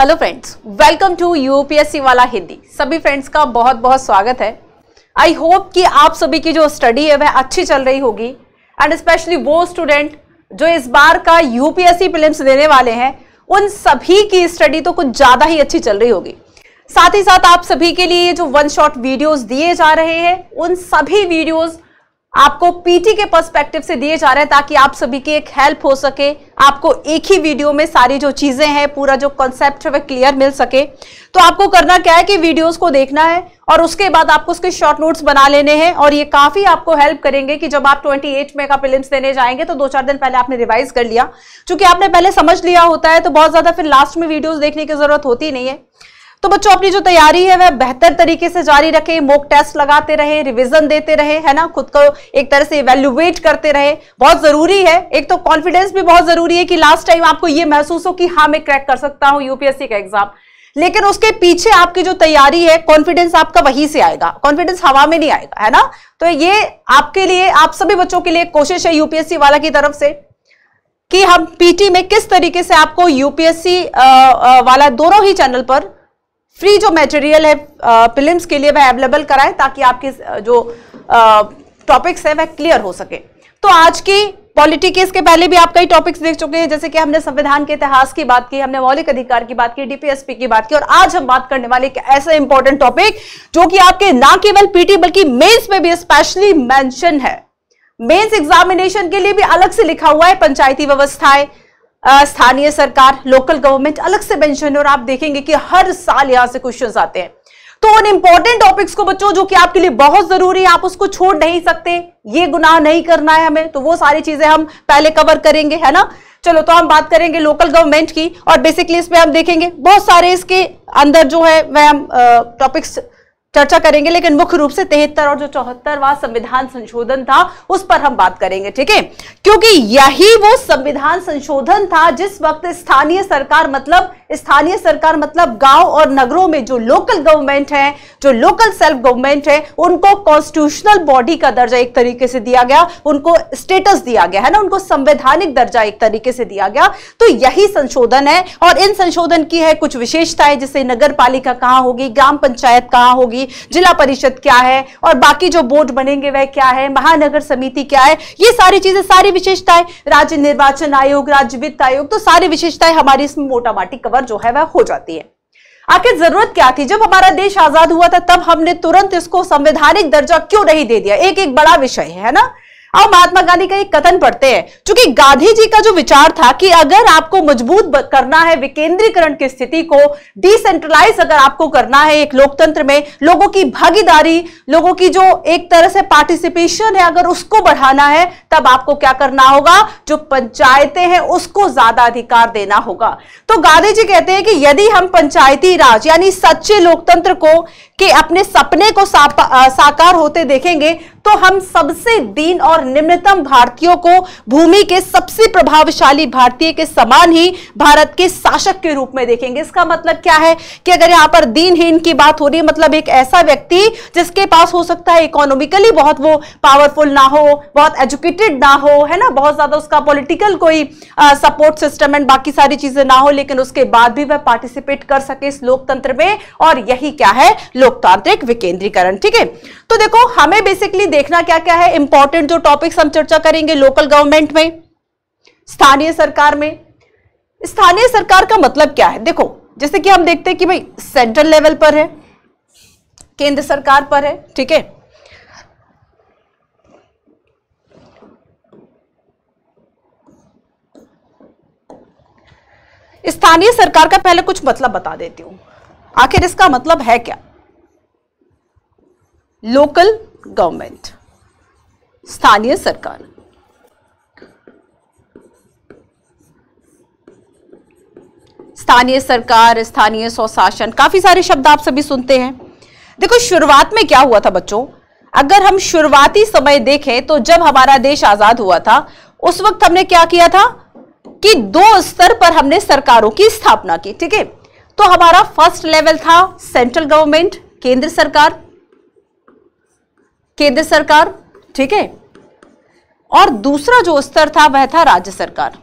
hello friends welcome to UPSC वाला हिंदी सभी friends का बहुत बहुत स्वागत है आई होप कि आप सभी की जो स्टडी है वह अच्छी चल रही होगी एंड स्पेशली वो स्टूडेंट जो इस बार का यूपीएससी फिल्म्स देने वाले हैं उन सभी की स्टडी तो कुछ ज़्यादा ही अच्छी चल रही होगी साथ ही साथ आप सभी के लिए जो वन शॉट वीडियोज दिए जा रहे हैं उन सभी वीडियोज़ आपको पीटी के पर्सपेक्टिव से दिए जा रहे हैं ताकि आप सभी की एक हेल्प हो सके आपको एक ही वीडियो में सारी जो चीजें हैं पूरा जो कॉन्सेप्ट है वह क्लियर मिल सके तो आपको करना क्या है कि वीडियोस को देखना है और उसके बाद आपको उसके शॉर्ट नोट्स बना लेने हैं और ये काफी आपको हेल्प करेंगे कि जब आप 28 में का फिल्म देने जाएंगे तो दो चार दिन पहले आपने रिवाइज कर लिया चूंकि आपने पहले समझ लिया होता है तो बहुत ज्यादा फिर लास्ट में वीडियोज देखने की जरूरत होती नहीं है तो बच्चों अपनी जो तैयारी है वह बेहतर तरीके से जारी रखें मोक टेस्ट लगाते रहे रिविजन देते रहे है ना खुद को एक तरह से इवेल्युएट करते रहे बहुत जरूरी है एक तो कॉन्फिडेंस भी बहुत जरूरी है कि लास्ट टाइम आपको यह महसूस हो कि हाँ मैं क्रैक कर सकता हूं यूपीएससी का एग्जाम लेकिन उसके पीछे आपकी जो तैयारी है कॉन्फिडेंस आपका वहीं से आएगा कॉन्फिडेंस हवा में नहीं आएगा है ना तो ये आपके लिए आप सभी बच्चों के लिए कोशिश है यूपीएससी वाला की तरफ से कि हम पीटी में किस तरीके से आपको यूपीएससी वाला दोनों ही चैनल पर फ्री जो मेटेरियल है फिल्म के लिए वह अवेलेबल कराएं ताकि आपके जो टॉपिक्स हैं वह क्लियर हो सके तो आज की पॉलिटी केस के पहले भी आप कई टॉपिक्स देख चुके हैं जैसे कि हमने संविधान के इतिहास की बात की हमने मौलिक अधिकार की बात की डीपीएसपी की बात की और आज हम बात करने वाले एक ऐसा इंपॉर्टेंट टॉपिक जो कि आपके ना केवल पीटी बल्कि मेंस में भी स्पेशली मेंशन है मेंस एग्जामिनेशन के लिए भी अलग से लिखा हुआ है पंचायती व्यवस्थाएं स्थानीय सरकार लोकल गवर्नमेंट अलग से मेंशन है और आप देखेंगे कि हर साल यहां से क्वेश्चंस आते हैं तो उन इंपॉर्टेंट टॉपिक्स को बच्चों जो कि आपके लिए बहुत जरूरी है आप उसको छोड़ नहीं सकते ये गुनाह नहीं करना है हमें तो वो सारी चीजें हम पहले कवर करेंगे है ना चलो तो हम बात करेंगे लोकल गवर्नमेंट की और बेसिकली इसमें हम देखेंगे बहुत सारे इसके अंदर जो है वह हम टॉपिक्स चर्चा करेंगे लेकिन मुख्य रूप से तिहत्तर और जो चौहत्तरवा संविधान संशोधन था उस पर हम बात करेंगे ठीक है क्योंकि यही वो संविधान संशोधन था जिस वक्त स्थानीय सरकार मतलब स्थानीय सरकार मतलब गांव और नगरों में जो लोकल गवर्नमेंट है जो लोकल सेल्फ गवर्नमेंट है उनको कॉन्स्टिट्यूशनल बॉडी का दर्जा एक तरीके से दिया गया उनको स्टेटस दिया गया है ना उनको संवैधानिक दर्जा एक तरीके से दिया गया तो यही संशोधन है और इन संशोधन की है कुछ विशेषताएं जैसे नगर पालिका कहाँ होगी ग्राम पंचायत कहाँ होगी होगी जिला परिषद क्या है और बाकी जो बोर्ड बनेंगे वह क्या है महानगर समिति क्या है ये सारी चीजें सारी विशेषताएं राज्य निर्वाचन आयोग राज्य वित्त आयोग तो सारी विशेषताएं हमारी इसमें मोटा माटी कवर जो है वह हो जाती है आखिर जरूरत क्या थी जब हमारा देश आजाद हुआ था तब हमने तुरंत इसको संवैधानिक दर्जा क्यों नहीं दे दिया एक एक बड़ा विषय है ना अब महात्मा गांधी का एक कथन पढ़ते हैं क्योंकि गांधी जी का जो विचार था कि अगर आपको मजबूत करना है विकेंद्रीकरण की स्थिति को डिसेंट्रलाइज अगर आपको करना है एक लोकतंत्र में लोगों की भागीदारी लोगों की जो एक तरह से पार्टिसिपेशन है अगर उसको बढ़ाना है तब आपको क्या करना होगा जो पंचायतें हैं उसको ज्यादा अधिकार देना होगा तो गांधी जी कहते हैं कि यदि हम पंचायती राज यानी सच्चे लोकतंत्र को कि अपने सपने को साकार होते देखेंगे तो हम सबसे दीन और निम्नतम भारतीयों को भूमि के सबसे प्रभावशाली भारतीय के समान ही भारत के शासक के रूप में देखेंगे इसका मतलब क्या है कि अगर यहाँ पर दीनहीन की बात हो रही है मतलब एक ऐसा व्यक्ति जिसके पास हो सकता है इकोनॉमिकली बहुत वो पावरफुल ना हो बहुत एजुकेटेड ना हो है ना बहुत ज्यादा उसका पॉलिटिकल कोई सपोर्ट सिस्टम एंड बाकी सारी चीजें ना हो लेकिन उसके बाद भी वह पार्टिसिपेट कर सके इस लोकतंत्र में और यही क्या है लोक लोकतांत्रिक विकेंद्रीकरण ठीक है तो देखो हमें बेसिकली देखना क्या क्या है इंपॉर्टेंट जो टॉपिक्स हम चर्चा करेंगे लोकल गवर्नमेंट में स्थानीय सरकार में स्थानीय सरकार का मतलब क्या है देखो जैसे कि हम देखते हैं कि भाई सेंट्रल लेवल पर है केंद्र सरकार पर है ठीक है स्थानीय सरकार का पहले कुछ मतलब बता देती हूं आखिर इसका मतलब है क्या लोकल गवर्नमेंट स्थानीय सरकार स्थानीय सरकार स्थानीय स्वशासन काफी सारे शब्द आप सभी सुनते हैं देखो शुरुआत में क्या हुआ था बच्चों अगर हम शुरुआती समय देखें तो जब हमारा देश आजाद हुआ था उस वक्त हमने क्या किया था कि दो स्तर पर हमने सरकारों की स्थापना की ठीक है तो हमारा फर्स्ट लेवल था सेंट्रल गवर्नमेंट केंद्र सरकार केंद्र सरकार ठीक है और दूसरा जो स्तर था वह था राज्य सरकार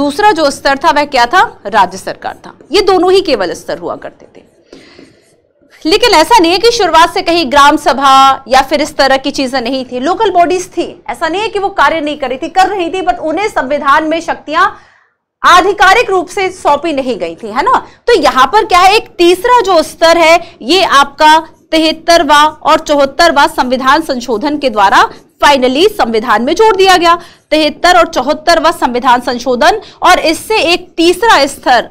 दूसरा जो स्तर था वह क्या था राज्य सरकार था ये दोनों ही केवल स्तर हुआ करते थे लेकिन ऐसा नहीं है कि शुरुआत से कहीं ग्राम सभा या फिर इस तरह की चीजें नहीं थी लोकल बॉडीज थी ऐसा नहीं है कि वो कार्य नहीं कर रही थी कर रही थी बट उन्हें संविधान में शक्तियां आधिकारिक रूप से सौंपी नहीं गई थी है ना तो यहां पर क्या है एक तीसरा जो स्तर है ये आपका तिहत्तरवा और चौहत्तरवा संविधान संशोधन के द्वारा फाइनली संविधान में जोड़ दिया गया तिहत्तर और चौहत्तरवा संविधान संशोधन और इससे एक तीसरा स्तर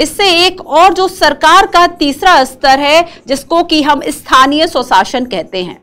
इससे एक और जो सरकार का तीसरा स्तर है जिसको कि हम स्थानीय स्वशासन कहते हैं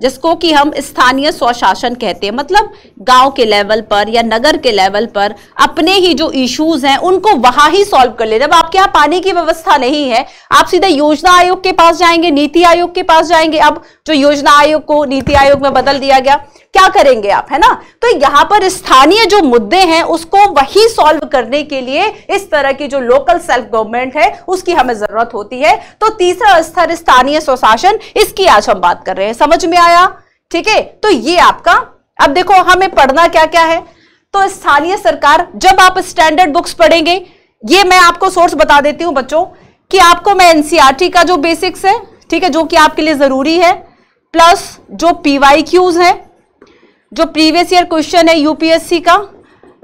जिसको कि हम स्थानीय स्वशासन कहते हैं मतलब गांव के लेवल पर या नगर के लेवल पर अपने ही जो इश्यूज हैं उनको वहां ही सॉल्व कर ले जब आपके यहाँ पानी की व्यवस्था नहीं है आप सीधे योजना आयोग के पास जाएंगे नीति आयोग के पास जाएंगे अब जो योजना आयोग को नीति आयोग में बदल दिया गया क्या करेंगे आप है ना तो यहां पर स्थानीय जो मुद्दे हैं उसको वही सॉल्व करने के लिए इस तरह की जो लोकल सेल्फ गवर्नमेंट है उसकी हमें जरूरत होती है तो तीसरा स्तर स्थानीय स्वशासन इसकी आज हम बात कर रहे हैं समझ में आया ठीक है तो ये आपका अब देखो हमें पढ़ना क्या क्या है तो स्थानीय सरकार जब आप स्टैंडर्ड बुक्स पढ़ेंगे ये मैं आपको सोर्स बता देती हूं बच्चों कि आपको मैं एनसीआरटी e का जो बेसिक्स है ठीक है जो कि आपके लिए जरूरी है प्लस जो पीवाई क्यूज है जो प्रीवियस ईयर क्वेश्चन है यूपीएससी का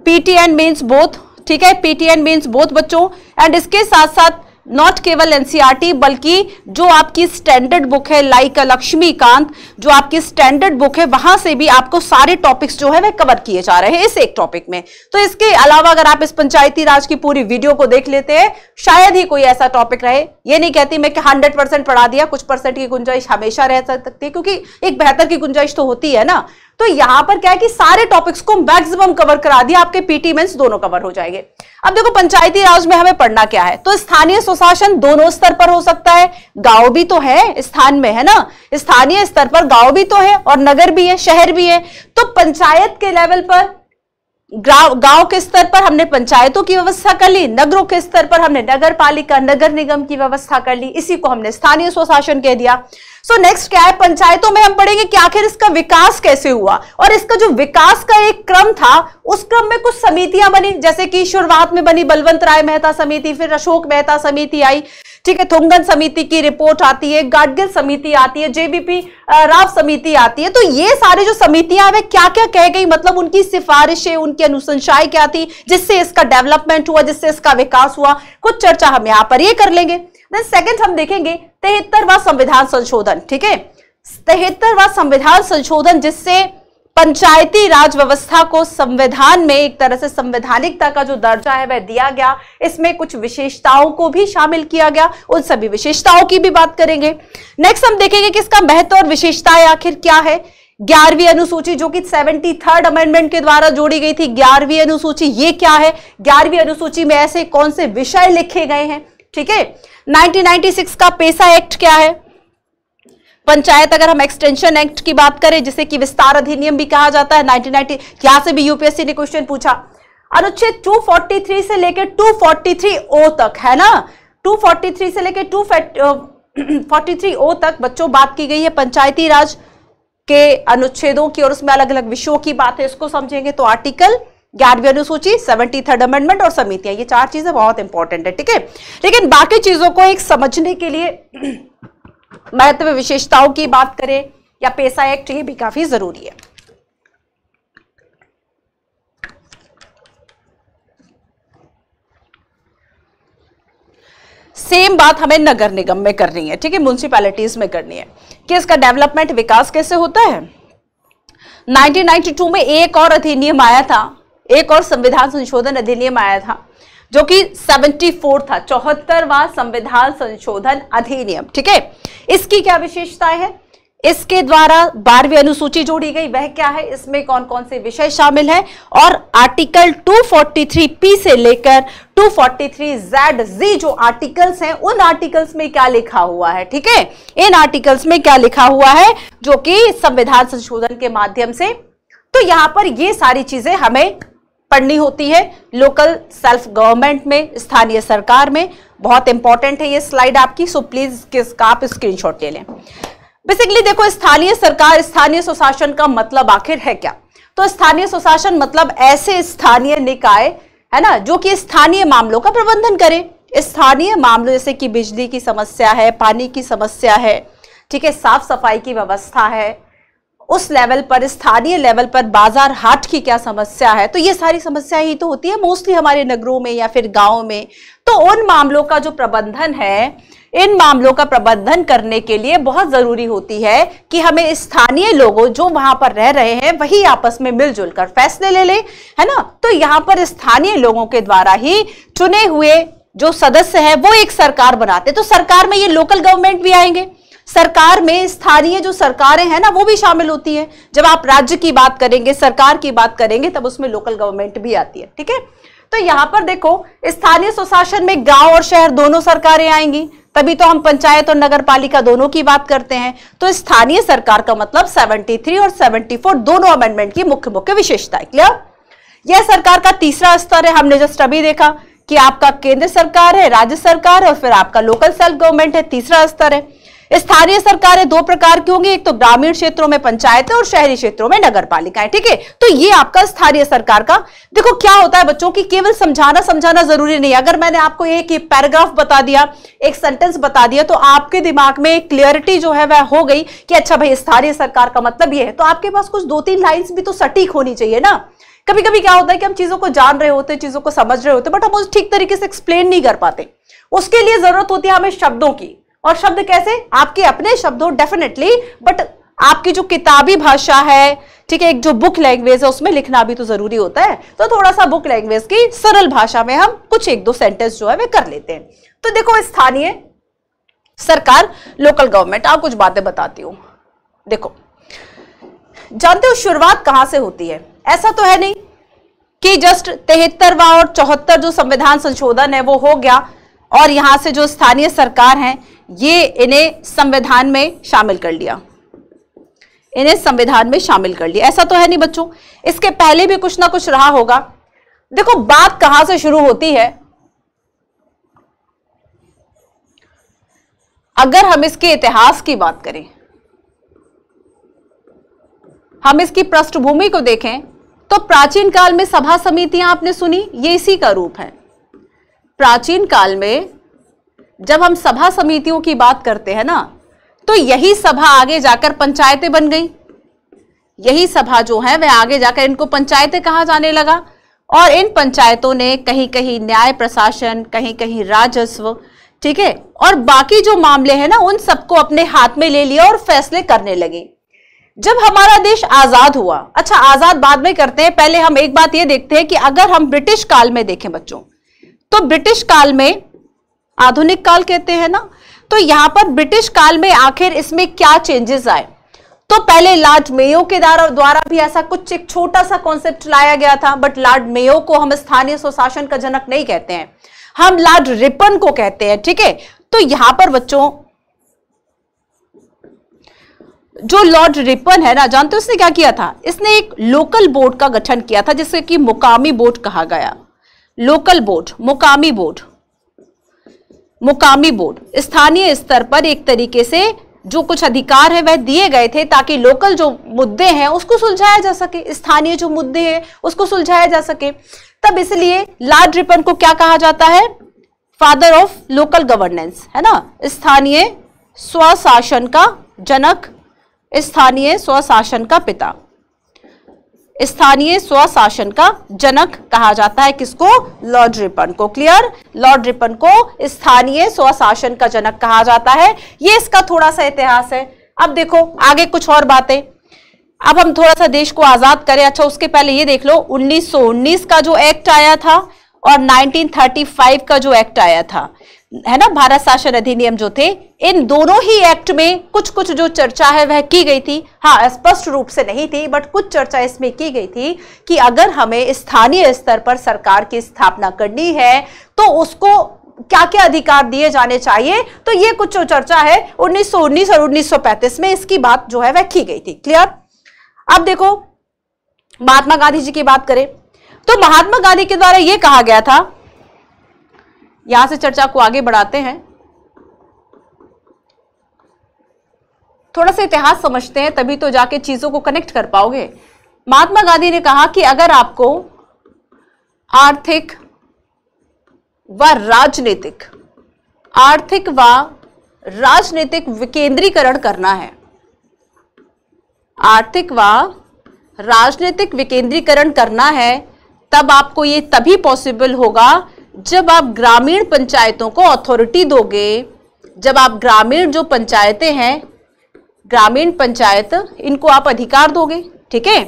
पीटी एंड मीन्स बोथ ठीक है पीटी एंड मीन्स बोथ बच्चों एंड इसके साथ साथ नॉट केवल एनसीआरटी e बल्कि जो आपकी स्टैंडर्ड बुक है लाइक लक्ष्मीकांत जो आपकी स्टैंडर्ड बुक है वहां से भी आपको सारे टॉपिक्स जो है वह कवर किए जा रहे हैं इस एक टॉपिक में तो इसके अलावा अगर आप इस पंचायती राज की पूरी वीडियो को देख लेते हैं शायद ही कोई ऐसा टॉपिक रहे ये नहीं कहती मैं कि हंड्रेड पढ़ा दिया कुछ परसेंट की गुंजाइश हमेशा रह सकती है क्योंकि एक बेहतर की गुंजाइश तो होती है ना तो यहां पर क्या है कि सारे टॉपिक्स को मैक्सिमम कवर करा दिया आपके पीटी मेंस दोनों कवर हो जाएंगे अब देखो पंचायती राज में हमें पढ़ना क्या है तो स्थानीय सुशासन दोनों स्तर पर हो सकता है गांव भी तो है स्थान में है ना स्थानीय स्तर पर गांव भी तो है और नगर भी है शहर भी है तो पंचायत के लेवल पर गांव के स्तर पर हमने पंचायतों की व्यवस्था कर ली नगरों के स्तर पर हमने नगर पालिका नगर निगम की व्यवस्था कर ली इसी को हमने स्थानीय स्वशासन कह दिया सो so नेक्स्ट क्या है पंचायतों में हम पढ़ेंगे कि आखिर इसका विकास कैसे हुआ और इसका जो विकास का एक क्रम था उस क्रम में कुछ समितियां बनी जैसे कि शुरुआत में बनी बलवंत राय मेहता समिति फिर अशोक मेहता समिति आई ठीक है थुंगन समिति की रिपोर्ट आती है गाडगिल समिति आती है जेबीपी राव समिति आती है तो ये सारे जो समितियां वे क्या क्या कह गई मतलब उनकी सिफारिशें उनकी अनुशंसाएं क्या थी जिससे इसका डेवलपमेंट हुआ जिससे इसका विकास हुआ कुछ चर्चा हम यहां पर ये कर लेंगे देन सेकंड हम देखेंगे तिहत्तरवा संविधान संशोधन ठीक है तिहत्तरवा संविधान संशोधन जिससे पंचायती राज व्यवस्था को संविधान में एक तरह से संवैधानिकता का जो दर्जा है वह दिया गया इसमें कुछ विशेषताओं को भी शामिल किया गया उन सभी विशेषताओं की भी बात करेंगे नेक्स्ट हम देखेंगे कि इसका महत्व और विशेषताएं आखिर क्या है ग्यारहवीं अनुसूची जो कि सेवेंटी थर्ड अमेंडमेंट के द्वारा जोड़ी गई थी ग्यारहवीं अनुसूची ये क्या है ग्यारहवीं अनुसूची में ऐसे कौन से विषय लिखे गए हैं ठीक है 1996 का पेशा एक्ट क्या है पंचायत अगर हम एक्सटेंशन एक्ट की बात करें जिसे कि विस्तार अधिनियम भी कहा जाता है 1990 यहां से भी यूपीएससी ने क्वेश्चन पूछा अनुच्छेद 243 से लेकर 243 ओ तक है ना 243 से लेकर 243 ओ तक बच्चों बात की गई है पंचायती राज के अनुच्छेदों की और उसमें अलग अलग विषयों की बात है इसको समझेंगे तो आर्टिकल ग्यारहवीं अनुसूची सेवेंटी थर्ड अमेंडमेंट और समितियां ये चार चीजें बहुत इंपॉर्टेंट है ठीक है लेकिन बाकी चीजों को एक समझने के लिए महत्व विशेषताओं की बात करें या पेशा एक्ट ये भी काफी जरूरी है सेम बात हमें नगर निगम में करनी है ठीक है म्यूनसिपैलिटीज में करनी है कि इसका डेवलपमेंट विकास कैसे होता है 1992 में एक और अधिनियम आया था एक और संविधान संशोधन अधिनियम आया था जो कि 74 था चौहत्तरवा संविधान संशोधन अधिनियम ठीक है इसकी क्या विशेषता है इसके द्वारा बारहवीं अनुसूची जोड़ी गई वह क्या है इसमें कौन कौन से विषय शामिल है और आर्टिकल 243 पी से लेकर 243 जेड जी जो आर्टिकल्स हैं उन आर्टिकल्स में क्या लिखा हुआ है ठीक है इन आर्टिकल्स में क्या लिखा हुआ है जो कि संविधान संशोधन के माध्यम से तो यहां पर ये सारी चीजें हमें पढ़नी होती है लोकल सेल्फ गवर्नमेंट में स्थानीय सरकार में बहुत इंपॉर्टेंट है ये स्लाइड आपकी सो प्लीज इसका आप स्क्रीन ले लें बेसिकली देखो स्थानीय सरकार स्थानीय सुशासन का मतलब आखिर है क्या तो स्थानीय सुशासन मतलब ऐसे स्थानीय निकाय है ना जो कि स्थानीय मामलों का प्रबंधन करे स्थानीय मामलों जैसे कि बिजली की समस्या है पानी की समस्या है ठीक है साफ सफाई की व्यवस्था है उस लेवल पर स्थानीय लेवल पर बाजार हाट की क्या समस्या है तो ये सारी समस्या ही तो होती है मोस्टली हमारे नगरों में या फिर गाँव में तो उन मामलों का जो प्रबंधन है इन मामलों का प्रबंधन करने के लिए बहुत ज़रूरी होती है कि हमें स्थानीय लोगों जो वहां पर रह रहे हैं वही आपस में मिलजुल कर फैसले ले ले है ना तो यहाँ पर स्थानीय लोगों के द्वारा ही चुने हुए जो सदस्य हैं वो एक सरकार बनाते तो सरकार में ये लोकल गवर्नमेंट भी आएंगे सरकार में स्थानीय जो सरकारें हैं ना वो भी शामिल होती हैं जब आप राज्य की बात करेंगे सरकार की बात करेंगे तब उसमें लोकल गवर्नमेंट भी आती है ठीक है तो यहां पर देखो स्थानीय स्वशासन में गांव और शहर दोनों सरकारें आएंगी तभी तो हम पंचायत और नगर पालिका दोनों की बात करते हैं तो स्थानीय सरकार का मतलब 73 और 74 दोनों अमेंडमेंट की मुख्य मुख्य विशेषता है क्लियर यह सरकार का तीसरा स्तर है हमने जस्ट अभी देखा कि आपका केंद्र सरकार है राज्य सरकार है और फिर आपका लोकल सेल्फ गवर्नमेंट है तीसरा स्तर है स्थानीय सरकारें दो प्रकार की होंगी एक तो ग्रामीण क्षेत्रों में पंचायतें और शहरी क्षेत्रों में नगर पालिकाएं ठीक है तो ये आपका स्थानीय सरकार का देखो क्या होता है बच्चों की केवल समझाना समझाना जरूरी नहीं अगर मैंने आपको एक पैराग्राफ बता दिया एक सेंटेंस बता दिया तो आपके दिमाग में क्लियरिटी जो है वह हो गई कि अच्छा भाई स्थानीय सरकार का मतलब ये है तो आपके पास कुछ दो तीन लाइन्स भी तो सटीक होनी चाहिए ना कभी कभी क्या होता है कि हम चीजों को जान रहे होते चीजों को समझ रहे होते बट हम उस ठीक तरीके से एक्सप्लेन नहीं कर पाते उसके लिए जरूरत होती है हमें शब्दों की और शब्द कैसे आपके अपने शब्दों डेफिनेटली बट आपकी जो किताबी भाषा है ठीक है एक जो बुक लैंग्वेज है उसमें लिखना भी तो जरूरी होता है तो थोड़ा सा बुक लैंग्वेज की सरल भाषा में हम कुछ एक दो सेंटेंस जो है वे कर लेते हैं तो देखो स्थानीय सरकार लोकल गवर्नमेंट आप कुछ बातें बताती हूँ देखो जानते हो शुरुआत कहां से होती है ऐसा तो है नहीं कि जस्ट तिहत्तरवा और चौहत्तर जो संविधान संशोधन है वो हो गया और यहां से जो स्थानीय सरकार है ये इन्हें संविधान में शामिल कर लिया इन्हें संविधान में शामिल कर लिया ऐसा तो है नहीं बच्चों इसके पहले भी कुछ ना कुछ रहा होगा देखो बात कहां से शुरू होती है अगर हम इसके इतिहास की बात करें हम इसकी पृष्ठभूमि को देखें तो प्राचीन काल में सभा समितियां आपने सुनी ये इसी का रूप है प्राचीन काल में जब हम सभा समितियों की बात करते हैं ना तो यही सभा आगे जाकर पंचायतें बन गई यही सभा जो है वह आगे जाकर इनको पंचायतें कहा जाने लगा और इन पंचायतों ने कहीं कहीं न्याय प्रशासन कहीं कहीं राजस्व ठीक है और बाकी जो मामले हैं ना उन सबको अपने हाथ में ले लिया और फैसले करने लगे जब हमारा देश आजाद हुआ अच्छा आजाद बाद में करते हैं पहले हम एक बात ये देखते हैं कि अगर हम ब्रिटिश काल में देखें बच्चों तो ब्रिटिश काल में आधुनिक काल कहते हैं ना तो यहां पर ब्रिटिश काल में आखिर इसमें क्या चेंजेस आए तो पहले लॉर्ड मेयो के द्वारा भी ऐसा कुछ एक छोटा सा कॉन्सेप्ट लाया गया था बट लॉर्ड मेयो को हम स्थानीय स्वशासन का जनक नहीं कहते हैं हम लॉर्ड रिपन को कहते हैं ठीक है तो यहां पर बच्चों जो लॉर्ड रिपन है ना जानते उसने क्या किया था इसने एक लोकल बोर्ड का गठन किया था जिसे कि मुकामी बोर्ड कहा गया लोकल बोर्ड मुकामी बोर्ड मुकामी बोर्ड स्थानीय स्तर पर एक तरीके से जो कुछ अधिकार है वह दिए गए थे ताकि लोकल जो मुद्दे हैं उसको सुलझाया जा सके स्थानीय जो मुद्दे हैं उसको सुलझाया जा सके तब इसलिए लार्ड रिपन को क्या कहा जाता है फादर ऑफ लोकल गवर्नेंस है ना स्थानीय स्वशासन का जनक स्थानीय स्वशासन का पिता स्थानीय स्वशासन का जनक कहा जाता है किसको लॉर्ड रिपन को क्लियर लॉर्ड रिपन को स्थानीय स्वशासन का जनक कहा जाता है ये इसका थोड़ा सा इतिहास है अब देखो आगे कुछ और बातें अब हम थोड़ा सा देश को आजाद करें अच्छा उसके पहले ये देख लो 1919 का जो एक्ट आया था और 1935 का जो एक्ट आया था है ना भारत शासन अधिनियम जो थे इन दोनों ही एक्ट में कुछ कुछ जो चर्चा है वह की गई थी हाँ स्पष्ट रूप से नहीं थी बट कुछ चर्चा इसमें की गई थी कि अगर हमें स्थानीय स्तर पर सरकार की स्थापना करनी है तो उसको क्या क्या अधिकार दिए जाने चाहिए तो ये कुछ जो चर्चा है 1919 और 1935 में इसकी बात जो है वह की गई थी क्लियर अब देखो महात्मा गांधी जी की बात करें तो महात्मा गांधी के द्वारा यह कहा गया था यहां से चर्चा को आगे बढ़ाते हैं थोड़ा सा इतिहास समझते हैं तभी तो जाके चीजों को कनेक्ट कर पाओगे महात्मा गांधी ने कहा कि अगर आपको आर्थिक व राजनीतिक आर्थिक व राजनीतिक विकेंद्रीकरण करना है आर्थिक व राजनीतिक विकेंद्रीकरण करना है तब आपको ये तभी पॉसिबल होगा जब आप ग्रामीण पंचायतों को अथॉरिटी दोगे जब आप ग्रामीण जो पंचायतें हैं ग्रामीण पंचायत इनको आप अधिकार दोगे ठीक है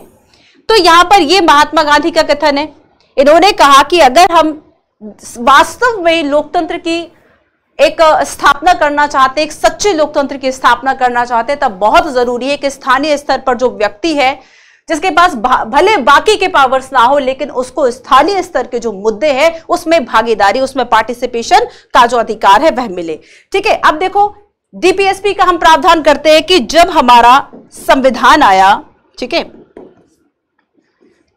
तो यहां पर ये महात्मा गांधी का कथन है इन्होंने कहा कि अगर हम वास्तव में लोकतंत्र की एक स्थापना करना चाहते एक सच्चे लोकतंत्र की स्थापना करना चाहते तब बहुत जरूरी है कि स्थानीय स्तर पर जो व्यक्ति है जिसके पास भले बाकी के पावर्स ना हो लेकिन उसको स्थानीय स्तर के जो मुद्दे हैं उसमें भागीदारी उसमें पार्टिसिपेशन का जो अधिकार है वह मिले ठीक है अब देखो डीपीएसपी का हम प्रावधान करते हैं कि जब हमारा संविधान आया ठीक है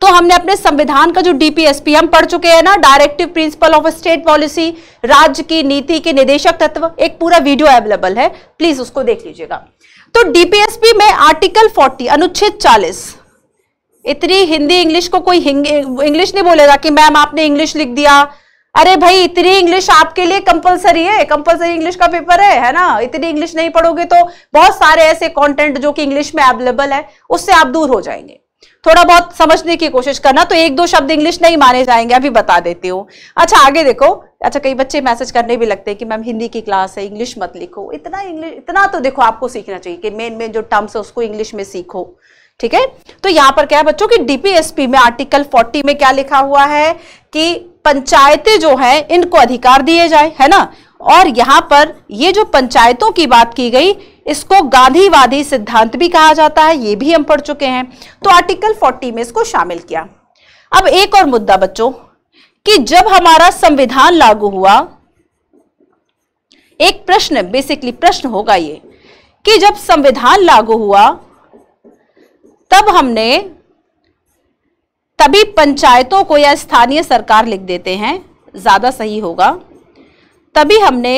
तो हमने अपने संविधान का जो डीपीएसपी हम पढ़ चुके हैं ना directive principle of state policy राज्य की नीति के निदेशक तत्व एक पूरा वीडियो अवेलेबल है प्लीज उसको देख लीजिएगा तो डीपीएसपी में आर्टिकल 40 अनुच्छेद इतनी हिंदी इंग्लिश को कोई इंग्लिश नहीं बोलेगा कि मैम आपने इंग्लिश लिख दिया अरे भाई इतनी इंग्लिश आपके लिए कंपलसरी है कंपलसरी इंग्लिश का पेपर है है ना इतनी इंग्लिश नहीं पढ़ोगे तो बहुत सारे ऐसे कंटेंट जो कि इंग्लिश में अवेलेबल है उससे आप दूर हो जाएंगे थोड़ा बहुत समझने की कोशिश करना तो एक दो शब्द इंग्लिश नहीं माने जाएंगे अभी बता देती हूँ अच्छा आगे देखो अच्छा कई बच्चे मैसेज करने भी लगते हैं कि मैम हिंदी की क्लास है इंग्लिश मत लिखो इतना इंग्लिश इतना तो देखो आपको सीखना चाहिए कि मेन मेन जो टर्म्स है उसको इंग्लिश में सीखो ठीक है तो यहां पर क्या है बच्चों की डीपीएसपी में आर्टिकल 40 में क्या लिखा हुआ है कि पंचायतें जो है इनको अधिकार दिए जाए है ना और यहां पर ये जो पंचायतों की बात की गई इसको गांधीवादी सिद्धांत भी कहा जाता है ये भी हम पढ़ चुके हैं तो आर्टिकल 40 में इसको शामिल किया अब एक और मुद्दा बच्चों कि जब हमारा संविधान लागू हुआ एक प्रश्न बेसिकली प्रश्न होगा ये कि जब संविधान लागू हुआ तब हमने तभी पंचायतों को या स्थानीय सरकार लिख देते हैं ज़्यादा सही होगा तभी हमने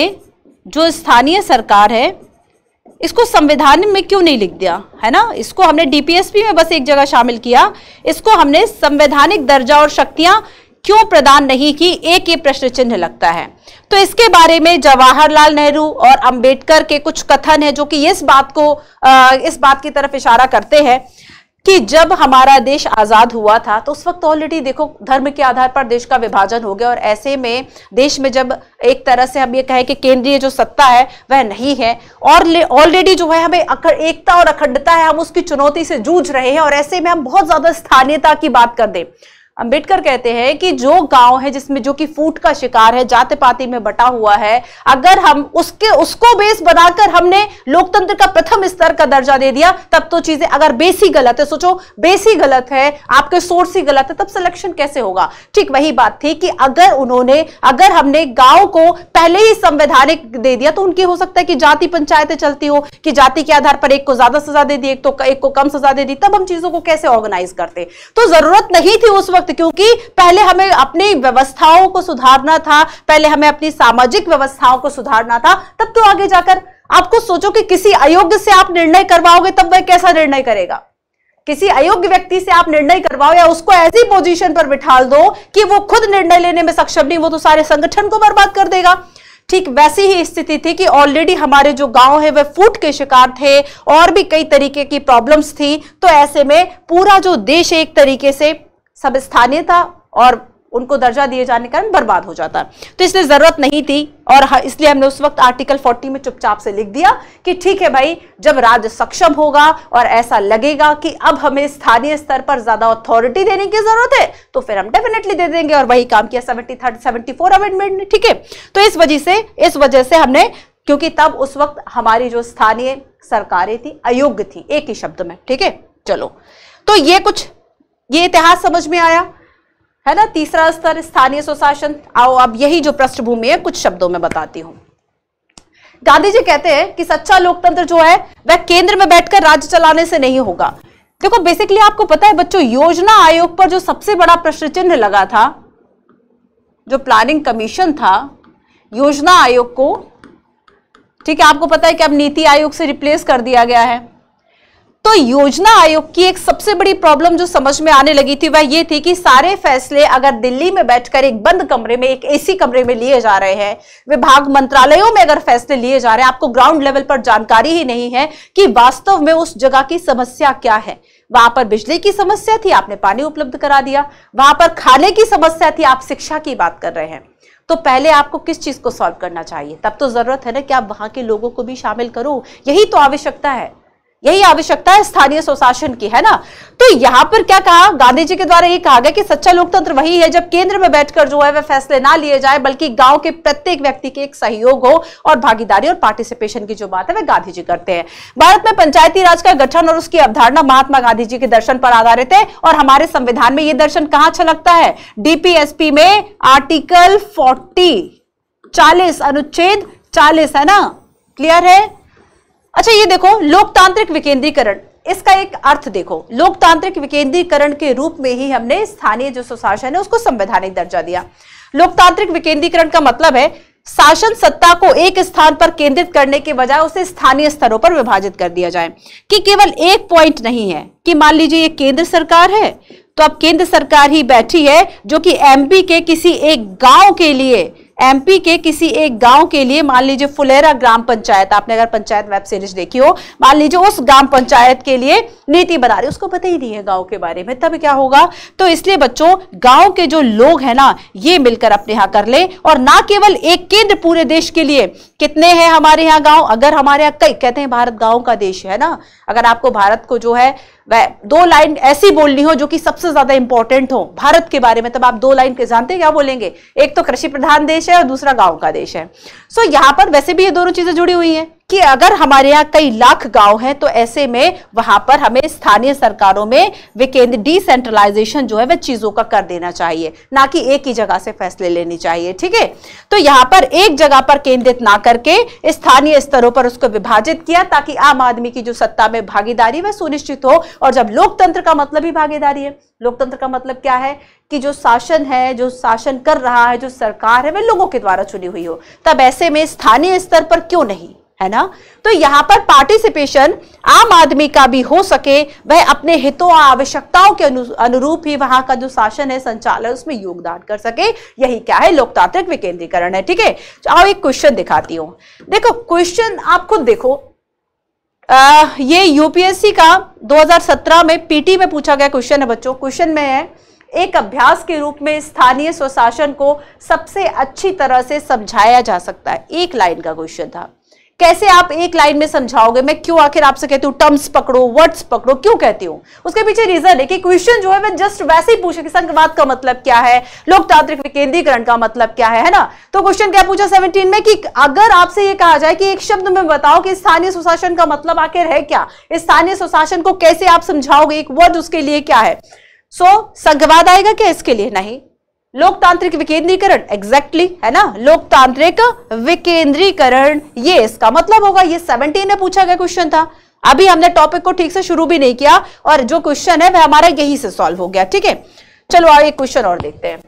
जो स्थानीय सरकार है इसको संविधान में क्यों नहीं लिख दिया है ना इसको हमने डीपीएसपी में बस एक जगह शामिल किया इसको हमने संवैधानिक दर्जा और शक्तियां क्यों प्रदान नहीं की एक ये प्रश्न चिन्ह लगता है तो इसके बारे में जवाहरलाल नेहरू और अंबेडकर के कुछ कथन है जो कि इस बात को इस बात की तरफ इशारा करते हैं कि जब हमारा देश आज़ाद हुआ था तो उस वक्त ऑलरेडी देखो धर्म के आधार पर देश का विभाजन हो गया और ऐसे में देश में जब एक तरह से हम ये कहें कि केंद्रीय जो सत्ता है वह नहीं है और ऑलरेडी जो है हमें एकता और अखंडता है हम उसकी चुनौती से जूझ रहे हैं और ऐसे में हम बहुत ज़्यादा स्थानीयता की बात कर दें अंबेडकर कहते हैं कि जो गांव है जिसमें जो कि फूट का शिकार है जाति पाति में बटा हुआ है अगर हम उसके उसको बेस बनाकर हमने लोकतंत्र का प्रथम स्तर का दर्जा दे दिया तब तो चीजें अगर बेस ही गलत है सोचो बेस ही गलत है आपके सोर्स ही गलत है तब सिलेक्शन कैसे होगा ठीक वही बात थी कि अगर उन्होंने अगर हमने गांव को पहले ही संवैधानिक दे दिया तो उनकी हो सकता है कि जाति पंचायतें चलती हो कि जाति के आधार पर एक को ज्यादा सजा दे दी एक तो एक को कम सजा दे दी तब हम चीजों को कैसे ऑर्गेनाइज करते तो जरूरत नहीं थी उस वक्त वक्त क्योंकि पहले हमें अपनी व्यवस्थाओं को सुधारना था पहले हमें अपनी सामाजिक व्यवस्थाओं को सुधारना था तब तो आगे जाकर आपको सोचो कि किसी अयोग्य से आप निर्णय करवाओगे तब वह कैसा निर्णय करेगा किसी अयोग्य व्यक्ति से आप निर्णय करवाओ या उसको ऐसी पोजीशन पर बिठा दो कि वो खुद निर्णय लेने में सक्षम नहीं वो तो सारे संगठन को बर्बाद कर देगा ठीक वैसी ही स्थिति थी कि ऑलरेडी हमारे जो गांव है वह फूट के शिकार थे और भी कई तरीके की प्रॉब्लम्स थी तो ऐसे में पूरा जो देश एक तरीके से सब स्थानीय था और उनको दर्जा दिए जाने के कारण बर्बाद हो जाता है तो इसलिए ज़रूरत नहीं थी और इसलिए हमने उस वक्त आर्टिकल 40 में चुपचाप से लिख दिया कि ठीक है भाई जब राज्य सक्षम होगा और ऐसा लगेगा कि अब हमें स्थानीय स्तर पर ज़्यादा अथॉरिटी देने की ज़रूरत है तो फिर हम डेफिनेटली दे देंगे और वही काम किया seventy third seventy four amendment ने ठीक है तो इस वजह से इस वजह से हमने क्योंकि तब उस वक्त हमारी जो स्थानीय सरकारें थी अयोग्य थी एक ही शब्द में ठीक है चलो तो ये कुछ ये इतिहास समझ में आया है ना तीसरा स्तर स्थानीय सुशासन आओ अब यही जो पृष्ठभूमि है कुछ शब्दों में बताती हूं गांधी जी कहते हैं कि सच्चा लोकतंत्र जो है वह केंद्र में बैठकर राज्य चलाने से नहीं होगा देखो बेसिकली आपको पता है बच्चों योजना आयोग पर जो सबसे बड़ा प्रश्न चिन्ह लगा था जो प्लानिंग कमीशन था योजना आयोग को ठीक है आपको पता है कि अब नीति आयोग से रिप्लेस कर दिया गया है तो योजना आयोग की एक सबसे बड़ी प्रॉब्लम जो समझ में आने लगी थी वह ये थी कि सारे फैसले अगर दिल्ली में बैठकर एक बंद कमरे में एक एसी कमरे में लिए जा रहे हैं विभाग मंत्रालयों में अगर फैसले लिए जा रहे हैं आपको ग्राउंड लेवल पर जानकारी ही नहीं है कि वास्तव में उस जगह की समस्या क्या है वहां पर बिजली की समस्या थी आपने पानी उपलब्ध करा दिया वहां पर खाने की समस्या थी आप शिक्षा की बात कर रहे हैं तो पहले आपको किस चीज को सॉल्व करना चाहिए तब तो जरूरत है ना कि आप वहां के लोगों को भी शामिल करो यही तो आवश्यकता है यही आवश्यकता है स्थानीय स्वशासन की है ना तो यहां पर क्या कहा गांधी जी के द्वारा ये कहा गया कि सच्चा लोकतंत्र वही है जब केंद्र में बैठकर जो है वह फैसले ना लिए जाए बल्कि गांव के प्रत्येक व्यक्ति के एक सहयोग हो और भागीदारी और पार्टिसिपेशन की जो बात है वह गांधी जी करते हैं भारत में पंचायती राज का गठन और उसकी अवधारणा महात्मा गांधी जी के दर्शन पर आधारित है और हमारे संविधान में यह दर्शन कहां छलकता अच्छा है डीपीएसपी में आर्टिकल फोर्टी चालीस अनुच्छेद चालीस है ना क्लियर है अच्छा ये देखो लोकतांत्रिक विकेंद्रीकरण इसका एक अर्थ देखो लोकतांत्रिक विकेंद्रीकरण के रूप में ही हमने स्थानीय जो सुशासन है उसको संवैधानिक दर्जा दिया लोकतांत्रिक विकेंद्रीकरण का मतलब है शासन सत्ता को एक स्थान पर केंद्रित करने के बजाय उसे स्थानीय स्तरों पर विभाजित कर दिया जाए कि केवल एक पॉइंट नहीं है कि मान लीजिए ये केंद्र सरकार है तो अब केंद्र सरकार ही बैठी है जो कि एमपी के किसी एक गांव के लिए एमपी के किसी एक गांव के लिए मान लीजिए फुलेरा ग्राम पंचायत आपने अगर पंचायत वेब सीरीज देखी हो मान लीजिए उस ग्राम पंचायत के लिए नीति बना रही उसको पता ही नहीं है गांव के बारे में तब क्या होगा तो इसलिए बच्चों गांव के जो लोग हैं ना ये मिलकर अपने यहाँ कर ले और ना केवल एक केंद्र पूरे देश के लिए कितने हैं हमारे यहाँ गाँव अगर हमारे यहाँ कई कहते हैं भारत गाँव का देश है ना अगर आपको भारत को जो है दो लाइन ऐसी बोलनी हो जो कि सबसे ज्यादा इंपॉर्टेंट हो भारत के बारे में तब आप दो लाइन के जानते क्या बोलेंगे एक तो कृषि प्रधान देश है और दूसरा गांव का देश है सो so, यहां पर वैसे भी ये दोनों चीजें जुड़ी हुई हैं कि अगर हमारे यहाँ कई लाख गांव हैं तो ऐसे में वहां पर हमें स्थानीय सरकारों में विकेंद्र डिसेंट्रलाइजेशन जो है वह चीजों का कर देना चाहिए ना कि एक ही जगह से फैसले लेने चाहिए ठीक है तो यहां पर एक जगह पर केंद्रित ना करके स्थानीय स्तरों पर उसको विभाजित किया ताकि आम आदमी की जो सत्ता में भागीदारी वह सुनिश्चित हो और जब लोकतंत्र का मतलब ही भागीदारी है लोकतंत्र का मतलब क्या है कि जो शासन है जो शासन कर रहा है जो सरकार है वह लोगों के द्वारा चुनी हुई हो तब ऐसे में स्थानीय स्तर पर क्यों नहीं है ना तो यहां पर पार्टिसिपेशन आम आदमी का भी हो सके वह अपने हितों और आवश्यकताओं के अनुरूप ही वहां का जो शासन है संचालन उसमें योगदान कर सके यही क्या है लोकतांत्रिक विकेंद्रीकरण है ठीक है आओ एक क्वेश्चन दिखाती हूँ देखो क्वेश्चन आप खुद देखो आ, ये यूपीएससी का 2017 में पीटी में पूछा गया क्वेश्चन है बच्चों क्वेश्चन में है एक अभ्यास के रूप में स्थानीय स्वशासन को सबसे अच्छी तरह से समझाया जा सकता है एक लाइन का क्वेश्चन था कैसे आप एक लाइन में समझाओगे मैं क्यों आखिर आपसे कहती हूँ टर्म्स पकड़ो वर्ड्स पकड़ो क्यों कहती हूँ उसके पीछे रीजन है कि क्वेश्चन जो है मैं जस्ट वैसे ही पूछे कि संघवाद का मतलब क्या है लोकतांत्रिक विकेंद्रीकरण का मतलब क्या है है ना तो क्वेश्चन क्या पूछा सेवनटीन में कि अगर आपसे ये कहा जाए कि एक शब्द में बताओ कि स्थानीय सुशासन का मतलब आखिर है क्या स्थानीय सुशासन को कैसे आप समझाओगे एक वर्ड उसके लिए क्या है सो so, संघवाद आएगा क्या इसके लिए नहीं लोकतांत्रिक विकेंद्रीकरण एग्जैक्टली exactly, है ना लोकतांत्रिक विकेंद्रीकरण ये इसका मतलब होगा ये 17 में पूछा गया क्वेश्चन था अभी हमने टॉपिक को ठीक से शुरू भी नहीं किया और जो क्वेश्चन है वह हमारा यही से सॉल्व हो गया ठीक है चलो आओ एक क्वेश्चन और देखते हैं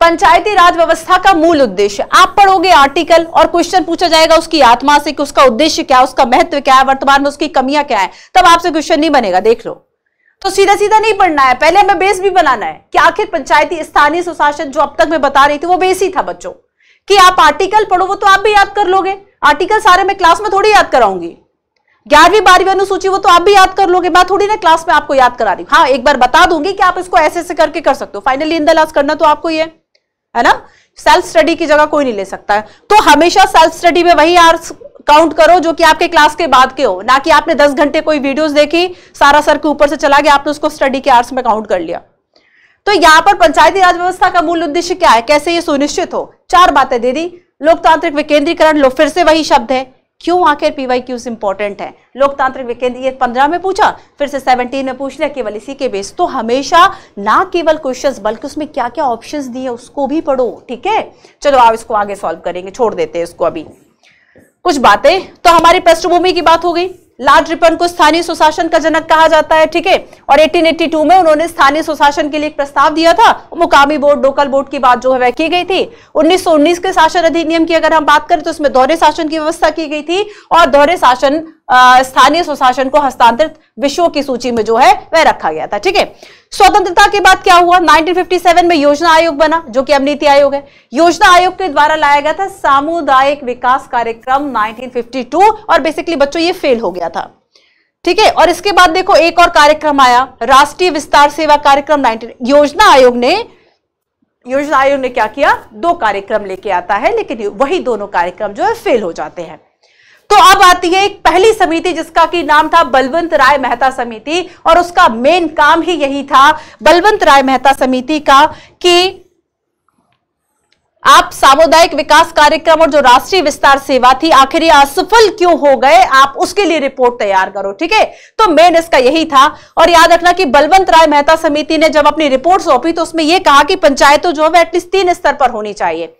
पंचायती राज व्यवस्था का मूल उद्देश्य आप पढ़ोगे आर्टिकल और क्वेश्चन पूछा जाएगा उसकी आत्मा से कि उसका उद्देश्य क्या उसका महत्व क्या है वर्तमान में उसकी कमियां क्या है तब आपसे क्वेश्चन नहीं बनेगा देख लो तो सीधा सीधा नहीं पढ़ना है पहले हमें बेस भी बनाना है कि आखिर पंचायती स्थानीय सुशासन जो अब तक मैं बता रही थी वो बेस ही था बच्चों कि आप आर्टिकल पढ़ो वो तो आप भी याद कर लोगे आर्टिकल सारे मैं क्लास में थोड़ी याद कराऊंगी ग्यारहवीं बारहवीं अनुसूची वो तो आप भी याद कर लोगे मैं थोड़ी ना क्लास में आपको याद करा रही हूँ हाँ एक बार बता दूंगी कि आप इसको ऐसे ऐसे करके कर सकते हो फाइनली इन द लास्ट करना तो आपको ही है ना सेल्फ स्टडी की जगह कोई नहीं ले सकता है तो हमेशा सेल्फ स्टडी में वही आर्ट्स काउंट करो जो कि आपके क्लास के बाद के हो ना कि आपने दस घंटे कोई वीडियोस देखी सारा सर के ऊपर से चला गया आपने उसको स्टडी के आर्ट्स में काउंट कर लिया तो यहाँ पर पंचायती राज व्यवस्था का मूल उद्देश्य क्या है कैसे ये सुनिश्चित हो चार बातें दे दी लोकतांत्रिक विकेंद्रीकरण लो फिर से वही शब्द है क्यों आखिर पीवाई क्यूज इंपॉर्टेंट है लोकतांत्रिक विकेंद्र ये पंद्रह में पूछा फिर से सेवनटीन में पूछ लिया केवल इसी के बेस तो हमेशा ना केवल क्वेश्चंस बल्कि उसमें क्या क्या ऑप्शंस दिए उसको भी पढ़ो ठीक है चलो आप इसको आगे सॉल्व करेंगे छोड़ देते हैं इसको अभी कुछ बातें तो हमारी पृष्ठभूमि की बात हो गई लार्ड रिपन को स्थानीय सुशासन का जनक कहा जाता है ठीक है और 1882 में उन्होंने स्थानीय सुशासन के लिए एक प्रस्ताव दिया था मुकामी बोर्ड लोकल बोर्ड की बात जो है वह की गई थी 1919 के शासन अधिनियम की अगर हम बात करें तो उसमें दोहरे शासन की व्यवस्था की गई थी और दोहरे शासन स्थानीय सुशासन को हस्तांतरित विषयों की सूची में जो है वह रखा गया था ठीक है स्वतंत्रता के बाद क्या हुआ 1957 में योजना आयोग बना जो कि अब नीति आयोग है योजना आयोग के द्वारा लाया गया था सामुदायिक विकास कार्यक्रम 1952 और बेसिकली बच्चों ये फेल हो गया था ठीक है और इसके बाद देखो एक और कार्यक्रम आया राष्ट्रीय विस्तार सेवा कार्यक्रम नाइनटीन योजना आयोग ने योजना आयोग ने क्या किया दो कार्यक्रम लेके आता है लेकिन वही दोनों कार्यक्रम जो है फेल हो जाते हैं तो अब आती है एक पहली समिति जिसका की नाम था बलवंत राय मेहता समिति और उसका मेन काम ही यही था बलवंत राय मेहता समिति का कि आप सामुदायिक विकास कार्यक्रम और जो राष्ट्रीय विस्तार सेवा थी आखिर ये असफल क्यों हो गए आप उसके लिए रिपोर्ट तैयार करो ठीक है तो मेन इसका यही था और याद रखना कि बलवंत राय मेहता समिति ने जब अपनी रिपोर्ट सौंपी तो उसमें यह कहा कि पंचायतों जो है एटलीस्ट तीन स्तर पर होनी चाहिए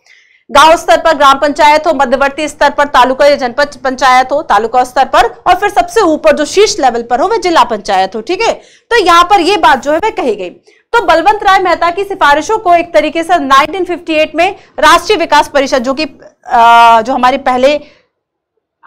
गांव स्तर पर ग्राम पंचायत हो मध्यवर्ती स्तर पर तालुका या जनपद पंचायत हो तालुका स्तर पर और फिर सबसे ऊपर जो शीर्ष लेवल पर हो वह जिला पंचायत हो ठीक है तो यहाँ पर ये बात जो है वह कही गई तो बलवंत राय मेहता की सिफारिशों को एक तरीके से 1958 में राष्ट्रीय विकास परिषद जो कि जो हमारे पहले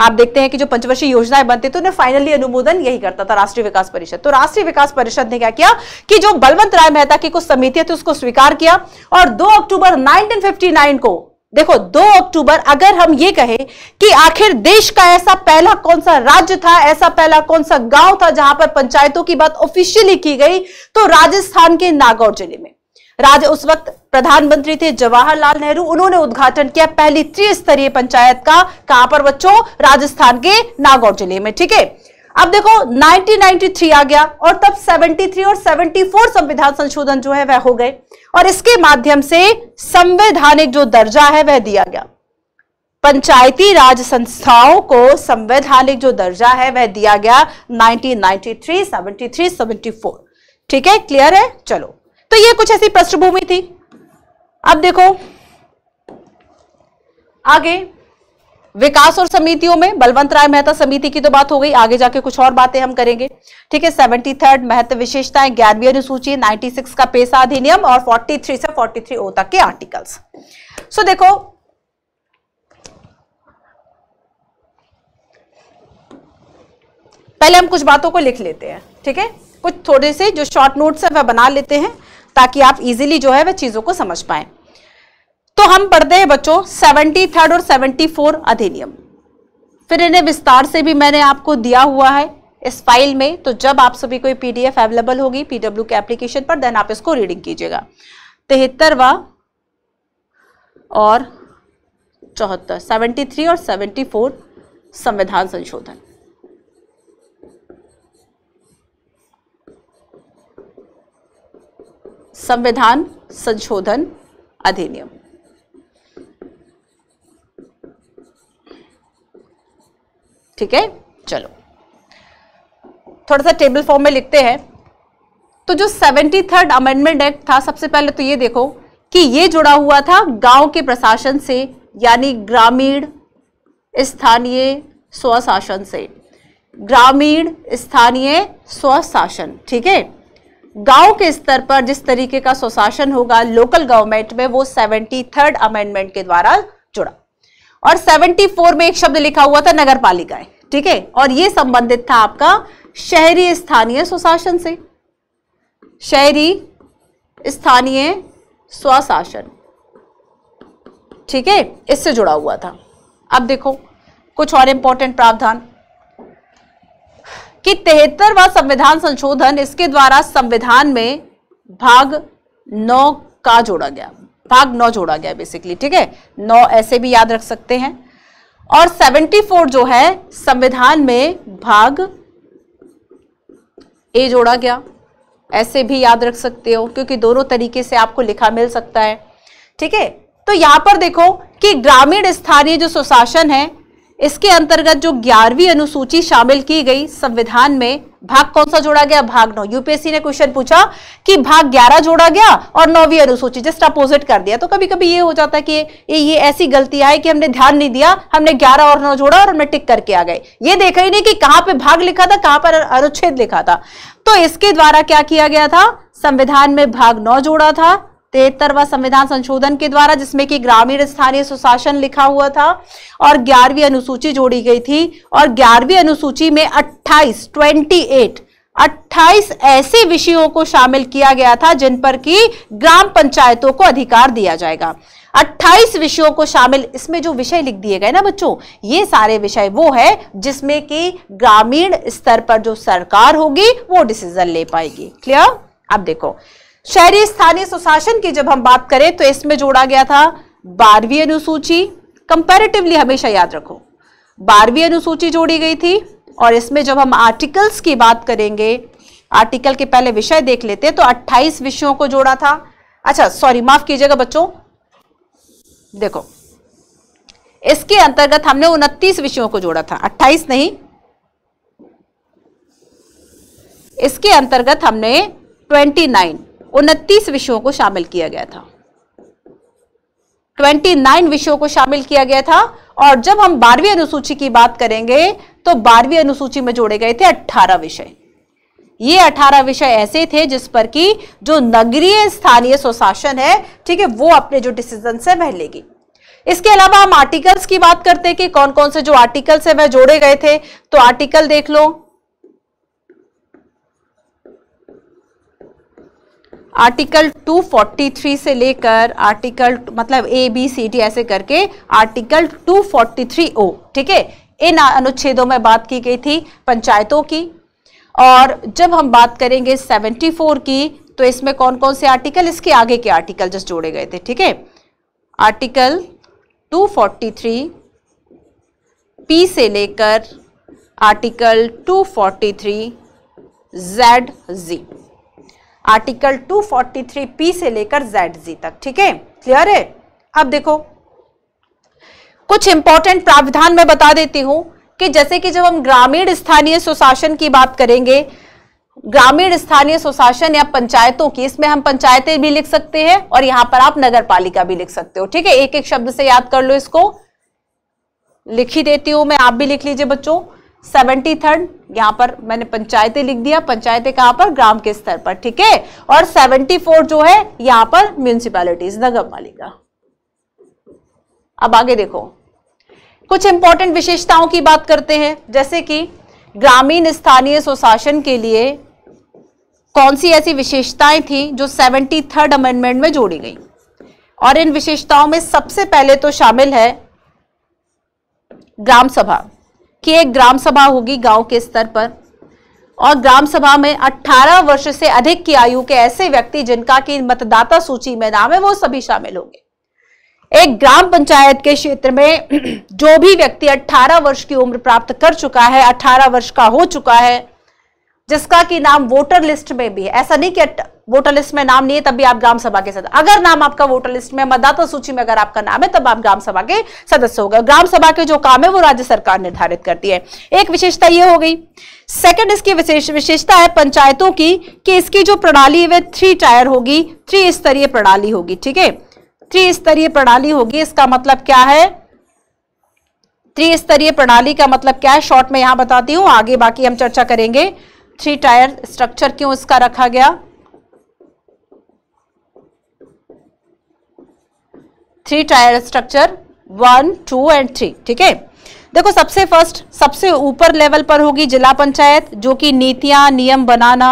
आप देखते हैं कि जो पंचवर्षीय योजनाएं बनती तो उन्हें फाइनली अनुमोदन यही करता था राष्ट्रीय विकास परिषद तो राष्ट्रीय विकास परिषद ने क्या किया कि जो बलवंत राय मेहता की कुछ समितियां थी उसको स्वीकार किया और 2 अक्टूबर 1959 को देखो 2 अक्टूबर अगर हम ये कहें कि आखिर देश का ऐसा पहला कौन सा राज्य था ऐसा पहला कौन सा गांव था जहां पर पंचायतों की बात ऑफिशियली की गई तो राजस्थान के नागौर जिले में राज उस वक्त प्रधानमंत्री थे जवाहरलाल नेहरू उन्होंने उद्घाटन किया पहली त्रिस्तरीय पंचायत का कहां पर बच्चों राजस्थान के नागौर जिले में ठीक है अब देखो 1993 आ गया और तब 73 और 74 संविधान संशोधन जो है वह हो गए और इसके माध्यम से संवैधानिक जो दर्जा है वह दिया गया पंचायती राज संस्थाओं को संवैधानिक जो दर्जा है वह दिया गया 1993, 73, 74 ठीक है क्लियर है चलो तो ये कुछ ऐसी पृष्ठभूमि थी अब देखो आगे विकास और समितियों में बलवंत राय मेहता समिति की तो बात हो गई आगे जाके कुछ और बातें हम करेंगे ठीक है सेवेंटी थर्ड महत्व विशेषताएं ग्यारहवीं अनुसूची 96 का पेशा अधिनियम और 43 से 43 ओ तक के आर्टिकल्स सो देखो पहले हम कुछ बातों को लिख लेते हैं ठीक है कुछ थोड़े से जो शॉर्ट नोट्स है वह बना लेते हैं ताकि आप इजीली जो है वह चीजों को समझ पाए तो हम पढ़ते हैं बच्चों सेवेंटी थर्ड और सेवेंटी फोर अधिनियम फिर इन्हें विस्तार से भी मैंने आपको दिया हुआ है इस फाइल में तो जब आप सभी कोई पीडीएफ अवेलेबल होगी पीडब्ल्यू के एप्लीकेशन पर देन आप इसको रीडिंग कीजिएगा तिहत्तरवा और चौहत्तर सेवेंटी थ्री और सेवेंटी फोर संविधान संशोधन संविधान संशोधन अधिनियम ठीक है चलो थोड़ा सा टेबल फॉर्म में लिखते हैं तो जो सेवेंटी थर्ड अमेंडमेंट एक्ट था सबसे पहले तो ये देखो कि ये जुड़ा हुआ था गांव के प्रशासन से यानी ग्रामीण स्थानीय स्वशासन से ग्रामीण स्थानीय स्वशासन ठीक है गांव के स्तर पर जिस तरीके का स्वशासन होगा लोकल गवर्नमेंट में वो सेवेंटी थर्ड अमेंडमेंट के द्वारा जुड़ा और 74 में एक शब्द लिखा हुआ था नगर पालिकाएं ठीक है और ये संबंधित था आपका शहरी स्थानीय सुशासन से शहरी स्थानीय स्वशासन ठीक है इससे जुड़ा हुआ था अब देखो कुछ और इंपॉर्टेंट प्रावधान कि तिहत्तरवा संविधान संशोधन इसके द्वारा संविधान में भाग नौ का जोड़ा गया भाग नौ जोड़ा गया बेसिकली ठीक है नौ ऐसे भी याद रख सकते हैं और 74 जो है संविधान में भाग ए जोड़ा गया ऐसे भी याद रख सकते हो क्योंकि दोनों तरीके से आपको लिखा मिल सकता है ठीक है तो यहां पर देखो कि ग्रामीण स्थानीय जो सुशासन है इसके अंतर्गत जो ग्यारहवीं अनुसूची शामिल की गई संविधान में भाग कौन सा जोड़ा गया भाग नौ यूपीएससी ने क्वेश्चन पूछा कि भाग ग्यारह जोड़ा गया और नौवीं अनुसूची जस्ट अपोजिट कर दिया तो कभी कभी ये हो जाता है कि ये ये ऐसी गलती आई कि हमने ध्यान नहीं दिया हमने ग्यारह और नौ जोड़ा और हमने टिक करके आ गए ये देखा ही नहीं कि कहां पर भाग लिखा था कहां पर अनुच्छेद लिखा था तो इसके द्वारा क्या किया गया था संविधान में भाग नौ जोड़ा था तिहत्तरवा संविधान संशोधन के द्वारा जिसमें कि ग्रामीण स्थानीय सुशासन लिखा हुआ था और ग्यारहवीं अनुसूची जोड़ी गई थी और ग्यारहवीं अनुसूची में 28 28 28 ऐसे विषयों को शामिल किया गया था जिन पर कि ग्राम पंचायतों को अधिकार दिया जाएगा 28 विषयों को शामिल इसमें जो विषय लिख दिए गए ना बच्चों ये सारे विषय वो है जिसमें कि ग्रामीण स्तर पर जो सरकार होगी वो डिसीजन ले पाएगी क्लियर अब देखो शहरी स्थानीय सुशासन की जब हम बात करें तो इसमें जोड़ा गया था बारहवीं अनुसूची कंपेरेटिवली हमेशा याद रखो बारहवीं अनुसूची जोड़ी गई थी और इसमें जब हम आर्टिकल्स की बात करेंगे आर्टिकल के पहले विषय देख लेते तो 28 विषयों को जोड़ा था अच्छा सॉरी माफ कीजिएगा बच्चों देखो इसके अंतर्गत हमने उनतीस विषयों को जोड़ा था 28 नहीं इसके अंतर्गत हमने 29 उनतीस विषयों को शामिल किया गया था 29 विषयों को शामिल किया गया था और जब हम बारहवीं अनुसूची की बात करेंगे तो बारहवीं अनुसूची में जोड़े गए थे 18 विषय ये 18 विषय ऐसे थे जिस पर कि जो नगरीय स्थानीय स्वशासन है ठीक है वो अपने जो डिसीजन है वह लेगी इसके अलावा हम आर्टिकल्स की बात करते हैं कि कौन कौन से जो आर्टिकल्स है वह जोड़े गए थे तो आर्टिकल देख लो आर्टिकल 243 से लेकर आर्टिकल मतलब ए बी सी डी ऐसे करके आर्टिकल 243 ओ ठीक है इन अनुच्छेदों में बात की गई थी पंचायतों की और जब हम बात करेंगे 74 की तो इसमें कौन कौन से आर्टिकल इसके आगे के आर्टिकल जस्ट जोड़े गए थे ठीक है आर्टिकल 243 पी से लेकर article 243 Z G article 243 P से लेकर जेड जी तक ठीक है क्लियर है अब देखो कुछ इंपॉर्टेंट प्रावधान मैं बता देती हूं कि जैसे कि जब हम ग्रामीण स्थानीय सुशासन की बात करेंगे ग्रामीण स्थानीय सुशासन या पंचायतों की इसमें हम पंचायतें भी लिख सकते हैं और यहां पर आप नगर पालिका भी लिख सकते हो ठीक है एक एक शब्द से याद कर लो इसको लिख ही देती हूं मैं आप भी लिख लीजिए बच्चों सेवेंटी थर्ड यहाँ पर मैंने पंचायतें लिख दिया पंचायतें कहाँ पर ग्राम के स्तर पर ठीक है और सेवेंटी फोर जो है यहाँ पर म्यूनिसिपैलिटीज नगर पालिका अब आगे देखो कुछ इंपॉर्टेंट विशेषताओं की बात करते हैं जैसे कि ग्रामीण स्थानीय स्वशासन के लिए कौन सी ऐसी विशेषताएं थी जो सेवेंटी थर्ड अमेंडमेंट में जोड़ी गई और इन विशेषताओं में सबसे पहले तो शामिल है ग्राम सभा कि एक ग्राम सभा होगी गांव के स्तर पर और ग्राम सभा में 18 वर्ष से अधिक की आयु के ऐसे व्यक्ति जिनका की मतदाता सूची में नाम है वो सभी शामिल होंगे एक ग्राम पंचायत के क्षेत्र में जो भी व्यक्ति 18 वर्ष की उम्र प्राप्त कर चुका है 18 वर्ष का हो चुका है जिसका की नाम वोटर लिस्ट में भी है ऐसा नहीं कि वोटर लिस्ट में नाम नहीं है तब भी आप ग्राम सभा के सदस्य अगर नाम आपका वोटर लिस्ट में मतदाता सूची में अगर आपका नाम है तब आप ग्राम सभा के सदस्य हो गए ग्राम सभा के जो काम है वो राज्य सरकार निर्धारित करती है एक विशेषता ये हो गई सेकंड इसकी विशेष विशेषता है पंचायतों की कि इसकी जो प्रणाली है वह थ्री टायर होगी थ्री स्तरीय प्रणाली होगी ठीक है थ्री स्तरीय प्रणाली होगी इसका मतलब क्या है त्रिस्तरीय प्रणाली का मतलब क्या है शॉर्ट में यहां बताती हूं आगे बाकी हम चर्चा करेंगे थ्री टायर स्ट्रक्चर क्यों इसका रखा गया three tier structure one two and three ठीक है देखो सबसे फर्स्ट सबसे ऊपर लेवल पर होगी जिला पंचायत जो कि नीतियां नियम बनाना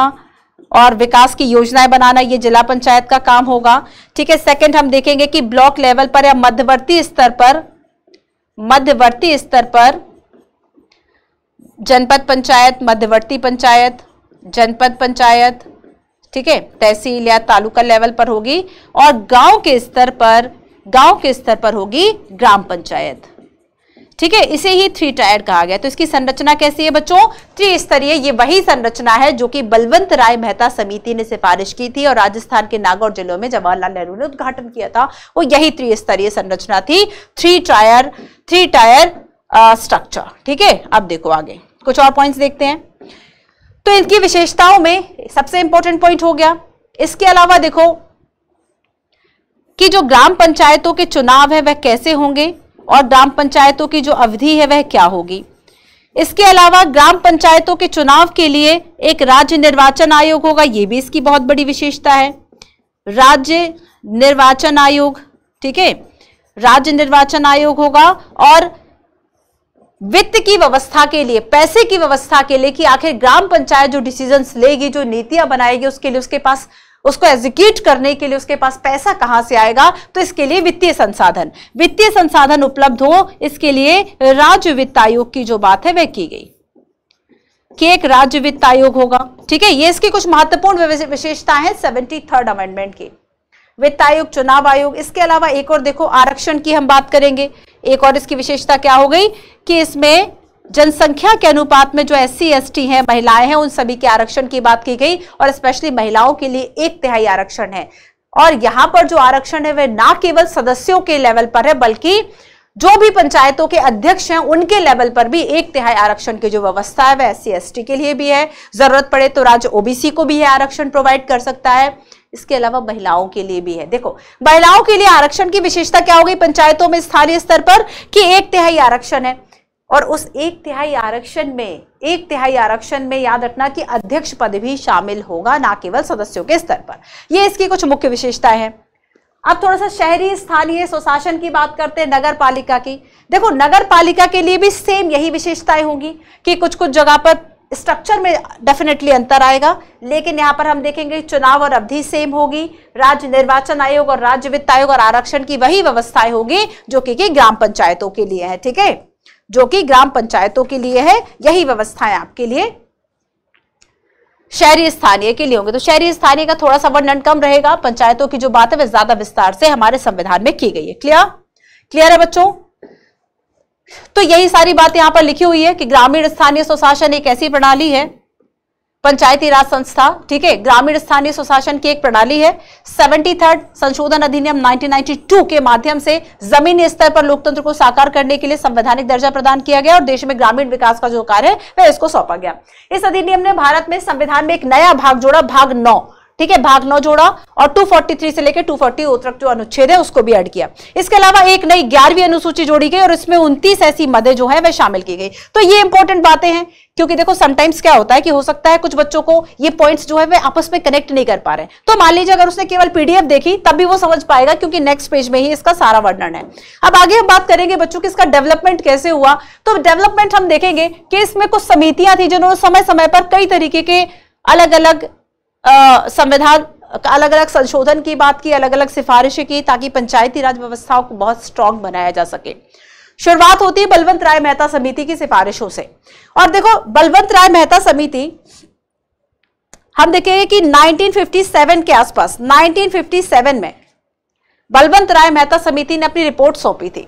और विकास की योजनाएं बनाना ये जिला पंचायत का काम होगा ठीक है सेकंड हम देखेंगे कि ब्लॉक लेवल पर या मध्यवर्ती स्तर पर मध्यवर्ती स्तर पर जनपद पंचायत मध्यवर्ती पंचायत जनपद पंचायत ठीक है तहसील या तालुका लेवल पर होगी और गांव के स्तर पर गांव के स्तर पर होगी ग्राम पंचायत ठीक है इसे ही थ्री टायर कहा गया तो इसकी संरचना कैसी है बच्चों त्रिस्तरीय ये वही संरचना है जो कि बलवंत राय मेहता समिति ने सिफारिश की थी और राजस्थान के नागौर जिलों में जवाहरलाल नेहरू ने उद्घाटन किया था वो यही त्रिस्तरीय संरचना थी three tier three tier structure ठीक है अब देखो आगे कुछ और पॉइंट देखते हैं तो इनकी विशेषताओं में सबसे इंपॉर्टेंट पॉइंट हो गया इसके अलावा देखो कि जो ग्राम पंचायतों के चुनाव है वह कैसे होंगे और ग्राम पंचायतों की जो अवधि है वह क्या होगी इसके अलावा ग्राम पंचायतों के चुनाव के लिए एक राज्य निर्वाचन आयोग होगा ये भी इसकी बहुत बड़ी विशेषता है राज्य निर्वाचन आयोग ठीक है राज्य निर्वाचन आयोग होगा और वित्त की व्यवस्था के लिए पैसे की व्यवस्था के लिए कि आखिर ग्राम पंचायत जो डिसीजन लेगी जो नीतियां बनाएगी उसके लिए उसके पास उसको एग्जीक्यूट करने के लिए उसके पास पैसा कहां से आएगा तो इसके लिए वित्तीय संसाधन वित्तीय संसाधन उपलब्ध हो इसके लिए राज्य वित्त आयोग की जो बात है वह की गई कि एक राज्य वित्त आयोग होगा ठीक है ये इसकी कुछ महत्वपूर्ण विशेषता है सेवेंटी थर्ड अमेंडमेंट की वित्त आयोग चुनाव आयोग इसके अलावा एक और देखो आरक्षण की हम बात करेंगे एक और इसकी विशेषता क्या हो गई कि इसमें जनसंख्या के अनुपात में जो एस सी एस टी है महिलाएं हैं उन सभी के आरक्षण की बात की गई और स्पेशली महिलाओं के लिए एक तिहाई आरक्षण है और यहां पर जो आरक्षण है वह ना केवल सदस्यों के लेवल पर है बल्कि जो भी पंचायतों के अध्यक्ष हैं उनके लेवल पर भी एक तिहाई आरक्षण की जो व्यवस्था है वह एस सी के लिए भी है जरूरत पड़े तो राज्य ओबीसी को भी यह आरक्षण प्रोवाइड कर सकता है इसके अलावा महिलाओं के लिए भी है देखो महिलाओं के लिए आरक्षण की विशेषता क्या हो गई पंचायतों में स्थानीय स्तर पर कि एक तिहाई आरक्षण है और उस एक तिहाई आरक्षण में एक तिहाई आरक्षण में याद रखना कि अध्यक्ष पद भी शामिल होगा ना केवल सदस्यों के स्तर पर ये इसकी कुछ मुख्य विशेषताएं हैं अब थोड़ा सा शहरी स्थानीय स्वशासन की बात करते हैं नगर पालिका की देखो नगर पालिका के लिए भी सेम यही विशेषताएं होंगी कि कुछ कुछ जगह पर स्ट्रक्चर में डेफिनेटली अंतर आएगा लेकिन यहाँ पर हम देखेंगे चुनाव और अवधि सेम होगी राज्य निर्वाचन आयोग और राज्य वित्त आयोग और आरक्षण की वही व्यवस्थाएं होगी जो कि ग्राम पंचायतों के लिए है ठीक है जो कि ग्राम पंचायतों के लिए है यही व्यवस्थाएं आपके लिए शहरी स्थानीय के लिए होंगे तो शहरी स्थानीय का थोड़ा सा वर्णन कम रहेगा पंचायतों की जो बात है वह ज्यादा विस्तार से हमारे संविधान में की गई है क्लियर क्लियर है बच्चों तो यही सारी बात यहां पर लिखी हुई है कि ग्रामीण स्थानीय स्वशासन एक ऐसी प्रणाली है पंचायती राज संस्था ठीक है ग्रामीण स्थानीय सुशासन की एक प्रणाली है सेवेंटी थर्ड संशोधन अधिनियम 1992 के माध्यम से जमीनी स्तर पर लोकतंत्र को साकार करने के लिए संवैधानिक दर्जा प्रदान किया गया और देश में ग्रामीण विकास का जो कार्य है वह इसको सौंपा गया इस अधिनियम ने भारत में संविधान में एक नया भाग जोड़ा भाग नौ ठीक है भाग नौ जोड़ा और 243 से लेकर 240 उत्तर जो अनुच्छेद है उसको भी ऐड किया इसके अलावा एक नई ग्यारहवीं अनुसूची जोड़ी गई और इसमें उनतीस ऐसी मदें जो है वह शामिल की गई तो ये इंपॉर्टेंट बातें हैं क्योंकि देखो समटाइम्स क्या होता है कि हो सकता है कुछ बच्चों को ये पॉइंट्स जो है वे आपस में कनेक्ट नहीं कर पा रहे तो मान लीजिए अगर उसने केवल पीडीएफ देखी तब भी वो समझ पाएगा क्योंकि नेक्स्ट पेज में ही इसका सारा वर्णन है अब आगे हम बात करेंगे बच्चों की इसका डेवलपमेंट कैसे हुआ तो डेवलपमेंट हम देखेंगे कि इसमें कुछ समितियां थी जिन्होंने समय समय पर कई तरीके के अलग अलग संविधान का अलग अलग संशोधन की बात की अलग अलग सिफारिशें की ताकि पंचायती राज व्यवस्थाओं को बहुत स्ट्रांग बनाया जा सके शुरुआत होती है बलवंत राय मेहता समिति की सिफारिशों से और देखो बलवंत राय मेहता समिति हम देखेंगे कि 1957 के आसपास 1957 में बलवंत राय मेहता समिति ने अपनी रिपोर्ट सौंपी थी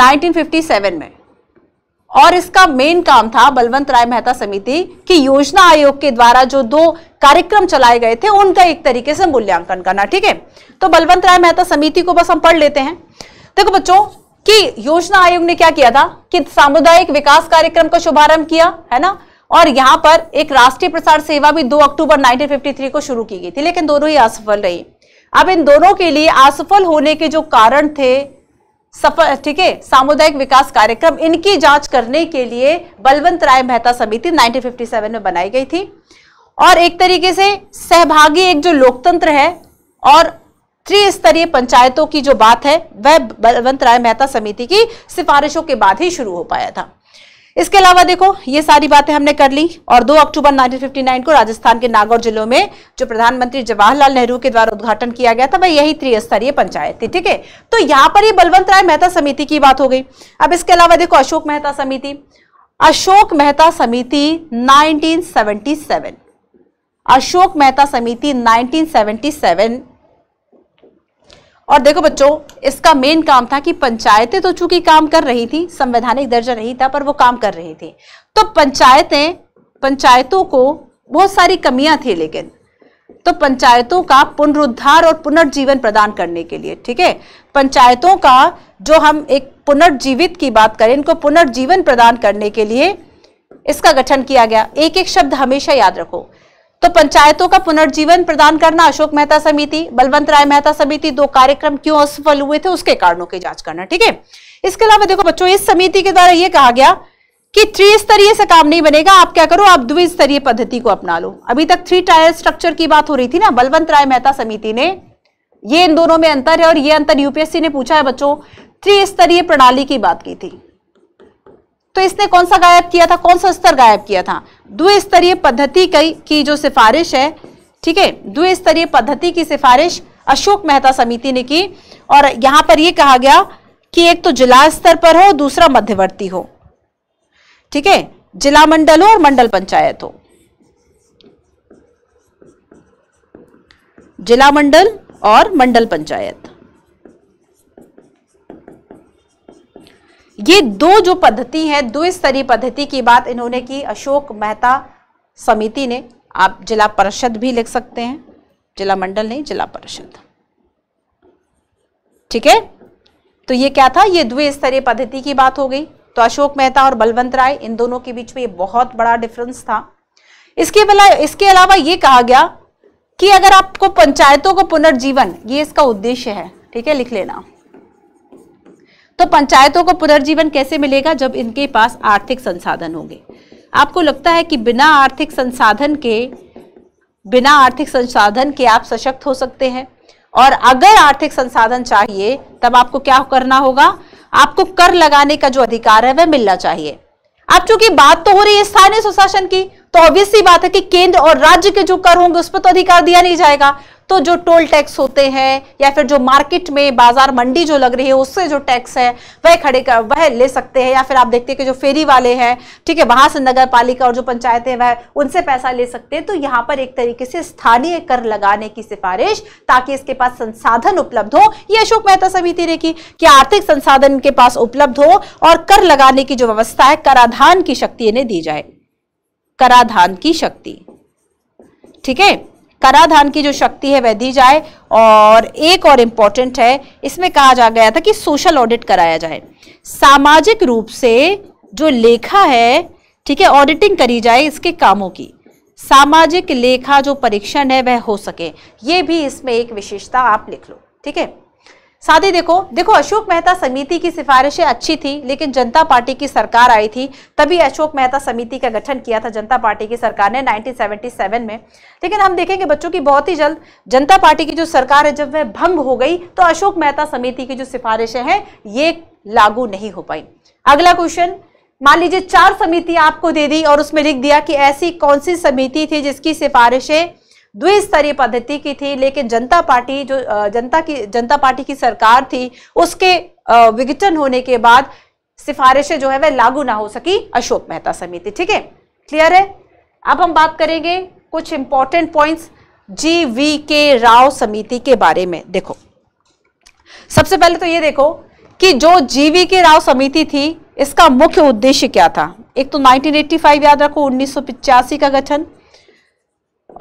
1957 में और इसका मेन काम था बलवंत राय मेहता समिति की योजना आयोग के द्वारा जो दो कार्यक्रम चलाए गए थे उनका एक तरीके से मूल्यांकन करना ठीक है तो बलवंत राय मेहता समिति को बस हम पढ़ लेते हैं देखो बच्चों कि योजना आयोग ने क्या किया था कि सामुदायिक विकास कार्यक्रम का शुभारंभ किया है ना और यहां पर एक राष्ट्रीय प्रसार सेवा भी 2 अक्टूबर 1953 को शुरू की गई थी लेकिन दोनों ही असफल रही अब इन दोनों के लिए असफल होने के जो कारण थे सफल ठीक है सामुदायिक विकास कार्यक्रम इनकी जांच करने के लिए बलवंत राय मेहता समिति 1957 में बनाई गई थी और एक तरीके से सहभागी एक जो लोकतंत्र है और त्रिस्तरीय पंचायतों की जो बात है वह बलवंत राय मेहता समिति की सिफारिशों के बाद ही शुरू हो पाया था इसके अलावा देखो ये सारी बातें हमने कर ली और 2 अक्टूबर 1959 को राजस्थान के नागौर जिलों में जो प्रधानमंत्री जवाहरलाल नेहरू के द्वारा उद्घाटन किया गया था वह यही त्रिस्तरीय पंचायत थी ठीक है तो यहां पर ये बलवंत राय मेहता समिति की बात हो गई अब इसके अलावा देखो अशोक मेहता समिति अशोक मेहता समिति नाइनटीन अशोक मेहता समिति नाइनटीन और देखो बच्चों इसका मेन काम था कि पंचायतें तो चूंकि काम कर रही थी संवैधानिक दर्जा नहीं था पर वो काम कर रही थी तो पंचायतें पंचायतों को बहुत सारी कमियां थी लेकिन तो पंचायतों का पुनरुद्धार और पुनर्जीवन प्रदान करने के लिए ठीक है पंचायतों का जो हम एक पुनर्जीवित की बात करें इनको पुनर्जीवन प्रदान करने के लिए इसका गठन किया गया एक एक शब्द हमेशा याद रखो तो पंचायतों का पुनर्जीवन प्रदान करना अशोक मेहता समिति बलवंत राय मेहता समिति दो कार्यक्रम क्यों असफल हुए थे उसके कारणों की जांच करना ठीक है इसके अलावा देखो बच्चों इस समिति के द्वारा यह कहा गया कि त्रिस्तरीय से काम नहीं बनेगा आप क्या करो आप द्विस्तरीय पद्धति को अपना लो अभी तक थ्री टायर स्ट्रक्चर की बात हो रही थी ना बलवंत राय मेहता समिति ने ये इन दोनों में अंतर है और ये अंतर यूपीएससी ने पूछा है बच्चों त्रिस्तरीय प्रणाली की बात की थी तो इसने कौन सा गायब किया था कौन सा स्तर गायब किया था द्विस्तरीय पद्धति की जो सिफारिश है ठीक है द्विस्तरीय पद्धति की सिफारिश अशोक मेहता समिति ने की और यहां पर यह कहा गया कि एक तो जिला स्तर पर हो दूसरा मध्यवर्ती हो ठीक है जिला मंडल हो और मंडल पंचायत हो जिला मंडल और मंडल पंचायत ये दो जो पद्धति है दो स्तरीय पद्धति की बात इन्होंने की अशोक मेहता समिति ने आप जिला परिषद भी लिख सकते हैं जिला मंडल नहीं जिला परिषद ठीक है तो ये क्या था ये द्विस्तरीय पद्धति की बात हो गई तो अशोक मेहता और बलवंत राय इन दोनों के बीच में बहुत बड़ा डिफरेंस था इसके बला इसके अलावा ये कहा गया कि अगर आपको पंचायतों को पुनर्जीवन ये इसका उद्देश्य है ठीक है लिख लेना तो पंचायतों को पुनर्जीवन कैसे मिलेगा जब इनके पास आर्थिक संसाधन होंगे आपको लगता है कि बिना आर्थिक संसाधन के बिना आर्थिक संसाधन के आप सशक्त हो सकते हैं और अगर आर्थिक संसाधन चाहिए तब आपको क्या करना होगा आपको कर लगाने का जो अधिकार है वह मिलना चाहिए अब चूंकि बात तो हो रही है स्थानीय सुशासन की तो ऑब्वियसली बात है कि केंद्र और राज्य के जो कर होंगे उस पर तो अधिकार दिया नहीं जाएगा तो जो टोल टैक्स होते हैं या फिर जो मार्केट में बाजार मंडी जो लग रही है उससे जो टैक्स है वह खड़े कर वह ले सकते हैं या फिर आप देखते हैं कि जो फेरी वाले हैं ठीक है वहां से नगर पालिका और जो पंचायतें वह उनसे पैसा ले सकते हैं तो यहाँ पर एक तरीके से स्थानीय कर लगाने की सिफारिश ताकि इसके पास संसाधन उपलब्ध हो यह अशोक मेहता समिति ने की कि आर्थिक संसाधन इनके पास उपलब्ध हो और कर लगाने की जो व्यवस्था है कराधान की शक्ति इन्हें दी जाए कराधान की शक्ति ठीक है कराधान की जो शक्ति है वह दी जाए और एक और इम्पॉर्टेंट है इसमें कहा जा गया था कि सोशल ऑडिट कराया जाए सामाजिक रूप से जो लेखा है ठीक है ऑडिटिंग करी जाए इसके कामों की सामाजिक लेखा जो परीक्षण है वह हो सके ये भी इसमें एक विशेषता आप लिख लो ठीक है साथ ही देखो देखो अशोक मेहता समिति की सिफारिशें अच्छी थी लेकिन जनता पार्टी की सरकार आई थी तभी अशोक मेहता समिति का गठन किया था जनता पार्टी की सरकार ने 1977 में लेकिन हम देखेंगे बच्चों की बहुत ही जल्द जनता पार्टी की जो सरकार है जब वह भंग हो गई तो अशोक मेहता समिति की जो सिफारिशें हैं ये लागू नहीं हो पाई अगला क्वेश्चन मान लीजिए चार समिति आपको दे दी और उसमें लिख दिया कि ऐसी कौन सी समिति थी जिसकी सिफारिशें द्विस्तरीय पद्धति की थी लेकिन जनता पार्टी जो जनता की जनता पार्टी की सरकार थी उसके विघटन होने के बाद सिफारिशें जो है वह लागू ना हो सकी अशोक मेहता समिति ठीक है क्लियर है अब हम बात करेंगे कुछ इंपॉर्टेंट पॉइंट्स जी वी के राव समिति के बारे में देखो सबसे पहले तो ये देखो कि जो जीवी के राव समिति थी इसका मुख्य उद्देश्य क्या था एक तो 1985 याद रखो 1985 का गठन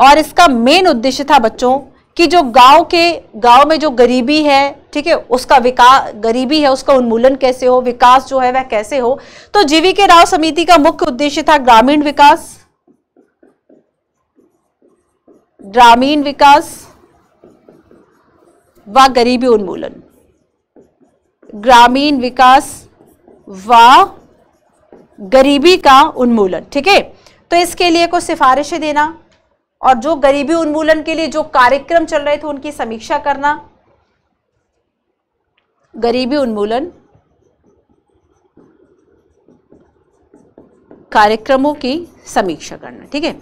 और इसका मेन उद्देश्य था बच्चों कि जो गांव के गांव में जो गरीबी है ठीक है उसका विकास गरीबी है उसका उन्मूलन कैसे हो विकास जो है वह कैसे हो तो जीवी के राव समिति का मुख्य उद्देश्य था ग्रामीण विकास ग्रामीण विकास व गरीबी उन्मूलन ग्रामीण विकास व गरीबी का उन्मूलन ठीक है तो इसके लिए कुछ सिफारिशें देना और जो गरीबी उन्मूलन के लिए जो कार्यक्रम चल रहे थे उनकी समीक्षा करना गरीबी उन्मूलन कार्यक्रमों की समीक्षा करना ठीक है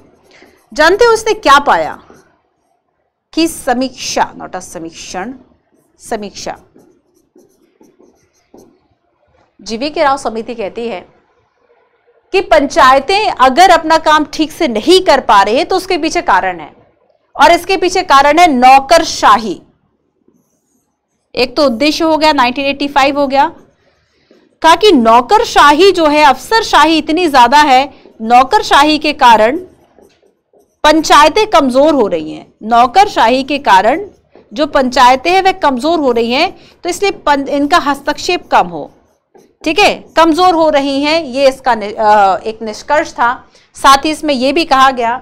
जानते हो उसने क्या पाया कि समीक्षा नॉट अ समीक्षण समीक्षा जीवी के राव समिति कहती है कि पंचायतें अगर अपना काम ठीक से नहीं कर पा रहे हैं तो उसके पीछे कारण है और इसके पीछे कारण है नौकरशाही एक तो उद्देश्य हो गया 1985 हो गया कहा कि नौकरशाही जो है अफसरशाही इतनी ज्यादा है नौकरशाही के कारण पंचायतें कमजोर हो रही हैं नौकरशाही के कारण जो पंचायतें हैं वह कमजोर हो रही हैं तो इसलिए इनका हस्तक्षेप कम हो ठीक है कमज़ोर हो रही हैं ये इसका एक निष्कर्ष था साथ ही इसमें यह भी कहा गया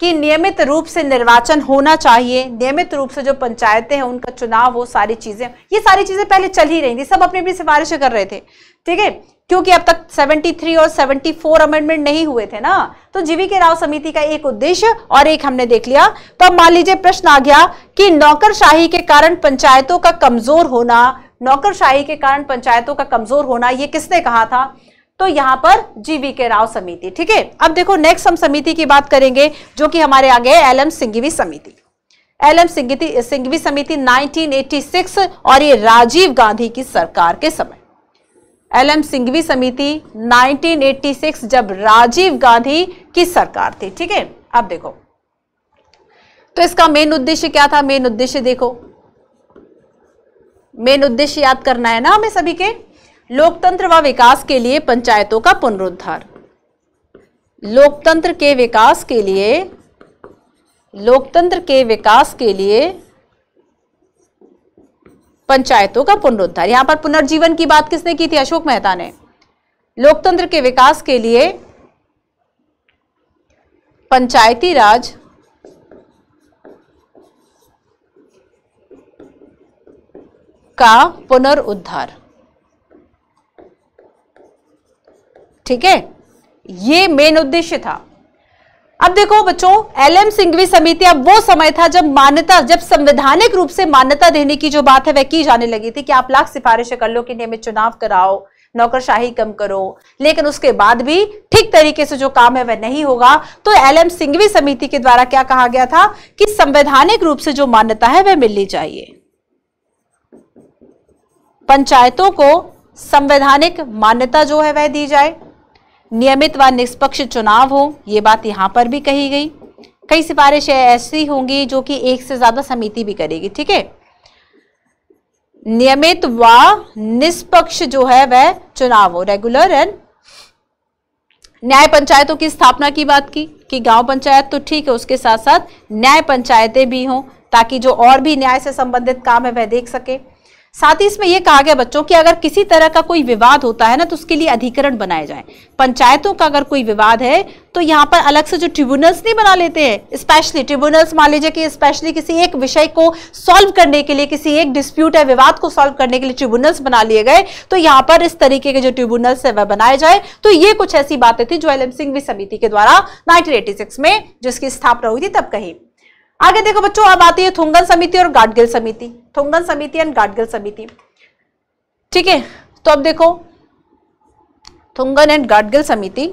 कि नियमित रूप से निर्वाचन होना चाहिए नियमित रूप से जो पंचायतें हैं उनका चुनाव हो सारी चीज़ें ये सारी चीज़ें पहले चल ही रही थी सब अपनी अपनी सिफारिशें कर रहे थे ठीक है क्योंकि अब तक 73 और 74 अमेंडमेंट नहीं हुए थे ना तो जीवी के राव समिति का एक उद्देश्य और एक हमने देख लिया तो अब मान लीजिए प्रश्न आ गया कि नौकरशाही के कारण पंचायतों का कमजोर होना नौकरशाही के कारण पंचायतों का कमजोर होना ये किसने कहा था तो यहां पर जीवी के राव समिति ठीक है अब देखो नेक्स्ट हम समिति की बात करेंगे जो कि हमारे आगे एल एम सिंघवी समिति एल एम सिंघवी समिति 1986 और ये राजीव गांधी की सरकार के समय एल एम सिंघवी समिति 1986 जब राजीव गांधी की सरकार थी ठीक है अब देखो तो इसका मेन उद्देश्य क्या था मेन उद्देश्य देखो मेन उद्देश्य याद करना है ना हमें सभी के लोकतंत्र व विकास के लिए पंचायतों का पुनरुद्धार लोकतंत्र के विकास के लिए लोकतंत्र के विकास के लिए पंचायतों का पुनरुद्धार यहां पर पुनर्जीवन की बात किसने की थी अशोक मेहता ने लोकतंत्र के विकास के लिए पंचायती राज का पुनरुद्धार ठीक है ये मेन उद्देश्य था अब देखो बच्चों एल एम सिंघवी समिति अब वो समय था जब मान्यता जब संवैधानिक रूप से मान्यता देने की जो बात है वह की जाने लगी थी कि आप लाख सिफारिशें कर लो कि नियमित चुनाव कराओ नौकरशाही कम करो लेकिन उसके बाद भी ठीक तरीके से जो काम है वह नहीं होगा तो एल एम सिंघवी समिति के द्वारा क्या कहा गया था कि संवैधानिक रूप से जो मान्यता है वह मिलनी चाहिए पंचायतों को संवैधानिक मान्यता जो है वह दी जाए नियमित व निष्पक्ष चुनाव हो ये बात यहाँ पर भी कही गई कई सिफारिश ऐसी होंगी जो कि एक से ज्यादा समिति भी करेगी ठीक है नियमित व निष्पक्ष जो है वह चुनाव हो रेगुलर एंड न्याय पंचायतों की स्थापना की बात की कि गांव पंचायत तो ठीक है उसके साथ साथ न्याय पंचायतें भी हों ताकि जो और भी न्याय से संबंधित काम है वह देख सके साथ ही इसमें यह कहा गया बच्चों कि अगर किसी तरह का कोई विवाद होता है ना तो उसके लिए अधिकरण बनाए जाए पंचायतों का अगर कोई विवाद है तो यहाँ पर अलग से जो ट्रिब्यूनल्स नहीं बना लेते हैं स्पेशली ट्रिब्यूनल्स मान लीजिए कि स्पेशली किसी एक विषय को सॉल्व करने के लिए किसी एक डिस्प्यूट या विवाद को सॉल्व करने के लिए ट्रिब्यूनल्स बना लिए गए तो यहाँ पर इस तरीके के जो ट्रिब्यूनल्स है वह बनाए जाए तो ये कुछ ऐसी बातें थी जो एल एम सिंह समिति के द्वारा नाइनटीन में जिसकी स्थापना हुई थी तब कही आगे देखो बच्चों अब आती है थुंगन समिति और गाडगिल समिति थुंगन समिति एंड गाडगिल समिति ठीक है तो अब देखो थुंगन एंड गाडगिल समिति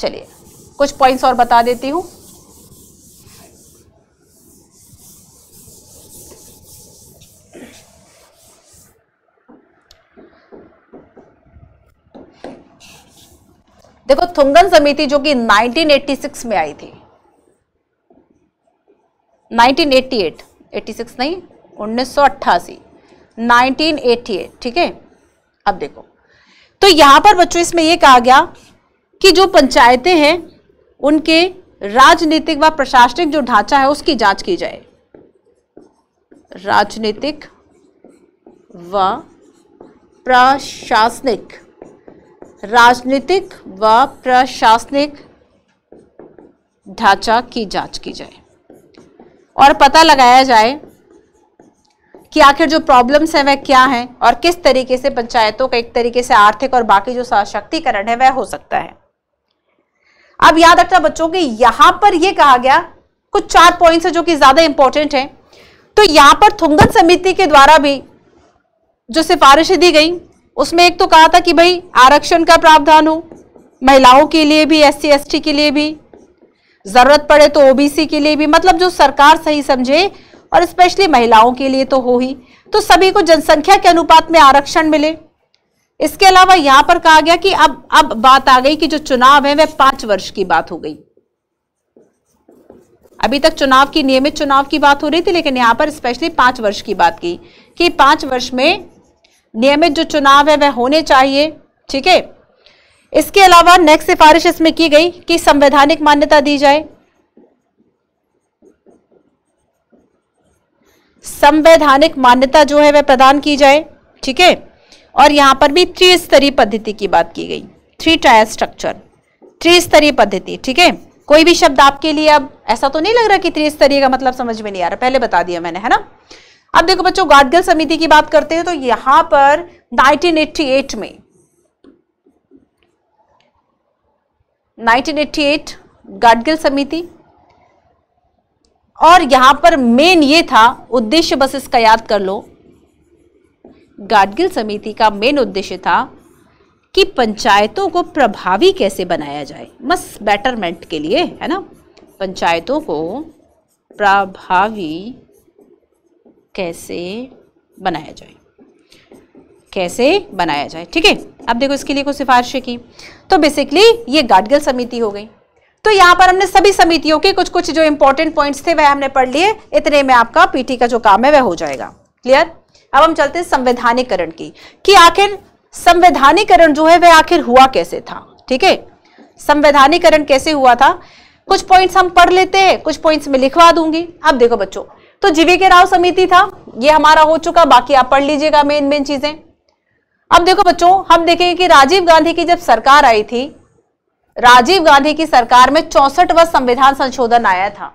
चलिए कुछ पॉइंट्स और बता देती हूं देखो थुंगन समिति जो कि 1986 में आई थी 1988 86 नहीं 1988 1988 ठीक है अब देखो तो यहां पर बच्चों इसमें यह कहा गया कि जो पंचायतें हैं उनके राजनीतिक व प्रशासनिक जो ढांचा है उसकी जांच की जाए राजनीतिक व प्रशासनिक राजनीतिक व प्रशासनिक ढांचा की जांच की जाए और पता लगाया जाए कि आखिर जो प्रॉब्लम्स हैं वह क्या हैं और किस तरीके से पंचायतों का एक तरीके से आर्थिक और बाकी जो सशक्तिकरण है वह हो सकता है अब याद रखना बच्चों के यहां पर यह कहा गया कुछ चार पॉइंट्स है जो कि ज्यादा इंपॉर्टेंट है तो यहां पर थुंगन समिति के द्वारा भी जो सिफारिशें दी गई उसमें एक तो कहा था कि भाई आरक्षण का प्रावधान हो महिलाओं के लिए भी एस सी के लिए भी ज़रूरत पड़े तो ओबीसी के लिए भी मतलब जो सरकार सही समझे और स्पेशली महिलाओं के लिए तो हो ही तो सभी को जनसंख्या के अनुपात में आरक्षण मिले इसके अलावा यहां पर कहा गया कि अब अब बात आ गई कि जो चुनाव है वह पांच वर्ष की बात हो गई अभी तक चुनाव की नियमित चुनाव की बात हो रही थी लेकिन यहां पर स्पेशली पांच वर्ष की बात की कि पांच वर्ष में नियमित जो चुनाव है वह होने चाहिए ठीक है इसके अलावा नेक्स्ट सिफारिश इसमें की गई कि संवैधानिक मान्यता दी जाए संवैधानिक मान्यता जो है वह प्रदान की जाए ठीक है और यहां पर भी त्रिस्तरीय पद्धति की बात की गई थ्री ट्रायल स्ट्रक्चर त्रिस्तरीय पद्धति ठीक है कोई भी शब्द आपके लिए अब ऐसा तो नहीं लग रहा कि त्रिस्तरीय का मतलब समझ में नहीं आ रहा पहले बता दिया मैंने है ना अब देखो बच्चों गाडगिल समिति की बात करते हैं तो यहां पर 1988 में 1988 गाडगिल समिति और यहां पर मेन ये था उद्देश्य बस इसका याद कर लो गाडगिल समिति का मेन उद्देश्य था कि पंचायतों को प्रभावी कैसे बनाया जाए बस बेटरमेंट के लिए है ना पंचायतों को प्रभावी कैसे बनाया जाए कैसे बनाया जाए ठीक है अब देखो इसके लिए कुछ सिफारिशें की तो बेसिकली ये गाडगल समिति हो गई तो यहाँ पर हमने सभी समितियों के कुछ कुछ जो इंपॉर्टेंट पॉइंट्स थे वह हमने पढ़ लिए इतने में आपका पीटी का जो काम है वह हो जाएगा क्लियर अब हम चलते हैं संवैधानिकरण की कि आखिर संवैधानिकरण जो है वह आखिर हुआ कैसे था ठीक है संवैधानिकरण कैसे हुआ था कुछ पॉइंट्स हम पढ़ लेते हैं कुछ पॉइंट्स में लिखवा दूंगी अब देखो बच्चों तो जीवी के राव समिति था ये हमारा हो चुका बाकी आप पढ़ लीजिएगा मेन मेन चीजें अब देखो बच्चों हम देखेंगे कि राजीव गांधी की जब सरकार आई थी राजीव गांधी की सरकार में चौसठवा संविधान संशोधन आया था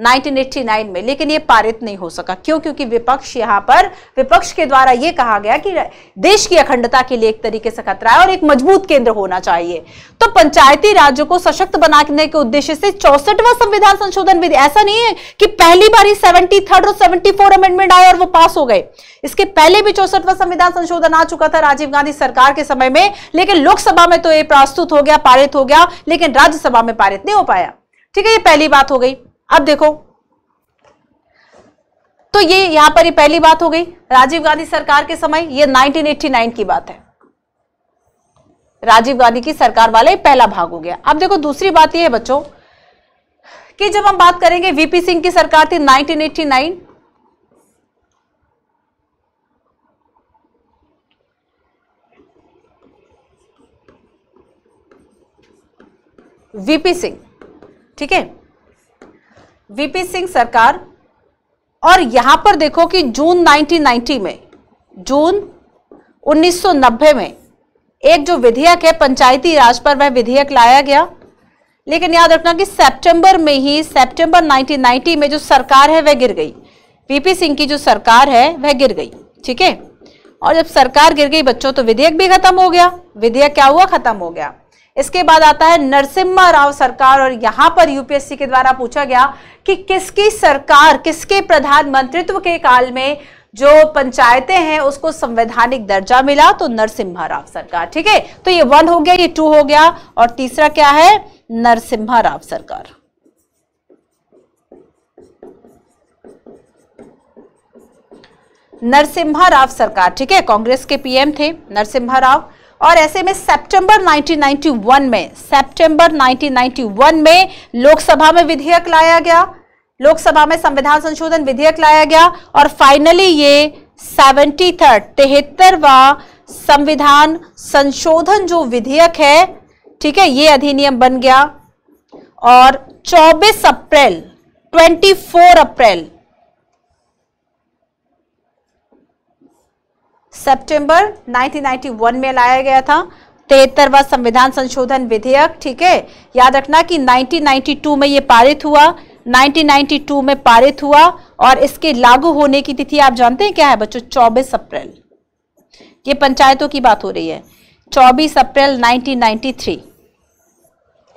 1989 में लेकिन ये पारित नहीं हो सका क्यों क्योंकि विपक्ष यहाँ पर विपक्ष के द्वारा ये कहा गया कि देश की अखंडता के लिए एक तरीके से खतरा है और एक मजबूत केंद्र होना चाहिए तो पंचायती राज्यों को सशक्त बनाने के उद्देश्य से चौसठवा संविधान संशोधन विधि ऐसा नहीं है कि पहली बार ही सेवेंटी थर्ड और सेवेंटी फोर अमेंडमेंट आए और वो पास हो गए इसके पहले भी चौसठवा संविधान संशोधन आ चुका था राजीव गांधी सरकार के समय में लेकिन लोकसभा में तो ये प्रस्तुत हो गया पारित हो गया लेकिन राज्यसभा में पारित नहीं हो पाया ठीक है ये पहली बात हो गई अब देखो तो ये यहां पर ये पहली बात हो गई राजीव गांधी सरकार के समय ये 1989 की बात है राजीव गांधी की सरकार वाले पहला भाग हो गया अब देखो दूसरी बात ये है बच्चों कि जब हम बात करेंगे वीपी सिंह की सरकार थी 1989 वीपी सिंह ठीक है वीपी सिंह सरकार और यहां पर देखो कि जून 1990 में जून 1990 में एक जो विधेयक है पंचायती राज पर वह विधेयक लाया गया लेकिन याद रखना कि सितंबर में ही सितंबर 1990 में जो सरकार है वह गिर गई वीपी सिंह की जो सरकार है वह गिर गई ठीक है और जब सरकार गिर गई बच्चों तो विधेयक भी खत्म हो गया विधेयक क्या हुआ खत्म हो गया इसके बाद आता है नरसिम्हा राव सरकार और यहां पर यूपीएससी के द्वारा पूछा गया कि किसकी सरकार किसके प्रधानमंत्रित्व के काल में जो पंचायतें हैं उसको संवैधानिक दर्जा मिला तो नरसिम्हा राव सरकार ठीक है तो ये वन हो गया ये टू हो गया और तीसरा क्या है नरसिम्हा राव सरकार नरसिम्हा राव सरकार ठीक है कांग्रेस के पीएम थे नरसिम्हा राव और ऐसे में सितंबर 1991 में सितंबर 1991 में लोकसभा में विधेयक लाया गया लोकसभा में संविधान संशोधन विधेयक लाया गया और फाइनली ये सेवेंटी थर्ड तिहत्तरवा संविधान संशोधन जो विधेयक है ठीक है ये अधिनियम बन गया और 24 अप्रैल 24 अप्रैल सितंबर 1991 में लाया गया था तिहत्तरवा संविधान संशोधन विधेयक ठीक है याद रखना कि 1992 में ये पारित हुआ 1992 में पारित हुआ और इसके लागू होने की तिथि आप जानते हैं क्या है बच्चों 24 अप्रैल ये पंचायतों की बात हो रही है 24 अप्रैल 1993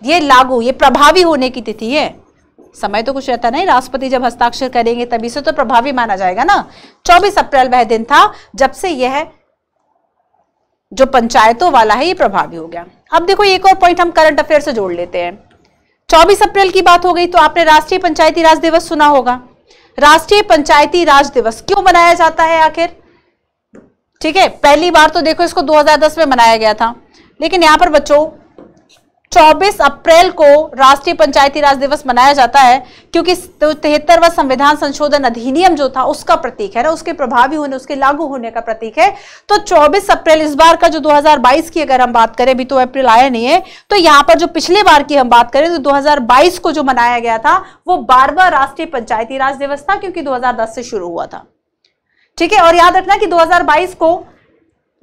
ये लागू ये प्रभावी होने की तिथि है समय तो कुछ रहता नहीं राष्ट्रपति जब हस्ताक्षर करेंगे तभी से तो प्रभावी माना जाएगा ना चौबीस अप्रैल वह दिन था जब से यह जो पंचायतों वाला है ये प्रभावी हो गया अब देखो एक और पॉइंट हम करंट अफेयर से जोड़ लेते हैं 24 अप्रैल की बात हो गई तो आपने राष्ट्रीय पंचायती राज दिवस सुना होगा राष्ट्रीय पंचायती राज दिवस क्यों मनाया जाता है आखिर ठीक है पहली बार तो देखो इसको 2010 में मनाया गया था लेकिन यहां पर बच्चों 24 अप्रैल को राष्ट्रीय पंचायती राज दिवस मनाया जाता है क्योंकि तो तिहत्तरवा संविधान संशोधन अधिनियम जो था उसका प्रतीक है ना उसके प्रभावी होने उसके लागू होने का प्रतीक है तो 24 अप्रैल इस बार का जो 2022 की अगर हम बात करें अभी तो अप्रैल आया नहीं है तो यहाँ पर जो पिछले बार की हम बात करें तो दो को जो मनाया गया था वो बार बार राष्ट्रीय पंचायती राज दिवस था क्योंकि दो से शुरू हुआ था ठीक है और याद रखना कि 2022 को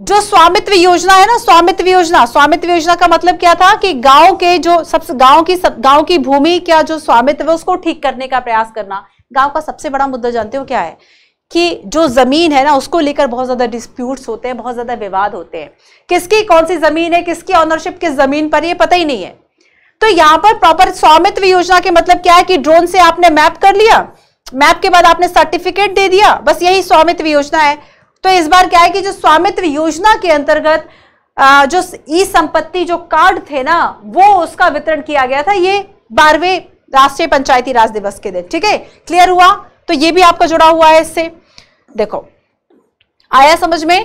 जो स्वामित्व योजना है ना स्वामित्व योजना स्वामित्व योजना का मतलब क्या था कि गांव के जो सबसे गांव की सब, गांव की भूमि क्या जो स्वामित्व है उसको ठीक करने का प्रयास करना गांव का सबसे बड़ा मुद्दा जानते हो क्या है कि जो ज़मीन है ना उसको लेकर बहुत ज़्यादा डिस्प्यूट्स होते हैं बहुत ज़्यादा विवाद होते हैं किसकी कौन सी ज़मीन है किसकी ऑनरशिप किस ज़मीन पर ये पता ही नहीं है तो यहाँ पर प्रॉपर स्वामित्व योजना के मतलब क्या है कि ड्रोन से आपने मैप कर लिया मैप के बाद आपने सर्टिफिकेट दे दिया बस यही स्वामित्व योजना है तो इस बार क्या है कि जो स्वामित्व योजना के अंतर्गत जो ई संपत्ति जो कार्ड थे ना वो उसका वितरण किया गया था ये बारहवें राष्ट्रीय पंचायती राज दिवस के दिन ठीक है क्लियर हुआ तो ये भी आपका जुड़ा हुआ है इससे देखो आया समझ में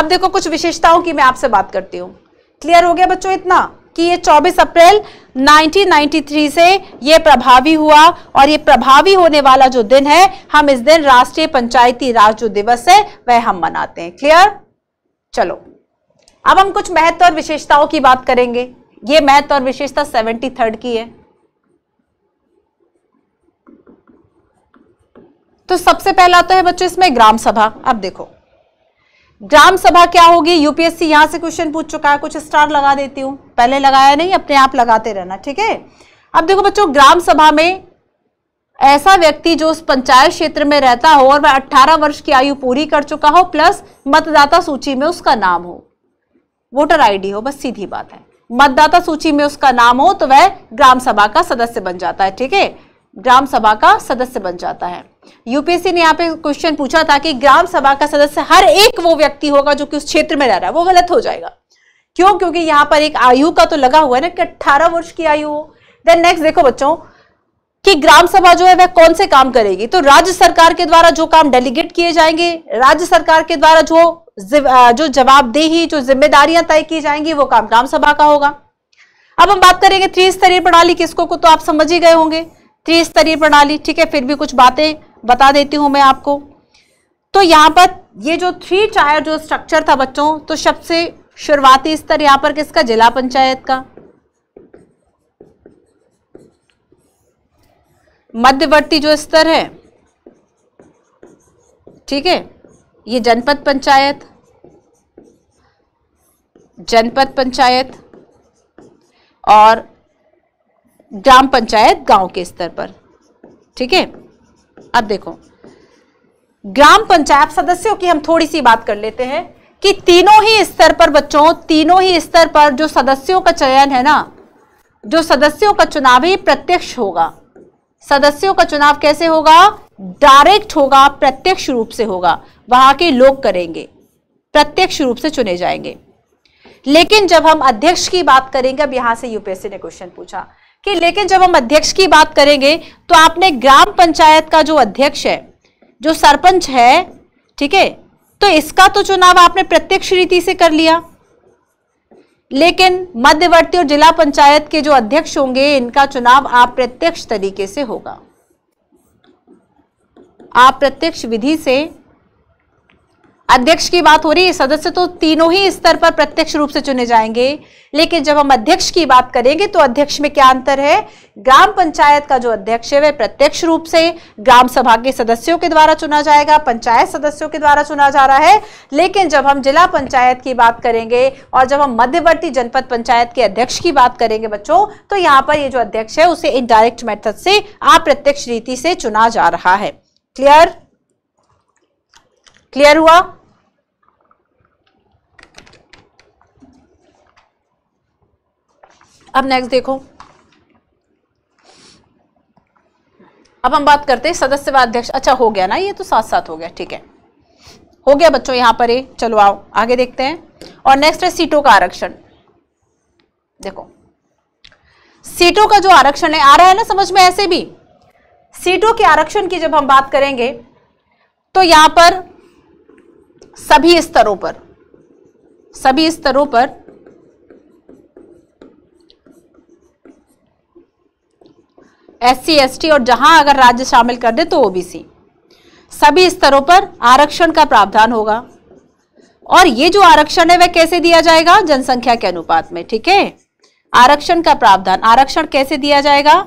अब देखो कुछ विशेषताओं की मैं आपसे बात करती हूं क्लियर हो गया बच्चों इतना कि ये 24 अप्रैल 1993 से ये प्रभावी हुआ और ये प्रभावी होने वाला जो दिन है हम इस दिन राष्ट्रीय पंचायती राज जो दिवस है वह हम मनाते हैं क्लियर चलो अब हम कुछ महत्व और विशेषताओं की बात करेंगे ये महत्व और विशेषता सेवेंटी थर्ड की है तो सबसे पहला तो है बच्चों इसमें ग्राम सभा अब देखो ग्राम सभा क्या होगी यूपीएससी यहां से क्वेश्चन पूछ चुका है कुछ स्टार लगा देती हूँ पहले लगाया नहीं अपने आप लगाते रहना ठीक है अब देखो बच्चों ग्राम सभा में ऐसा व्यक्ति जो उस पंचायत क्षेत्र में रहता हो और वह 18 वर्ष की आयु पूरी कर चुका हो प्लस मतदाता सूची में उसका नाम हो वोटर आईडी हो बस सीधी बात है मतदाता सूची में उसका नाम हो तो वह ग्राम सभा का सदस्य बन जाता है ठीक है ग्राम सभा का सदस्य बन जाता है यूपीएससी ने यहाँ पे क्वेश्चन पूछा था कि ग्राम सभा का सदस्य हर एक वो व्यक्ति होगा जो कि उस क्षेत्र में रह रहा है वो गलत हो जाएगा क्यों क्योंकि यहाँ पर एक आयु का तो लगा हुआ है ना कि अट्ठारह वर्ष की आयु हो देन नेक्स्ट देखो बच्चों कि ग्राम सभा जो है वह कौन से काम करेगी तो राज्य सरकार के द्वारा जो काम डेलीगेट किए जाएंगे राज्य सरकार के द्वारा जो जो जवाबदेही जो जिम्मेदारियां तय की जाएंगी वो काम ग्राम सभा का होगा अब हम बात करेंगे त्रिस्तरीय प्रणाली किसको को तो आप समझ ही गए होंगे त्रिस्तरीय प्रणाली ठीक है फिर भी कुछ बातें बता देती हूँ मैं आपको तो यहाँ पर ये जो थ्री टायर जो स्ट्रक्चर था बच्चों तो सबसे शुरुआती स्तर यहाँ पर किसका जिला पंचायत का मध्यवर्ती जो स्तर है ठीक है ये जनपद पंचायत जनपद पंचायत और ग्राम पंचायत गांव के स्तर पर ठीक है अब देखो ग्राम पंचायत सदस्यों की हम थोड़ी सी बात कर लेते हैं कि तीनों ही स्तर पर बच्चों तीनों ही स्तर पर जो सदस्यों का चयन है ना जो सदस्यों का चुनाव ही प्रत्यक्ष होगा सदस्यों का चुनाव कैसे होगा डायरेक्ट होगा प्रत्यक्ष रूप से होगा वहां के लोग करेंगे प्रत्यक्ष रूप से चुने जाएंगे लेकिन जब हम अध्यक्ष की बात करेंगे अब यहां से यूपीएससी ने क्वेश्चन पूछा कि लेकिन जब हम अध्यक्ष की बात करेंगे तो आपने ग्राम पंचायत का जो अध्यक्ष है जो सरपंच है ठीक है तो इसका तो चुनाव आपने प्रत्यक्ष रीति से कर लिया लेकिन मध्यवर्ती और जिला पंचायत के जो अध्यक्ष होंगे इनका चुनाव आप प्रत्यक्ष तरीके से होगा आप प्रत्यक्ष विधि से अध्यक्ष की बात हो रही है सदस्य तो तीनों ही स्तर पर प्रत्यक्ष रूप से चुने जाएंगे लेकिन जब हम अध्यक्ष की बात करेंगे तो अध्यक्ष में क्या अंतर है ग्राम पंचायत का जो अध्यक्ष है वह प्रत्यक्ष रूप से ग्राम सभा के सदस्यों के द्वारा चुना जाएगा पंचायत सदस्यों के द्वारा चुना जा रहा है लेकिन जब हम जिला पंचायत की बात करेंगे और जब हम मध्यवर्ती जनपद पंचायत के अध्यक्ष की बात करेंगे बच्चों तो यहाँ पर ये जो अध्यक्ष है उसे इनडायरेक्ट मेथड से अप्रत्यक्ष रीति से चुना जा रहा है क्लियर क्लियर हुआ अब नेक्स्ट देखो अब हम बात करते हैं सदस्य व अध्यक्ष अच्छा हो गया ना ये तो साथ साथ हो गया ठीक है हो गया बच्चों यहां पर ये चलो आओ आगे देखते हैं और नेक्स्ट है सीटों का आरक्षण देखो सीटों का जो आरक्षण है आ रहा है ना समझ में ऐसे भी सीटों के आरक्षण की जब हम बात करेंगे तो यहां पर सभी स्तरों पर सभी स्तरों पर एस सी और जहां अगर राज्य शामिल कर दे तो ओबीसी सभी स्तरों पर आरक्षण का प्रावधान होगा और ये जो आरक्षण है वह कैसे दिया जाएगा जनसंख्या के अनुपात में ठीक है आरक्षण का प्रावधान आरक्षण कैसे दिया जाएगा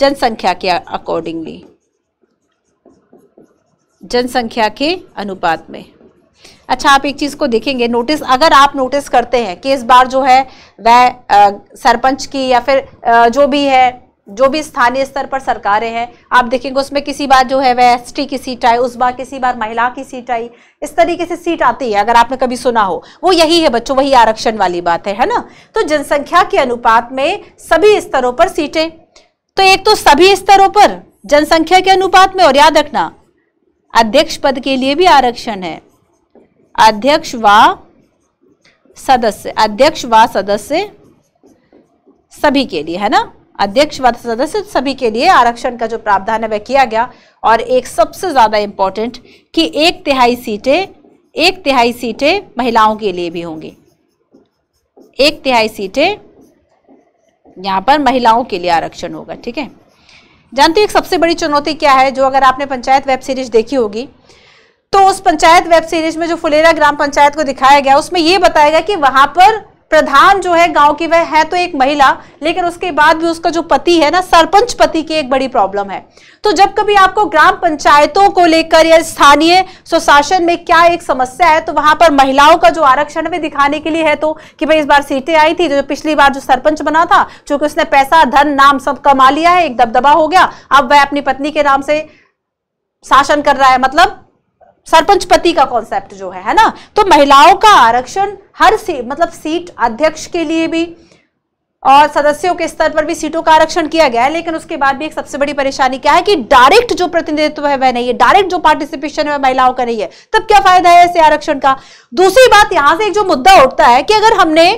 जनसंख्या के अकॉर्डिंगली जनसंख्या के अनुपात में अच्छा आप एक चीज को देखेंगे नोटिस अगर आप नोटिस करते हैं कि इस बार जो है वह सरपंच की या फिर जो भी है जो भी स्थानीय स्तर पर सरकारें हैं आप देखेंगे उसमें किसी बार जो है वह एस की सीट आई उस बार किसी बार महिला की सीट आई इस तरीके से सीट आती है अगर आपने कभी सुना हो वो यही है बच्चों वही आरक्षण वाली बात है है ना तो जनसंख्या के अनुपात में सभी स्तरों पर सीटें तो एक तो सभी स्तरों पर जनसंख्या के अनुपात में और याद रखना अध्यक्ष पद के लिए भी आरक्षण है अध्यक्ष व सदस्य अध्यक्ष व सदस्य सभी के लिए है ना अध्यक्ष व सदस्य सभी के लिए आरक्षण का जो प्रावधान है वह किया गया और एक सबसे ज़्यादा इम्पोर्टेंट कि एक तिहाई सीटें एक तिहाई सीटें महिलाओं के लिए भी होंगी एक तिहाई सीटें यहाँ पर महिलाओं के लिए आरक्षण होगा ठीक है जानते हो एक सबसे बड़ी चुनौती क्या है जो अगर आपने पंचायत वेब सीरीज देखी होगी तो उस पंचायत वेब सीरीज में जो फुलेरा ग्राम पंचायत को दिखाया गया उसमें यह बताया गया कि वहां पर प्रधान जो है गांव की वह है तो एक महिला लेकिन उसके बाद भी उसका जो पति है ना सरपंच पति की एक बड़ी प्रॉब्लम है तो जब कभी आपको ग्राम पंचायतों को लेकर या स्थानीय स्वशासन में क्या एक समस्या है तो वहां पर महिलाओं का जो आरक्षण भी दिखाने के लिए है तो कि भाई इस बार सीटें आई थी जो पिछली बार जो सरपंच बना था चूंकि उसने पैसा धन नाम सब कमा लिया है एक दबदबा हो गया अब वह अपनी पत्नी के नाम से शासन कर रहा है मतलब सरपंच पति का कॉन्सेप्ट जो है है ना तो महिलाओं का आरक्षण हर सी, मतलब सीट अध्यक्ष के लिए भी और सदस्यों के स्तर पर भी सीटों का आरक्षण किया गया है लेकिन उसके बाद भी एक सबसे बड़ी परेशानी क्या है कि डायरेक्ट जो प्रतिनिधित्व है वह नहीं है डायरेक्ट जो पार्टिसिपेशन है वह महिलाओं का नहीं है तब क्या फायदा है ऐसे आरक्षण का दूसरी बात यहां से एक जो मुद्दा उठता है कि अगर हमने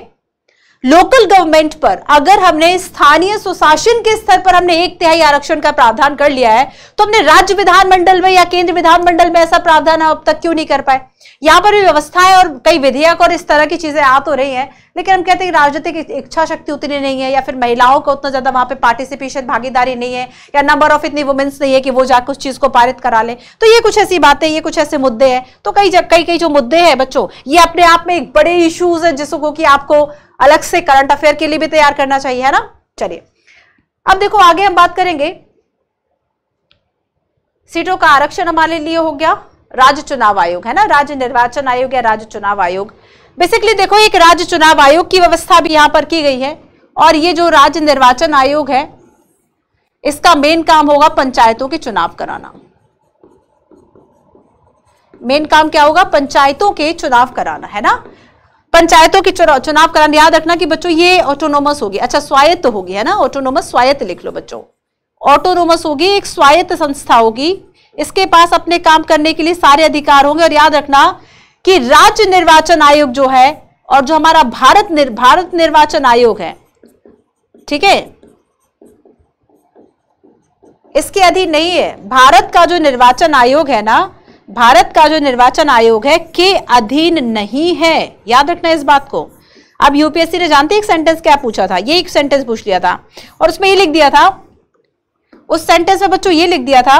लोकल गवर्नमेंट पर अगर हमने स्थानीय सुशासन के स्तर पर हमने एक तिहाई आरक्षण का प्रावधान कर लिया है तो हमने राज्य विधानमंडल में या केंद्र विधानमंडल में ऐसा प्रावधान अब तक क्यों नहीं कर पाए यहां पर भी व्यवस्थाएं और कई विधेयक और इस तरह की चीजें आ तो रही है लेकिन हम कहते हैं कि राजनीतिक इच्छा शक्ति उतनी नहीं है या फिर महिलाओं का उतना ज़्यादा वहां पर पार्टिसिपेशन भागीदारी नहीं है या नंबर ऑफ इतनी वुमेन्स नहीं है कि वो जाकर उस चीज़ को पारित करा ले तो ये कुछ ऐसी बातें ये कुछ ऐसे मुद्दे हैं तो कई कई कई जो मुद्दे हैं बच्चों ये अपने आप में एक बड़े इशूज है जिसको कि आपको अलग से करंट अफेयर के लिए भी तैयार करना चाहिए है ना चलिए अब देखो आगे हम बात करेंगे सीटों का आरक्षण हमारे लिए हो गया राज्य चुनाव आयोग है ना राज्य निर्वाचन आयोग या राज्य चुनाव आयोग बेसिकली देखो एक राज्य चुनाव आयोग की व्यवस्था भी यहां पर की गई है और ये जो राज्य निर्वाचन आयोग है इसका मेन काम होगा पंचायतों के चुनाव कराना मेन काम क्या होगा पंचायतों के चुनाव कराना है ना पंचायतों के चुनाव कराना याद रखना कि बच्चों ये ऑटोनोमस होगी अच्छा स्वायत्त तो होगी है ना ऑटोनोमस स्वायत्त लिख लो बच्चों ऑटोनोमस होगी एक स्वायत्त संस्था होगी इसके पास अपने काम करने के लिए सारे अधिकार होंगे और याद रखना कि राज्य निर्वाचन आयोग जो है और जो हमारा भारत निर, भारत निर्वाचन आयोग है ठीक है इसके अधीन नहीं है भारत का जो निर्वाचन आयोग है ना भारत का जो निर्वाचन आयोग है के अधीन नहीं है याद रखना इस बात को अब यूपीएससी ने जानते एक सेंटेंस क्या पूछा था ये एक सेंटेंस पूछ लिया था और उसमें ये लिख दिया था उस सेंटेंस में बच्चों ये लिख दिया था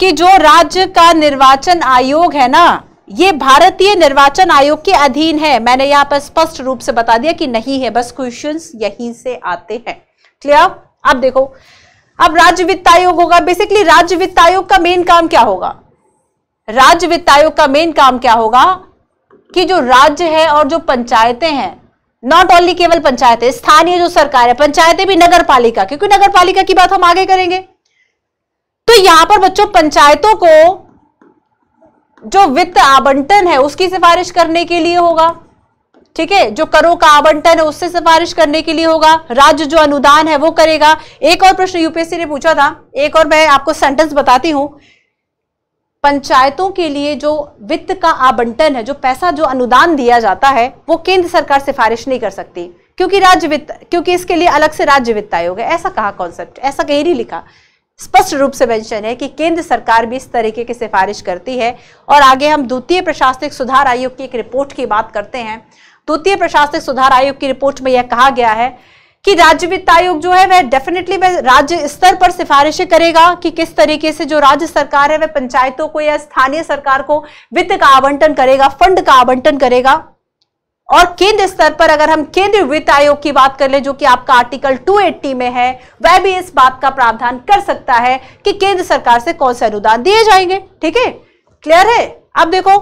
कि जो राज्य का निर्वाचन आयोग है ना ये भारतीय निर्वाचन आयोग के अधीन है मैंने यहां पर स्पष्ट रूप से बता दिया कि नहीं है बस क्वेश्चन यहीं से आते हैं क्लियर अब देखो अब राज्य वित्त आयोग होगा बेसिकली राज्य वित्त आयोग का मेन काम क्या होगा राज्य वित्त आयोग का मेन काम क्या होगा कि जो राज्य है और जो पंचायतें हैं नॉट ओनली केवल पंचायतें स्थानीय जो सरकार है पंचायतें भी नगर पालिका क्योंकि नगर पालिका की बात हम आगे करेंगे तो यहां पर बच्चों पंचायतों को जो वित्त आवंटन है उसकी सिफारिश करने के लिए होगा ठीक है जो करों का आवंटन है उससे सिफारिश करने के लिए होगा राज्य जो अनुदान है वो करेगा एक और प्रश्न यूपीएससी ने पूछा था एक और मैं आपको सेंटेंस बताती हूं पंचायतों के लिए जो वित्त का आवंटन है जो पैसा जो अनुदान दिया जाता है वो केंद्र सरकार सिफारिश नहीं कर सकती क्योंकि राज्य वित्त क्योंकि इसके लिए अलग से राज्य वित्त आयोग है ऐसा कहा कॉन्सेप्ट ऐसा कहीं नहीं लिखा स्पष्ट रूप से मेंशन है कि केंद्र सरकार भी इस तरीके की सिफारिश करती है और आगे हम द्वितीय प्रशासनिक सुधार आयोग की एक रिपोर्ट की बात करते हैं द्वितीय प्रशासनिक सुधार आयोग की रिपोर्ट में यह कहा गया है कि राज्य वित्त आयोग जो है वह डेफिनेटली वह राज्य स्तर पर सिफारिशें करेगा कि किस तरीके से जो राज्य सरकार है वह पंचायतों को या स्थानीय सरकार को वित्त का आवंटन करेगा फंड का आवंटन करेगा और केंद्र स्तर पर अगर हम केंद्रीय वित्त आयोग की बात कर ले जो कि आपका आर्टिकल 280 में है वह भी इस बात का प्रावधान कर सकता है कि केंद्र सरकार से कौन से अनुदान दिए जाएंगे ठीक है क्लियर है अब देखो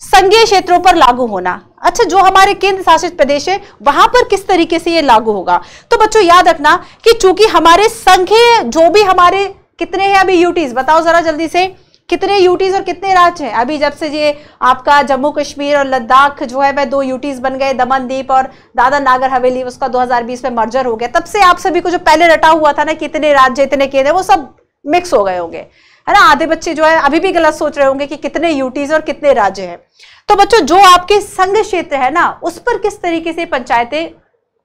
संघीय क्षेत्रों पर लागू होना अच्छा जो हमारे केंद्र शासित प्रदेश है वहां पर किस तरीके से ये लागू होगा तो बच्चों याद रखना कि चूंकि हमारे संघीय जो भी हमारे कितने हैं अभी यूटीज बताओ जरा जल्दी से कितने यूटीज और कितने राज्य हैं अभी जब से ये आपका जम्मू कश्मीर और लद्दाख जो है वह दो यूटीज बन गए दमन दीप और दादा नागर हवेली उसका 2020 में मर्जर हो गया तब से आप सभी को जो पहले रटा हुआ था ना कि इतने राज्य इतने केंद्र वो सब मिक्स हो गए होंगे है ना आधे बच्चे जो है अभी भी गलत सोच रहे होंगे कि कितने यूटीज और कितने राज्य हैं तो बच्चों जो आपके संघ क्षेत्र है ना उस पर किस तरीके से पंचायतें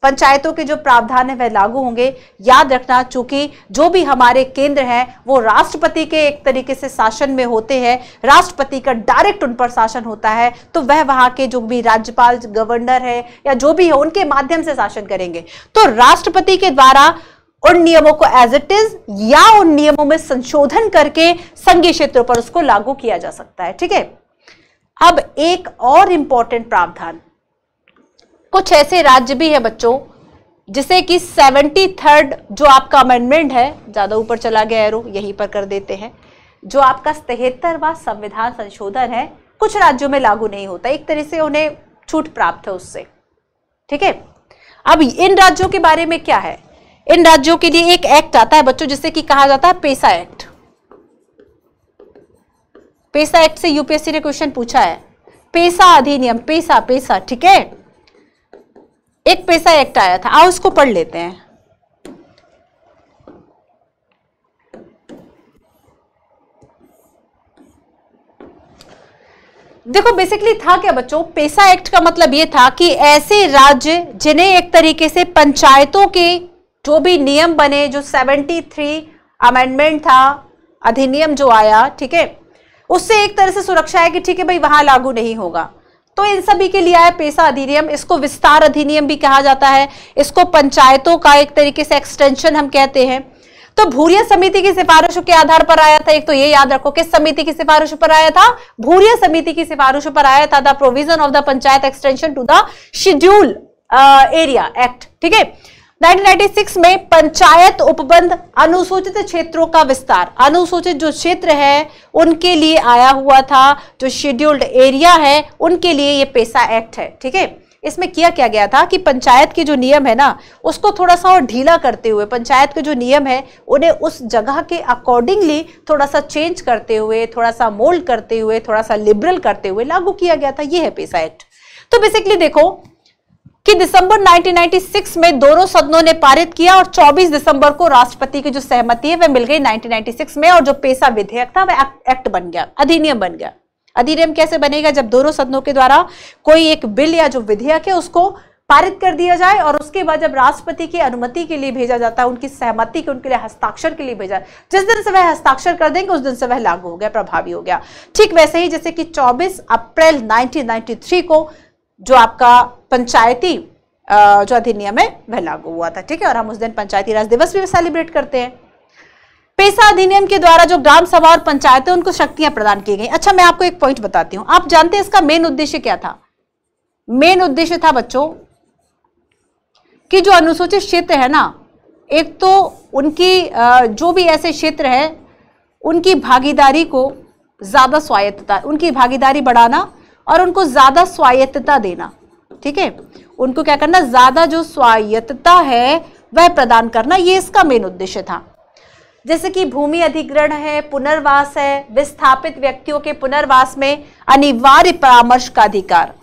पंचायतों के जो प्रावधान है वह लागू होंगे याद रखना चूंकि जो भी हमारे केंद्र हैं वो राष्ट्रपति के एक तरीके से शासन में होते हैं राष्ट्रपति का डायरेक्ट उन पर शासन होता है तो वह वहां के जो भी राज्यपाल गवर्नर है या जो भी है उनके माध्यम से शासन करेंगे तो राष्ट्रपति के द्वारा उन नियमों को एज इट इज या उन नियमों में संशोधन करके संघीय क्षेत्रों पर उसको लागू किया जा सकता है ठीक है अब एक और इंपॉर्टेंट प्रावधान कुछ ऐसे राज्य भी है बच्चों जिसे कि सेवेंटी थर्ड जो आपका अमेंडमेंट है ज़्यादा ऊपर चला गया एरो यहीं पर कर देते हैं जो आपका तिहत्तरवा संविधान संशोधन है कुछ राज्यों में लागू नहीं होता एक तरह से उन्हें छूट प्राप्त है उससे ठीक है अब इन राज्यों के बारे में क्या है इन राज्यों के लिए एक एक्ट आता है बच्चों जिसे कि कहा जाता है पेशा एक्ट पेशा एक्ट से यूपीएससी ने क्वेश्चन पूछा है पेशा अधिनियम पेशा पेशा ठीक है एक पैसा एक्ट आया था आओ उसको पढ़ लेते हैं देखो बेसिकली था क्या बच्चों पेशा एक्ट का मतलब यह था कि ऐसे राज्य जिन्हें एक तरीके से पंचायतों के जो भी नियम बने जो 73 अमेंडमेंट था अधिनियम जो आया ठीक है उससे एक तरह से सुरक्षा है कि ठीक है भाई वहां लागू नहीं होगा तो इन सभी के लिए आया पेशा अधिनियम इसको विस्तार अधिनियम भी कहा जाता है इसको पंचायतों का एक तरीके से एक्सटेंशन हम कहते हैं तो भूरिया समिति की सिफारिशों के आधार पर आया था एक तो ये याद रखो किस समिति की सिफारिश पर आया था भूरिया समिति की सिफारिश पर आया था the provision of the panchayat extension to the schedule area act ठीक है 1996 में पंचायत उपबंध अनुसूचित क्षेत्रों का विस्तार अनुसूचित जो क्षेत्र है उनके लिए आया हुआ था जो शेड्यूल्ड एरिया है उनके लिए ये पेशा एक्ट है ठीक है इसमें किया क्या गया था कि पंचायत के जो नियम है ना उसको थोड़ा सा और ढीला करते हुए पंचायत के जो नियम है उन्हें उस जगह के अकॉर्डिंगली थोड़ा सा चेंज करते हुए थोड़ा सा मोल्ड करते हुए थोड़ा सा लिबरल करते हुए लागू किया गया था ये है पेशा एक्ट तो बेसिकली देखो कि दिसंबर 1996 में दोनों सदनों ने पारित किया और 24 दिसंबर को राष्ट्रपति की जो सहमति है वह मिल गई 1996 में और जो पेशा विधेयक था वह एक्ट बन गया अधिनियम बन गया अधिनियम कैसे बनेगा जब दोनों सदनों के द्वारा कोई एक बिल या जो विधेयक है उसको पारित कर दिया जाए और उसके बाद जब राष्ट्रपति की अनुमति के लिए भेजा जाता है उनकी सहमति के उनके लिए हस्ताक्षर के लिए भेजा जिस दिन से वह हस्ताक्षर कर देंगे उस दिन से वह लागू हो गया प्रभावी हो गया ठीक वैसे ही जैसे कि 24 अप्रैल 1993 को जो आपका पंचायती जो अधिनियम है वह लागू हुआ था ठीक है और हम उस दिन पंचायती राज दिवस भी सेलिब्रेट करते हैं पेशा अधिनियम के द्वारा जो ग्राम सभा और है उनको शक्तियां प्रदान की गई अच्छा मैं आपको एक पॉइंट बताती हूँ आप जानते हैं इसका मेन उद्देश्य क्या था मेन उद्देश्य था बच्चों कि जो अनुसूचित क्षेत्र है ना एक तो उनकी जो भी ऐसे क्षेत्र है उनकी भागीदारी को ज़्यादा स्वायत्तता उनकी भागीदारी बढ़ाना और उनको ज़्यादा स्वायत्तता देना ठीक है उनको क्या करना ज़्यादा जो स्वायत्तता है वह प्रदान करना ये इसका मेन उद्देश्य था जैसे कि भूमि अधिग्रहण है पुनर्वास है विस्थापित व्यक्तियों के पुनर्वास में अनिवार्य परामर्श का अधिकार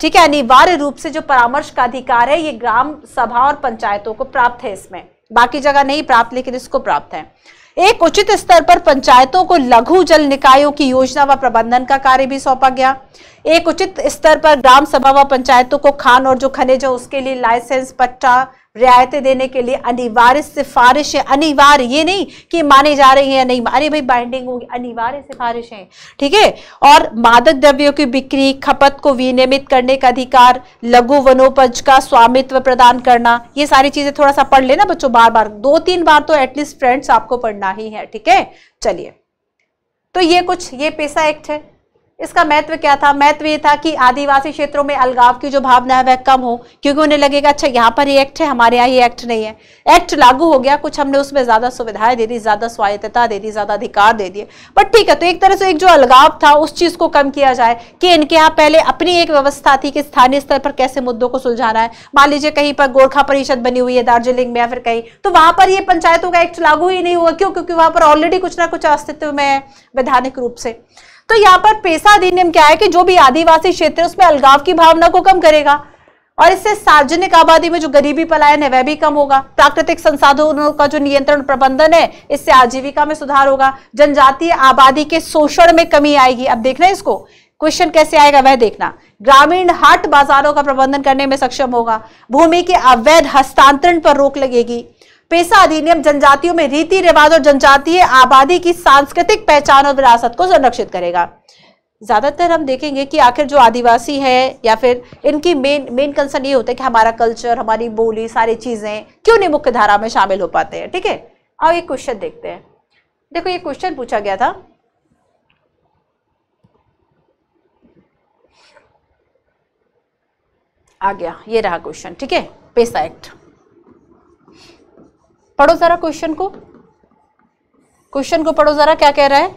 ठीक है अनिवार्य रूप से जो परामर्श का अधिकार है ये ग्राम सभा और पंचायतों को प्राप्त है इसमें बाकी जगह नहीं प्राप्त लेकिन इसको प्राप्त है एक उचित स्तर पर पंचायतों को लघु जल निकायों की योजना व प्रबंधन का कार्य भी सौंपा गया एक उचित स्तर पर ग्राम सभा व पंचायतों को खान और जो खनिज है उसके लिए लाइसेंस पट्टा रियायतें देने के लिए अनिवार्य सिफारिश है अनिवार्य ये नहीं कि माने जा रही हैं नहीं अरे भाई बाइंडिंग होगी अनिवार्य सिफारिश है ठीक है और मादक द्रव्यों की बिक्री खपत को विनियमित करने का अधिकार लघु वनोपज का स्वामित्व प्रदान करना ये सारी चीजें थोड़ा सा पढ़ लेना बच्चों बार बार दो तीन बार तो एटलीस्ट फ्रेंड्स आपको पढ़ना ही है ठीक है चलिए तो ये कुछ ये पेशा एक्ट है इसका महत्व क्या था महत्व ये था कि आदिवासी क्षेत्रों में अलगाव की जो भावना है वह कम हो क्योंकि उन्हें लगेगा अच्छा यहाँ पर ये एक्ट है हमारे यहाँ ये एक्ट नहीं है एक्ट लागू हो गया कुछ हमने उसमें ज़्यादा सुविधाएं दे दी ज़्यादा स्वायत्तता दे दी ज़्यादा अधिकार दे दिए बट ठीक है तो एक तरह से एक जो अलगाव था उस चीज़ को कम किया जाए कि इनके यहाँ पहले अपनी एक व्यवस्था थी कि स्थानीय स्तर पर कैसे मुद्दों को सुलझाना है मान लीजिए कहीं पर गोरखा परिषद बनी हुई है दार्जिलिंग में या फिर कहीं तो वहां पर ये पंचायतों का एक्ट लागू ही नहीं हुआ क्यों क्योंकि वहां पर ऑलरेडी कुछ ना कुछ अस्तित्व में है वैधानिक रूप से तो यहाँ पर पेशा अधिनियम क्या है कि जो भी आदिवासी क्षेत्र है उसमें अलगाव की भावना को कम करेगा और इससे सार्वजनिक आबादी में जो गरीबी पलायन है वह भी कम होगा प्राकृतिक संसाधनों का जो नियंत्रण प्रबंधन है इससे आजीविका में सुधार होगा जनजातीय आबादी के शोषण में कमी आएगी अब देखना इसको क्वेश्चन कैसे आएगा वह देखना ग्रामीण हाट बाजारों का प्रबंधन करने में सक्षम होगा भूमि के अवैध हस्तांतरण पर रोक लगेगी पेशा अधिनियम जनजातियों में रीति रिवाज और जनजातीय आबादी की सांस्कृतिक पहचान और विरासत को संरक्षित करेगा ज़्यादातर हम देखेंगे कि आखिर जो आदिवासी है या फिर इनकी मेन मेन कंसर्न ये होता है कि हमारा कल्चर हमारी बोली सारी चीज़ें क्यों नहीं मुख्य धारा में शामिल हो पाते हैं ठीक है और एक क्वेश्चन देखते हैं देखो ये क्वेश्चन पूछा गया था आ गया ये रहा क्वेश्चन ठीक है पेशा एक्ट पढ़ो ज़रा क्वेश्चन को क्वेश्चन को पढ़ो ज़रा क्या कह रहा है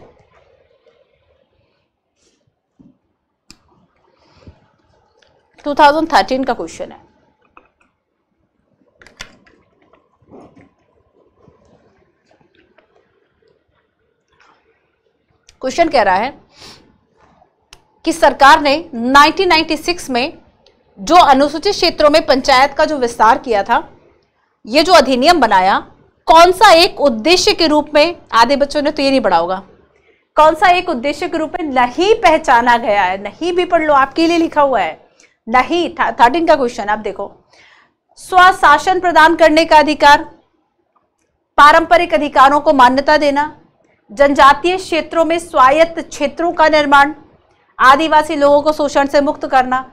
टू थाउजेंड थर्टीन का क्वेश्चन है क्वेश्चन कह रहा है कि सरकार ने 1996 में जो अनुसूचित क्षेत्रों में पंचायत का जो विस्तार किया था ये जो अधिनियम बनाया कौन सा एक उद्देश्य के रूप में आधे बच्चों ने तो ये नहीं पढ़ा होगा कौन सा एक उद्देश्य के रूप में नहीं पहचाना गया है नहीं भी पढ़ लो आपके लिए लिखा हुआ है नहीं थर्टीन का क्वेश्चन आप देखो स्वशासन प्रदान करने का अधिकार पारंपरिक अधिकारों को मान्यता देना जनजातीय क्षेत्रों में स्वायत्त क्षेत्रों का निर्माण आदिवासी लोगों को शोषण से मुक्त करना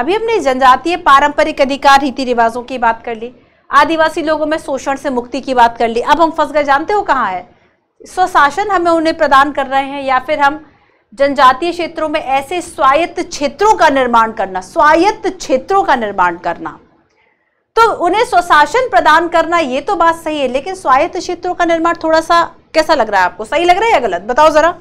अभी हमने जनजातीय पारंपरिक अधिकार रीति रिवाजों की बात कर ली आदिवासी लोगों में शोषण से मुक्ति की बात कर ली अब हम फंस गए जानते हो कहाँ है स्वशासन हमें उन्हें प्रदान कर रहे हैं या फिर हम जनजातीय क्षेत्रों में ऐसे स्वायत्त क्षेत्रों का निर्माण करना स्वायत्त क्षेत्रों का निर्माण करना तो उन्हें स्वशासन प्रदान करना ये तो बात सही है लेकिन स्वायत्त क्षेत्रों का निर्माण थोड़ा सा कैसा लग रहा है आपको सही लग रहा है या गलत बताओ जरा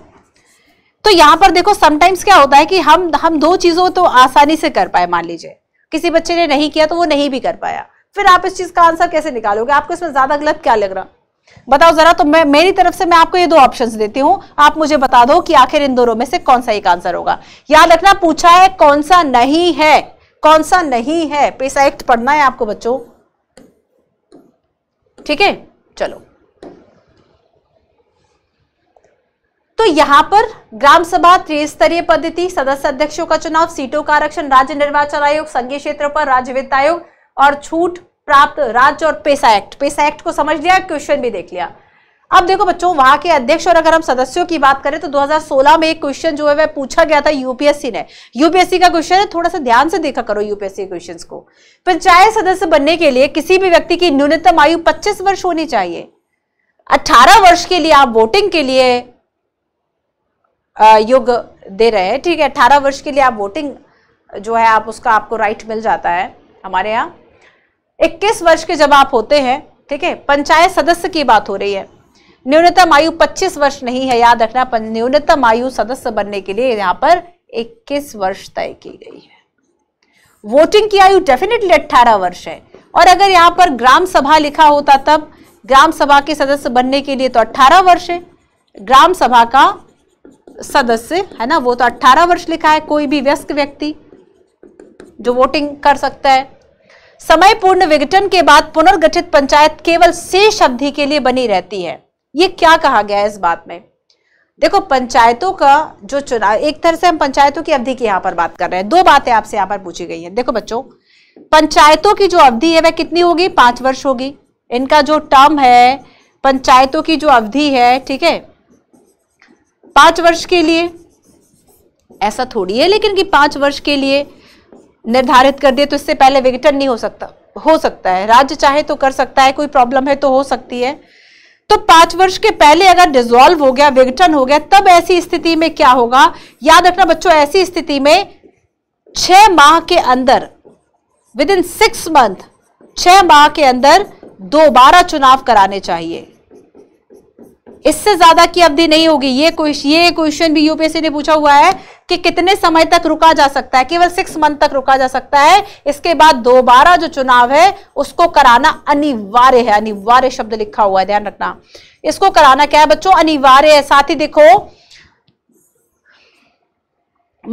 तो यहाँ पर देखो समटाइम्स क्या होता है कि हम हम दो चीजों तो आसानी से कर पाए मान लीजिए किसी बच्चे ने नहीं किया तो वो नहीं भी कर पाया फिर आप इस चीज का आंसर कैसे निकालोगे आपको इसमें ज्यादा गलत क्या लग रहा बताओ जरा तो मैं मेरी तरफ से मैं आपको ये दो ऑप्शंस देती हूँ आप मुझे बता दो कि आखिर इन दोनों में से कौन सा एक आंसर होगा याद रखना पूछा है कौन सा नहीं है कौन सा नहीं है पेशा एक्ट पढ़ना है आपको बच्चों ठीक है चलो तो यहां पर ग्राम सभा त्रिस्तरीय पद्धति सदस्य अध्यक्षों का चुनाव सीटों का आरक्षण राज्य निर्वाचन आयोग संघीय क्षेत्रों पर राज्य वित्त आयोग और छूट प्राप्त राज्य और पेशा एक्ट पेशा एक्ट को समझ लिया क्वेश्चन भी देख लिया अब देखो बच्चों वहां के अध्यक्ष और अगर हम सदस्यों की बात करें तो 2016 में एक क्वेश्चन जो है वह पूछा गया था यूपीएससी ने यूपीएससी का क्वेश्चन है थोड़ा सा ध्यान से देखा करो यूपीएससी क्वेश्चंस को पंचायत सदस्य बनने के लिए किसी भी व्यक्ति की न्यूनतम आयु 25 वर्ष होनी चाहिए 18 वर्ष के लिए आप वोटिंग के लिए युग दे रहे हैं ठीक है अठारह वर्ष के लिए आप वोटिंग जो है आप उसका आपको राइट मिल जाता है हमारे यहाँ इक्कीस वर्ष के जब आप होते हैं ठीक है पंचायत सदस्य की बात हो रही है न्यूनतम आयु 25 वर्ष नहीं है याद रखना न्यूनतम आयु सदस्य बनने के लिए यहाँ पर 21 वर्ष तय की गई है वोटिंग की आयु डेफिनेटली 18 वर्ष है और अगर यहाँ पर ग्राम सभा लिखा होता तब ग्राम सभा के सदस्य बनने के लिए तो 18 वर्ष है ग्राम सभा का सदस्य है ना वो तो 18 वर्ष लिखा है कोई भी व्यस्क व्यक्ति जो वोटिंग कर सकता है समय पूर्ण विघटन के बाद पुनर्गठित पंचायत केवल शेष अवधि के लिए बनी रहती है ये क्या कहा गया है इस बात में देखो पंचायतों का जो चुनाव एक तरह से हम पंचायतों की अवधि की यहां पर बात कर रहे हैं दो बातें आपसे यहां पर पूछी गई है देखो बच्चों पंचायतों की जो अवधि है वह कितनी होगी पांच वर्ष होगी इनका जो टर्म है पंचायतों की जो अवधि है ठीक है पांच वर्ष के लिए ऐसा थोड़ी है लेकिन कि पांच वर्ष के लिए निर्धारित कर दिए तो इससे पहले विघटन नहीं हो सकता हो सकता है राज्य चाहे तो कर सकता है कोई प्रॉब्लम है तो हो सकती है तो पांच वर्ष के पहले अगर डिजोल्व हो गया विघटन हो गया तब ऐसी स्थिति में क्या होगा याद रखना बच्चों ऐसी स्थिति में छह माह के अंदर विद इन सिक्स मंथ छह माह के अंदर दोबारा चुनाव कराने चाहिए इससे ज्यादा की अवधि नहीं होगी ये क्वेश्चन ये क्वेश्चन भी यूपीएससी ने पूछा हुआ है कि कितने समय तक रुका जा सकता है केवल सिक्स मंथ तक रुका जा सकता है इसके बाद दोबारा जो चुनाव है उसको कराना अनिवार्य है अनिवार्य शब्द लिखा हुआ है ध्यान रखना इसको कराना क्या है बच्चों अनिवार्य है साथ ही देखो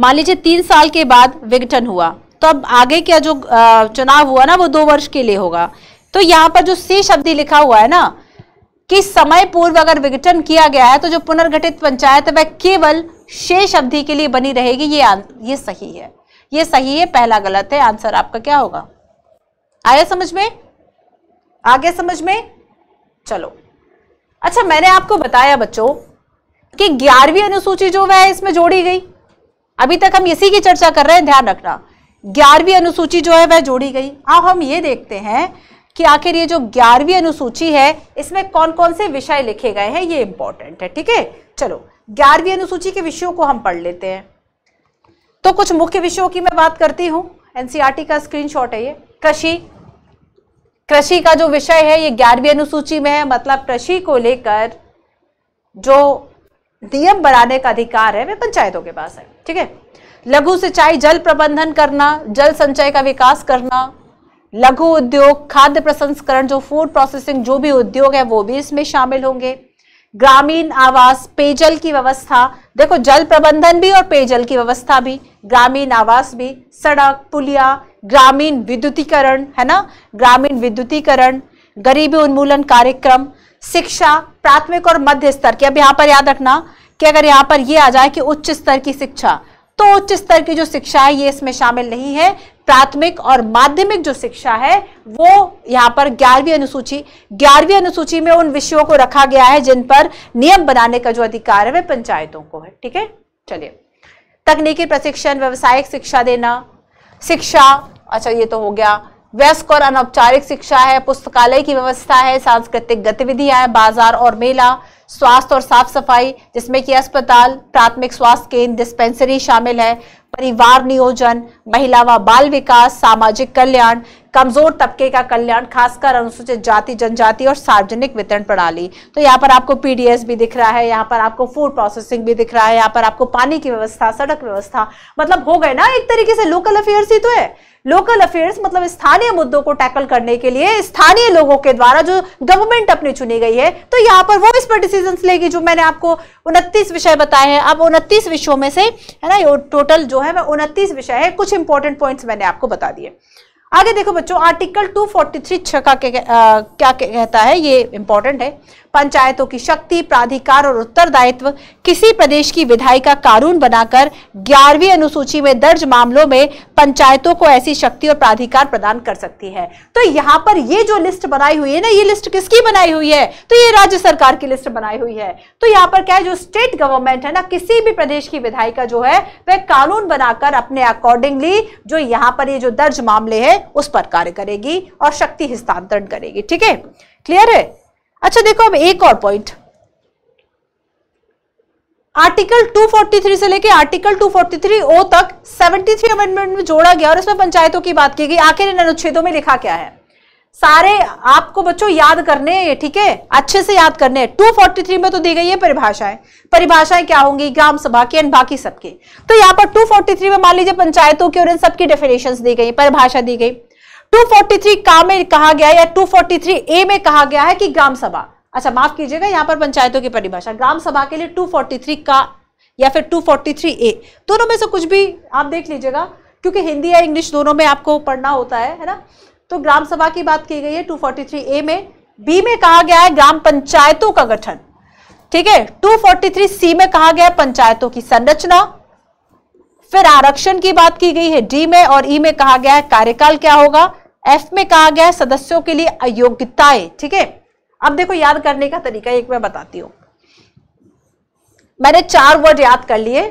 मान लीजिए तीन साल के बाद विघटन हुआ तो अब आगे क्या जो चुनाव हुआ ना वो दो वर्ष के लिए होगा तो यहां पर जो सी शब्द लिखा हुआ है ना कि समय पूर्व अगर विघटन किया गया है तो जो पुनर्गठित पंचायत है वह केवल शेष अवधि के लिए बनी रहेगी ये ये सही है ये सही है पहला गलत है आंसर आपका क्या होगा आया समझ में आगे समझ में चलो अच्छा मैंने आपको बताया बच्चों कि ग्यारहवीं अनुसूची जो वह इसमें जोड़ी गई अभी तक हम इसी की चर्चा कर रहे हैं ध्यान रखना ग्यारहवीं अनुसूची जो है वह जोड़ी गई अब हम ये देखते हैं कि आखिर ये जो ग्यारहवीं अनुसूची है इसमें कौन कौन से विषय लिखे गए हैं ये इंपॉर्टेंट है ठीक है चलो ग्यारहवीं अनुसूची के विषयों को हम पढ़ लेते हैं तो कुछ मुख्य विषयों की मैं बात करती हूँ एनसीआरटी e का स्क्रीनशॉट है ये कृषि कृषि का जो विषय है ये ग्यारहवीं अनुसूची में है मतलब कृषि को लेकर जो नियम बनाने का अधिकार है वे पंचायतों के पास है ठीक है लघु सिंचाई जल प्रबंधन करना जल संचय का विकास करना लघु उद्योग खाद्य प्रसंस्करण जो फूड प्रोसेसिंग जो भी उद्योग है वो भी इसमें शामिल होंगे ग्रामीण आवास पेयजल की व्यवस्था देखो जल प्रबंधन भी और पेयजल की व्यवस्था भी ग्रामीण आवास भी सड़क पुलिया ग्रामीण विद्युतीकरण है ना ग्रामीण विद्युतीकरण गरीबी उन्मूलन कार्यक्रम शिक्षा प्राथमिक और मध्य स्तर की अब यहाँ पर याद रखना कि अगर यहाँ पर ये यह आ जाए कि उच्च स्तर की शिक्षा तो उच्च स्तर की जो शिक्षा है ये इसमें शामिल नहीं है प्राथमिक और माध्यमिक जो शिक्षा है वो यहाँ पर ग्यारहवीं अनुसूची ग्यारहवीं अनुसूची में उन विषयों को रखा गया है जिन पर नियम बनाने का जो अधिकार है वह पंचायतों को है ठीक है चलिए तकनीकी प्रशिक्षण व्यवसायिक शिक्षा देना शिक्षा अच्छा ये तो हो गया वयस्क और अनौपचारिक शिक्षा है पुस्तकालय की व्यवस्था है सांस्कृतिक गतिविधियां हैं बाजार और मेला स्वास्थ्य और साफ सफाई जिसमें कि अस्पताल प्राथमिक स्वास्थ्य केंद्र डिस्पेंसरी शामिल है परिवार निजन महिला व बाल विकास सामाजिक कल्याण कमजोर तबके का कल्याण खासकर अनुसूचित जाति जनजाति और सार्वजनिक वितरण प्रणाली तो यहाँ पर आपको पीडीएस भी दिख रहा है यहाँ पर आपको फूड प्रोसेसिंग भी दिख रहा है यहाँ पर आपको पानी की व्यवस्था सड़क व्यवस्था मतलब हो गए ना एक तरीके से लोकल अफेयर्स ही तो है लोकल अफेयर्स मतलब स्थानीय मुद्दों को टैकल करने के लिए स्थानीय लोगों के द्वारा जो गवर्नमेंट अपनी चुनी गई है तो यहाँ पर वो इस पर डिसीजन लेगी जो मैंने आपको उनतीस विषय बताए हैं अब उनतीस विषयों में से है ना ये टोटल जो है उनतीस विषय है कुछ इंपॉर्टेंट पॉइंट्स मैंने आपको बता दिए आगे देखो बच्चों आर्टिकल 243 फोर्टी थ्री का क्या कहता है ये इंपॉर्टेंट है पंचायतों की शक्ति प्राधिकार और उत्तरदायित्व किसी प्रदेश की विधायी का कानून बनाकर ग्यारहवीं अनुसूची में दर्ज मामलों में पंचायतों को ऐसी शक्ति और प्राधिकार प्रदान कर सकती है तो यहाँ पर ये जो लिस्ट बनाई हुई है ना ये लिस्ट किसकी बनाई हुई है तो ये राज्य सरकार की लिस्ट बनाई हुई है तो यहाँ पर क्या है जो स्टेट गवर्नमेंट है ना किसी भी प्रदेश की विधायी जो है वह कानून बनाकर अपने अकॉर्डिंगली जो यहाँ पर ये जो दर्ज मामले है उस पर कार्य करेगी और शक्ति हस्तांतरण करेगी ठीक है क्लियर है अच्छा देखो अब एक और पॉइंट आर्टिकल 243 से लेकर आर्टिकल 243 ओ तक 73 अमेंडमेंट में जोड़ा गया और इसमें पंचायतों की बात की गई आखिर इन अनुच्छेदों में लिखा क्या है सारे आपको बच्चों याद करने हैं ठीक है अच्छे से याद करने हैं 243 में तो दी गई है परिभाषाएं परिभाषाएं क्या होंगी ग्राम सभा की एंड बाकी सबके तो यहाँ पर 243 में मान लीजिए पंचायतों की और इन सबकी डेफिनेशन दी गई परिभाषा दी गई 243 का में कहा गया या 243 ए में कहा गया है कि ग्राम सभा अच्छा माफ कीजिएगा यहां पर पंचायतों की परिभाषा ग्राम सभा के लिए 243 का या फिर 243 ए दोनों में से कुछ भी आप देख लीजिएगा क्योंकि हिंदी या इंग्लिश दोनों में आपको पढ़ना होता है है ना तो ग्राम सभा की बात की गई है टू ए में बी में कहा गया है ग्राम पंचायतों का गठन ठीक है टू सी में कहा गया है पंचायतों की संरचना फिर आरक्षण की बात की गई है डी में और ई e में कहा गया है कार्यकाल क्या होगा एफ में कहा गया है सदस्यों के लिए अयोग्यताएं ठीक है अब देखो याद करने का तरीका एक मैं बताती हूं मैंने चार वर्ड याद कर लिए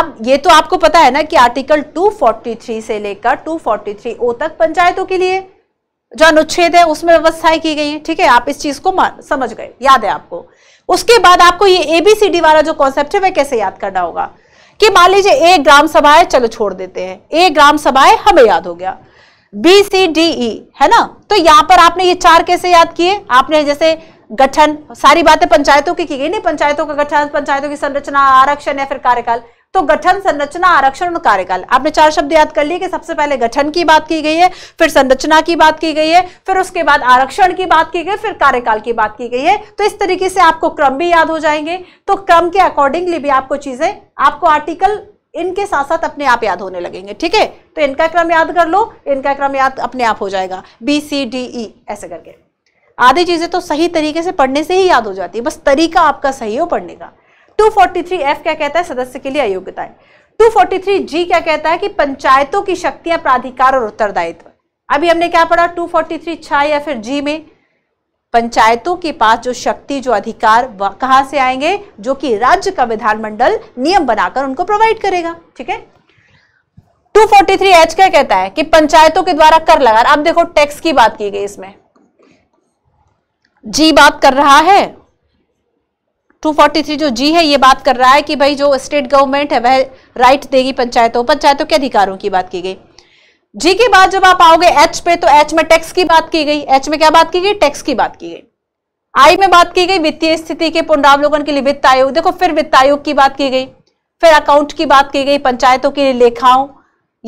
अब ये तो आपको पता है ना कि आर्टिकल 243 से लेकर 243 ओ तक पंचायतों के लिए जो अनुच्छेद है उसमें व्यवस्थाएं की गई है ठीक है आप इस चीज को समझ गए याद है आपको उसके बाद आपको ये एबीसीडी वाला जो कॉन्सेप्ट है वह कैसे याद करना होगा कि मान लीजिए एक ग्राम सभा है चलो छोड़ देते हैं एक ग्राम सभा है हमें याद हो गया बी सी डी ई है ना तो यहां पर आपने ये चार कैसे याद किए आपने जैसे गठन सारी बातें पंचायतों की की गई नहीं पंचायतों का गठन पंचायतों की संरचना आरक्षण या फिर कार्यकाल तो गठन संरचना आरक्षण और कार्यकाल आपने चार शब्द याद कर लिए कि सबसे पहले गठन की बात की गई है फिर संरचना की बात की गई है फिर उसके बाद आरक्षण की बात की गई फिर कार्यकाल की बात की गई है तो इस तरीके से आपको क्रम भी याद हो जाएंगे तो क्रम के अकॉर्डिंगली भी आपको चीजें आपको आर्टिकल इनके साथ साथ अपने आप याद होने लगेंगे ठीक है तो इनका क्रम याद कर लो इनका क्रम याद अपने आप हो जाएगा बी सी डी ई ऐसे करके आधी चीज़ें तो सही तरीके से पढ़ने से ही याद हो जाती है बस तरीका आपका सही हो पढ़ने का 243 एफ क्या कहता है सदस्य के लिए अयोग्यता है 243 जी क्या कहता है कि पंचायतों की शक्तियां प्राधिकार और उत्तरदायित्व अभी हमने क्या पढ़ा 243 फोर्टी या फिर जी में पंचायतों के पास जो शक्ति जो अधिकार कहाँ से आएंगे जो कि राज्य का विधानमंडल नियम बनाकर उनको प्रोवाइड करेगा ठीक है 243 एच क्या कहता है कि पंचायतों के द्वारा कर लगा अब देखो टैक्स की बात की गई इसमें जी बात कर रहा है 243 जो जी है ये बात कर रहा है कि भाई जो स्टेट गवर्नमेंट है वह राइट देगी पंचायतों पंचायतों के अधिकारों की बात की गई जी के बाद जब आप आओगे एच पे तो एच में टैक्स की बात की गई एच में क्या बात की गई टैक्स की बात की गई आई में बात की गई वित्तीय स्थिति के पुनरावलोकन के लिए वित्त आयोग देखो फिर वित्त आयोग की बात की गई फिर अकाउंट की बात की गई पंचायतों की लेखाओं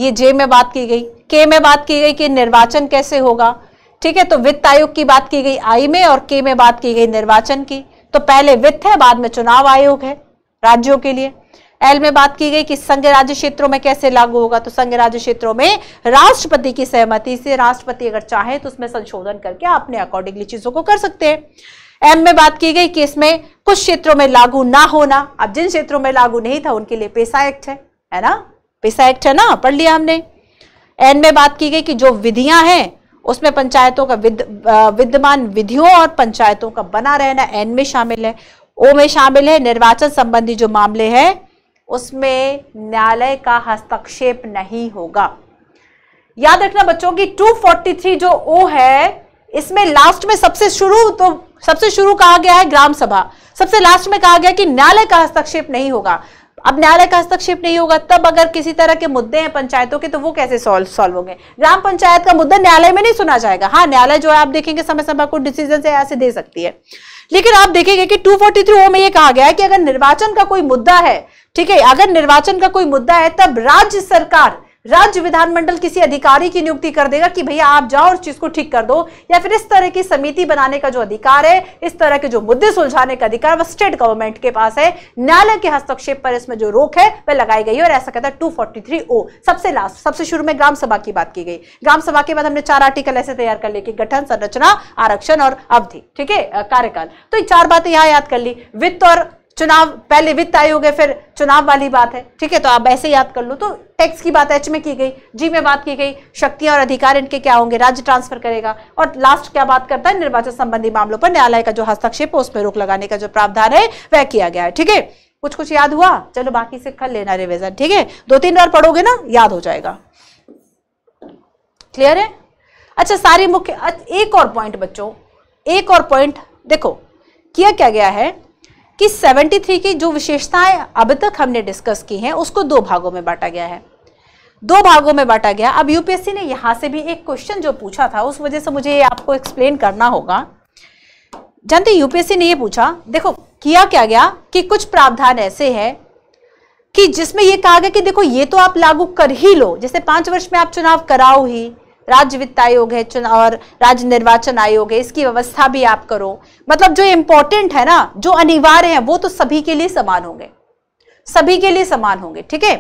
ये जे में बात की गई के में बात की गई कि निर्वाचन कैसे होगा ठीक है तो वित्त आयोग की बात की गई आई में और के में बात की गई निर्वाचन की तो पहले वित्त है बाद में चुनाव आयोग है राज्यों के लिए एल में बात की गई कि संघ राज्य क्षेत्रों में कैसे लागू होगा तो संघ राज्य क्षेत्रों में राष्ट्रपति की सहमति से राष्ट्रपति अगर चाहे तो उसमें संशोधन करके अपने अकॉर्डिंगली चीजों को कर सकते हैं एम में बात की गई कि इसमें कुछ क्षेत्रों में लागू ना होना अब जिन क्षेत्रों में लागू नहीं था उनके लिए पेशा एक्ट है है ना पेशा एक्ट है ना पढ़ लिया हमने एन में बात की गई कि जो विधियां हैं उसमें पंचायतों का विद, विद्यमान विधियों और पंचायतों का बना रहना एन में शामिल है ओ में शामिल है निर्वाचन संबंधी जो मामले हैं उसमें न्यायालय का हस्तक्षेप नहीं होगा याद रखना बच्चों की 243 जो ओ है इसमें लास्ट में सबसे शुरू तो सबसे शुरू कहा गया है ग्राम सभा सबसे लास्ट में कहा गया कि न्यायालय का हस्तक्षेप नहीं होगा अब न्यायालय का हस्तक्षेप नहीं होगा तब अगर किसी तरह के मुद्दे हैं पंचायतों के तो वो कैसे सॉल्व सॉल्व होंगे ग्राम पंचायत का मुद्दा न्यायालय में नहीं सुना जाएगा हाँ न्यायालय जो है आप देखेंगे समय समय को डिसीजन ऐसे दे सकती है लेकिन आप देखेंगे कि 243 ओ में यह कहा गया है कि अगर निर्वाचन का कोई मुद्दा है ठीक है अगर निर्वाचन का कोई मुद्दा है तब राज्य सरकार राज्य विधानमंडल किसी अधिकारी की नियुक्ति कर देगा कि भैया आप जाओ और चीज को ठीक कर दो या फिर इस तरह की समिति बनाने का जो अधिकार है इस तरह के जो मुद्दे सुलझाने का अधिकार वह स्टेट गवर्नमेंट के पास है न्यायालय के हस्तक्षेप पर इसमें जो रोक है वह लगाई गई है और ऐसा कहता है टू ओ सबसे लास्ट सबसे शुरू में ग्राम सभा की बात की गई ग्राम सभा के बाद हमने चार आर्टिकल ऐसे तैयार कर लिया कि गठन संरचना आरक्षण और अवधि ठीक है कार्यकाल तो चार बातें यहां याद कर ली वित्त और चुनाव पहले वित्त आयोग है फिर चुनाव वाली बात है ठीक है तो आप ऐसे याद कर लो तो टैक्स की बात एच में की गई जी में बात की गई शक्तियां और अधिकार इनके क्या होंगे राज्य ट्रांसफर करेगा और लास्ट क्या बात करता है निर्वाचन संबंधी मामलों पर न्यायालय का जो हस्तक्षेप है उसमें रोक लगाने का जो प्रावधान है वह किया गया है ठीक है कुछ कुछ याद हुआ चलो बाकी से कर लेना रिविजन ठीक है दो तीन बार पढ़ोगे ना याद हो जाएगा क्लियर है अच्छा सारी मुख्य एक और पॉइंट बच्चों एक और पॉइंट देखो किया क्या गया है कि 73 की जो विशेषताएं अब तक हमने डिस्कस की हैं उसको दो भागों में बांटा गया है दो भागों में बांटा गया अब यूपीएससी ने यहां से भी एक क्वेश्चन जो पूछा था उस वजह से मुझे ये आपको एक्सप्लेन करना होगा जानते यूपीएससी ने ये पूछा देखो किया क्या गया कि कुछ प्रावधान ऐसे हैं कि जिसमें यह कहा गया कि देखो ये तो आप लागू कर ही लो जैसे पांच वर्ष में आप चुनाव कराओ ही राज्य वित्त आयोग है और राज्य निर्वाचन आयोग है इसकी व्यवस्था भी आप करो मतलब जो इंपॉर्टेंट है ना जो अनिवार्य है वो तो सभी के लिए समान होंगे सभी के लिए समान होंगे ठीक है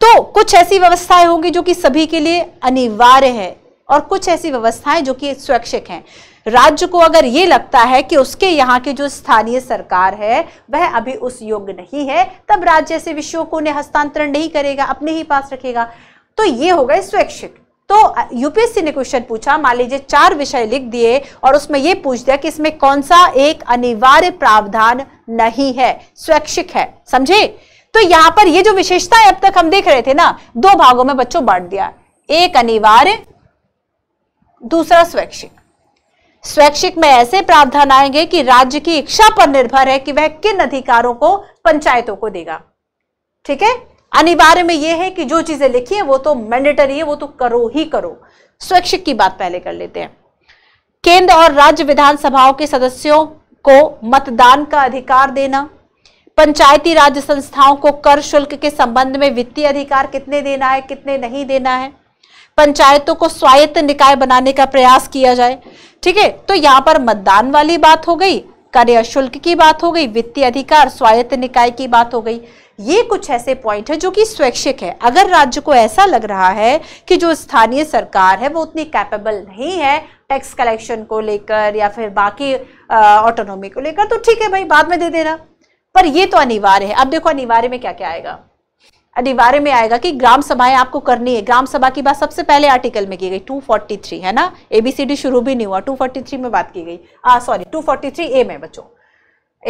तो कुछ ऐसी व्यवस्थाएं होंगी जो कि सभी के लिए अनिवार्य है और कुछ ऐसी व्यवस्थाएं जो कि स्वैच्छिक हैं राज्य को अगर ये लगता है कि उसके यहाँ की जो स्थानीय सरकार है वह अभी उस योग्य नहीं है तब राज्य ऐसे विषयों को उन्हें हस्तांतरण नहीं करेगा अपने ही पास रखेगा तो ये होगा स्वैच्छिक तो यूपीएससी ने क्वेश्चन पूछा मान लीजिए चार विषय लिख दिए और उसमें यह पूछ दिया कि इसमें कौन सा एक अनिवार्य प्रावधान नहीं है स्वैच्छिक है समझे तो यहां पर ये जो विशेषता है अब तक हम देख रहे थे ना दो भागों में बच्चों बांट दिया एक अनिवार्य दूसरा स्वैच्छिक स्वैच्छिक में ऐसे प्रावधान आएंगे कि राज्य की इच्छा पर निर्भर है कि वह किन अधिकारों को पंचायतों को देगा ठीक है अनिवार्य में यह है कि जो चीजें लिखी है वो तो मैंडेटरी है वो तो करो ही करो स्वैच्छिक की बात पहले कर लेते हैं केंद्र और राज्य विधानसभाओं के सदस्यों को मतदान का अधिकार देना पंचायती राज संस्थाओं को कर शुल्क के संबंध में वित्तीय अधिकार कितने देना है कितने नहीं देना है पंचायतों को स्वायत्त निकाय बनाने का प्रयास किया जाए ठीक है तो यहाँ पर मतदान वाली बात हो गई कार्य शुल्क की बात हो गई वित्तीय अधिकार स्वायत्त निकाय की बात हो गई ये कुछ ऐसे पॉइंट है जो कि स्वैच्छिक है अगर राज्य को ऐसा लग रहा है कि जो स्थानीय सरकार है वो उतनी कैपेबल नहीं है टैक्स कलेक्शन को लेकर या फिर बाकी ऑटोनॉमी को लेकर तो ठीक है भाई बाद में दे देना पर ये तो अनिवार्य है अब देखो अनिवार्य में क्या क्या आएगा अनिवार्य में आएगा कि ग्राम सभाएं आपको करनी है ग्राम सभा की बात सबसे पहले आर्टिकल में की गई 243 है ना एबीसीडी शुरू भी नहीं हुआ 243 में बात की गई आ सॉरी 243 ए में बच्चों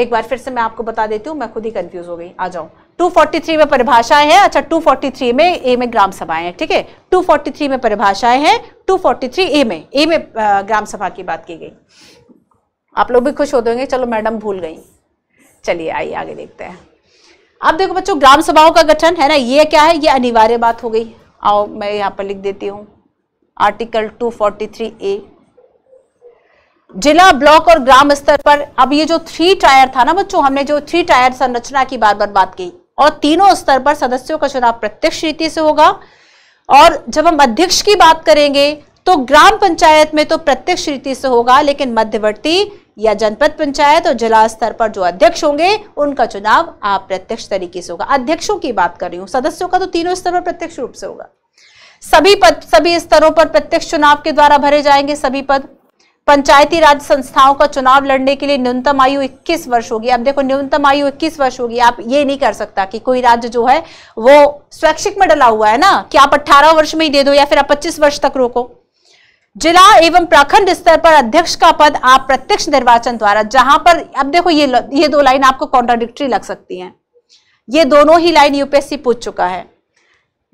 एक बार फिर से मैं आपको बता देती हूँ मैं खुद ही कंफ्यूज हो गई आ जाऊँ 243 में परिभाषाएं हैं अच्छा 243 में ए में ग्राम सभाएं हैं ठीक है 243 में परिभाषाएं हैं 243 ए में ए में ग्राम सभा की बात की गई आप लोग भी खुश हो देंगे चलो मैडम भूल गई चलिए आइए आगे देखते हैं अब देखो बच्चों ग्राम सभाओं का गठन है ना ये क्या है ये अनिवार्य बात हो गई आओ मैं यहाँ पर लिख देती हूँ आर्टिकल टू ए जिला ब्लॉक और ग्राम स्तर पर अब ये जो थ्री टायर था ना बच्चों हमने जो थ्री टायर संरचना की बार बार बात की और तीनों स्तर पर सदस्यों का चुनाव प्रत्यक्ष रीति से होगा और जब हम अध्यक्ष की बात करेंगे तो ग्राम पंचायत में तो प्रत्यक्ष रीति से होगा लेकिन मध्यवर्ती या जनपद पंचायत और जिला स्तर पर जो अध्यक्ष होंगे उनका चुनाव आप प्रत्यक्ष तरीके से होगा अध्यक्षों की बात कर रही हूं सदस्यों का तो तीनों स्तर पर प्रत्यक्ष रूप से होगा सभी पद सभी स्तरों पर प्रत्यक्ष चुनाव के द्वारा भरे जाएंगे सभी पद पंचायती राज संस्थाओं का चुनाव लड़ने के लिए न्यूनतम आयु 21 वर्ष होगी अब देखो न्यूनतम आयु 21 वर्ष होगी आप ये नहीं कर सकता कि कोई राज्य जो है वो स्वैच्छिक में डला हुआ है ना कि आप 18 वर्ष में ही दे दो या फिर आप 25 वर्ष तक रोको जिला एवं प्रखंड स्तर पर अध्यक्ष का पद आप प्रत्यक्ष निर्वाचन द्वारा जहां पर अब देखो ये ये दो लाइन आपको कॉन्ट्राडिक्टी लग सकती है ये दोनों ही लाइन यूपीएससी पूछ चुका है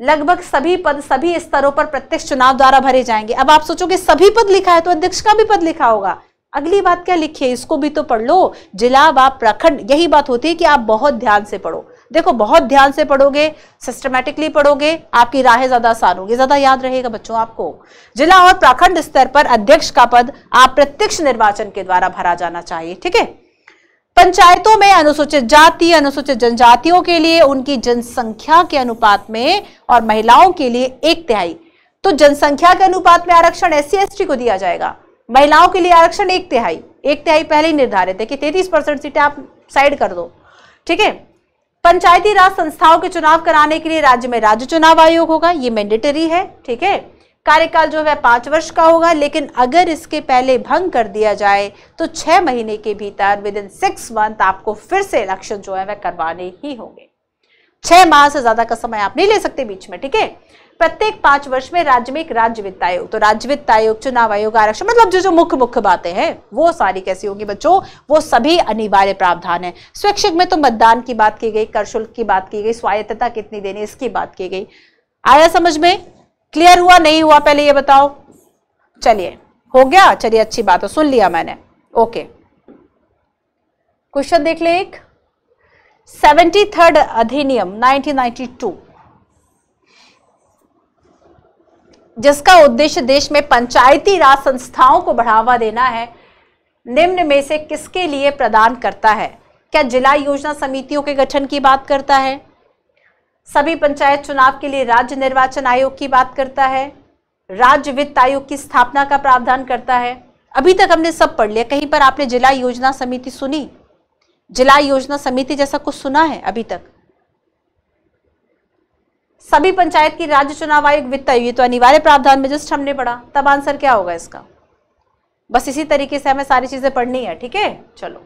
लगभग सभी पद सभी स्तरों पर प्रत्यक्ष चुनाव द्वारा भरे जाएंगे अब आप सोचोगे सभी पद लिखा है तो अध्यक्ष का भी पद लिखा होगा अगली बात क्या लिखिए इसको भी तो पढ़ लो जिला व प्रखंड यही बात होती है कि आप बहुत ध्यान से पढ़ो देखो बहुत ध्यान से पढ़ोगे सिस्टमेटिकली पढ़ोगे आपकी राहें ज्यादा आसान होगी ज्यादा याद रहेगा बच्चों आपको जिला और प्रखंड स्तर पर अध्यक्ष का पद आप प्रत्यक्ष निर्वाचन के द्वारा भरा जाना चाहिए ठीक है पंचायतों में अनुसूचित जाति अनुसूचित जनजातियों के लिए उनकी जनसंख्या के अनुपात में और महिलाओं के लिए एक तिहाई तो जनसंख्या के अनुपात में आरक्षण एस सी को दिया जाएगा महिलाओं के लिए आरक्षण एक तिहाई एक तिहाई पहले ही निर्धारित है कि तैतीस परसेंट सीटें आप साइड कर दो ठीक है पंचायती राज संस्थाओं के चुनाव कराने के लिए राज्य में राज्य चुनाव आयोग होगा ये मैंडेटरी है ठीक है कार्यकाल जो है पांच वर्ष का होगा लेकिन अगर इसके पहले भंग कर दिया जाए तो छह महीने के भीतर विद इन सिक्स मंथ आपको फिर से इलेक्शन जो है वह करवाने ही होंगे छह माह से ज़्यादा का समय आप नहीं ले सकते बीच में ठीक है प्रत्येक पांच वर्ष में राज्य में एक राज्य वित्त आयोग तो राज्य वित्त आयोग चुनाव आयोग आरक्षण मतलब जो जो मुख्य मुख्य बातें हैं वो सारी कैसी होंगी बच्चों वो सभी अनिवार्य प्रावधान है स्वैच्छिक में तो मतदान की बात की गई कर शुल्क की बात की गई स्वायत्तता कितनी देनी इसकी बात की गई आया समझ में क्लियर हुआ नहीं हुआ पहले ये बताओ चलिए हो गया चलिए अच्छी बात है सुन लिया मैंने ओके क्वेश्चन देख ले एक सेवेंटी थर्ड अधिनियम 1992 जिसका उद्देश्य देश में पंचायती राज संस्थाओं को बढ़ावा देना है निम्न में से किसके लिए प्रदान करता है क्या जिला योजना समितियों के गठन की बात करता है सभी पंचायत चुनाव के लिए राज्य निर्वाचन आयोग की बात करता है राज्य वित्त आयोग की स्थापना का प्रावधान करता है अभी तक हमने सब पढ़ लिया कहीं पर आपने जिला योजना समिति सुनी जिला योजना समिति जैसा कुछ सुना है अभी तक सभी पंचायत की राज्य चुनाव आयोग वित्त आयोग तो अनिवार्य प्रावधान में जस्ट हमने पढ़ा तब आंसर क्या होगा इसका बस इसी तरीके से हमें सारी चीजें पढ़नी है ठीक है चलो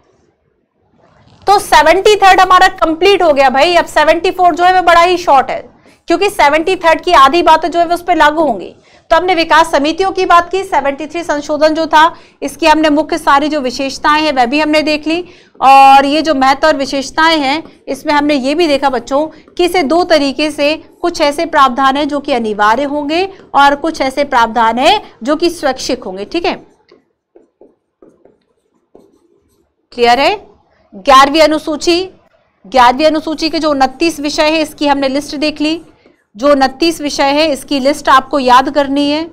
तो सेवेंटी थर्ड हमारा कंप्लीट हो गया भाई अब सेवेंटी फोर जो है वो बड़ा ही शॉर्ट है क्योंकि सेवेंटी थर्ड की आधी बात जो है उस पर लागू होंगी तो हमने विकास समितियों की बात की सेवेंटी थ्री संशोधन जो था इसकी हमने मुख्य सारी जो विशेषताएं हैं वह भी हमने देख ली और ये जो महत्व और विशेषताएं हैं इसमें हमने ये भी देखा बच्चों कि इसे दो तरीके से कुछ ऐसे प्रावधान हैं जो कि अनिवार्य होंगे और कुछ ऐसे प्रावधान हैं जो कि स्वैच्छिक होंगे ठीक है क्लियर है ग्यारहवीं अनुसूची ग्यारहवीं अनुसूची के जो उनतीस विषय है इसकी हमने लिस्ट देख ली जो उनतीस विषय है इसकी लिस्ट आपको याद करनी है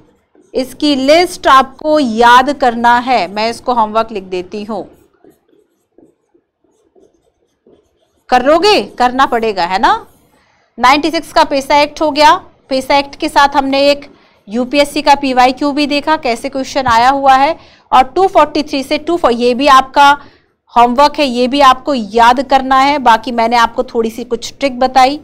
इसकी लिस्ट आपको याद करना है मैं इसको होमवर्क लिख देती हूँ करोगे करना पड़ेगा है ना 96 का पेशा एक्ट हो गया पेशा एक्ट के साथ हमने एक यूपीएससी का पीवाईक्यू भी देखा कैसे क्वेश्चन आया हुआ है और 243 से टू ये भी आपका होमवर्क है ये भी आपको याद करना है बाकी मैंने आपको थोड़ी सी कुछ ट्रिक बताई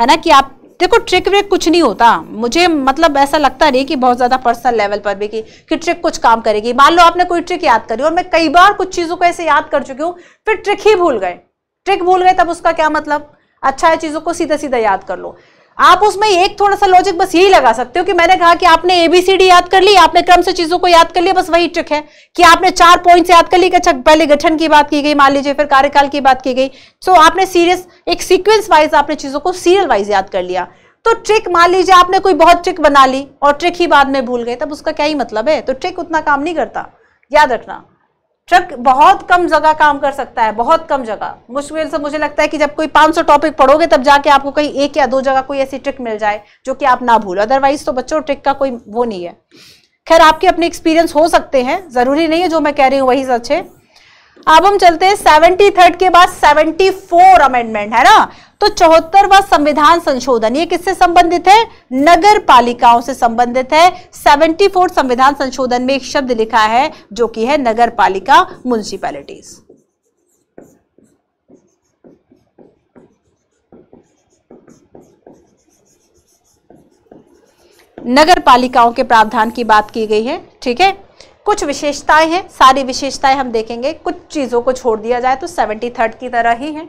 है ना कि आप देखो ट्रिक व्रिक कुछ नहीं होता मुझे मतलब ऐसा लगता नहीं कि बहुत ज़्यादा पर्सनल लेवल पर भी कि, कि ट्रिक कुछ काम करेगी मान लो आपने कोई ट्रिक याद करी और मैं कई बार कुछ चीज़ों को ऐसे याद कर चुकी हूँ फिर ट्रिक ही भूल गए ट्रिक भूल गए तब उसका क्या मतलब अच्छा है चीज़ों को सीधा सीधा याद कर लो आप उसमें एक थोड़ा सा लॉजिक बस यही लगा सकते हो कि मैंने कहा कि आपने एबीसीडी याद कर ली आपने क्रम से चीजों को याद कर लिया बस वही ट्रिक है कि आपने चार पॉइंट याद कर ली अच्छा पहले गठन की बात की गई मान लीजिए फिर कार्यकाल की बात की गई सो आपने सीरियस एक सीक्वेंस वाइज आपने चीजों को सीरियल वाइज याद कर लिया तो ट्रिक मान लीजिए आपने कोई बहुत ट्रिक बना ली और ट्रिक ही बाद में भूल गए तब उसका क्या ही मतलब है तो ट्रिक उतना काम नहीं करता याद रखना ट्रक बहुत कम जगह काम कर सकता है बहुत कम जगह मुश्किल से मुझे लगता है कि जब कोई 500 टॉपिक पढ़ोगे तब जाके आपको कहीं एक या दो जगह कोई ऐसी ट्रिक मिल जाए जो कि आप ना भूलो अदरवाइज तो बच्चों ट्रिक का कोई वो नहीं है खैर आपके अपने एक्सपीरियंस हो सकते हैं जरूरी नहीं है जो मैं कह रही हूँ वही सच है अब हम चलते हैं सेवेंटी थर्ड के बाद सेवेंटी फोर अमेंडमेंट है ना तो चौहत्तरवा संविधान संशोधन ये किससे संबंधित है नगर पालिकाओं से संबंधित है सेवेंटी फोर संविधान संशोधन में एक शब्द लिखा है जो कि है नगर पालिका म्यूनिसिपैलिटीज नगर पालिकाओं के प्रावधान की बात की गई है ठीक है कुछ विशेषताएं हैं सारी विशेषताएं हम देखेंगे कुछ चीज़ों को छोड़ दिया जाए तो सेवेंटी थर्ड की तरह ही है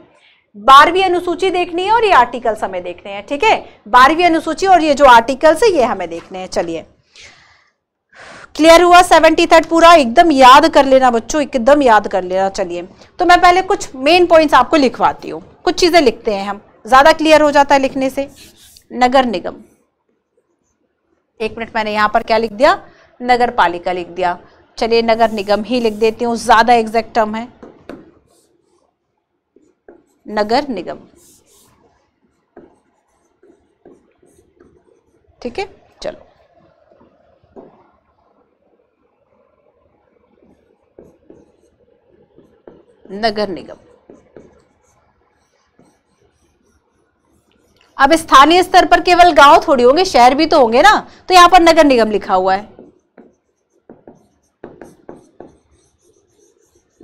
बारहवीं अनुसूची देखनी है और ये आर्टिकल्स हमें देखने हैं ठीक है बारहवीं अनुसूची और ये जो आर्टिकल्स है ये हमें देखने हैं चलिए क्लियर हुआ सेवेंटी थर्ड पूरा एकदम याद कर लेना बच्चों एकदम याद कर लेना चलिए तो मैं पहले कुछ मेन पॉइंट्स आपको लिखवाती हूँ कुछ चीज़ें लिखते हैं हम ज़्यादा क्लियर हो जाता है लिखने से नगर निगम एक मिनट मैंने यहाँ पर क्या लिख दिया नगर पालिका लिख दिया चलिए नगर निगम ही लिख देती हूँ ज़्यादा एग्जैक्ट टर्म है नगर निगम ठीक है चलो नगर निगम अब स्थानीय स्तर पर केवल गांव थोड़ी होंगे शहर भी तो होंगे ना तो यहां पर नगर निगम लिखा हुआ है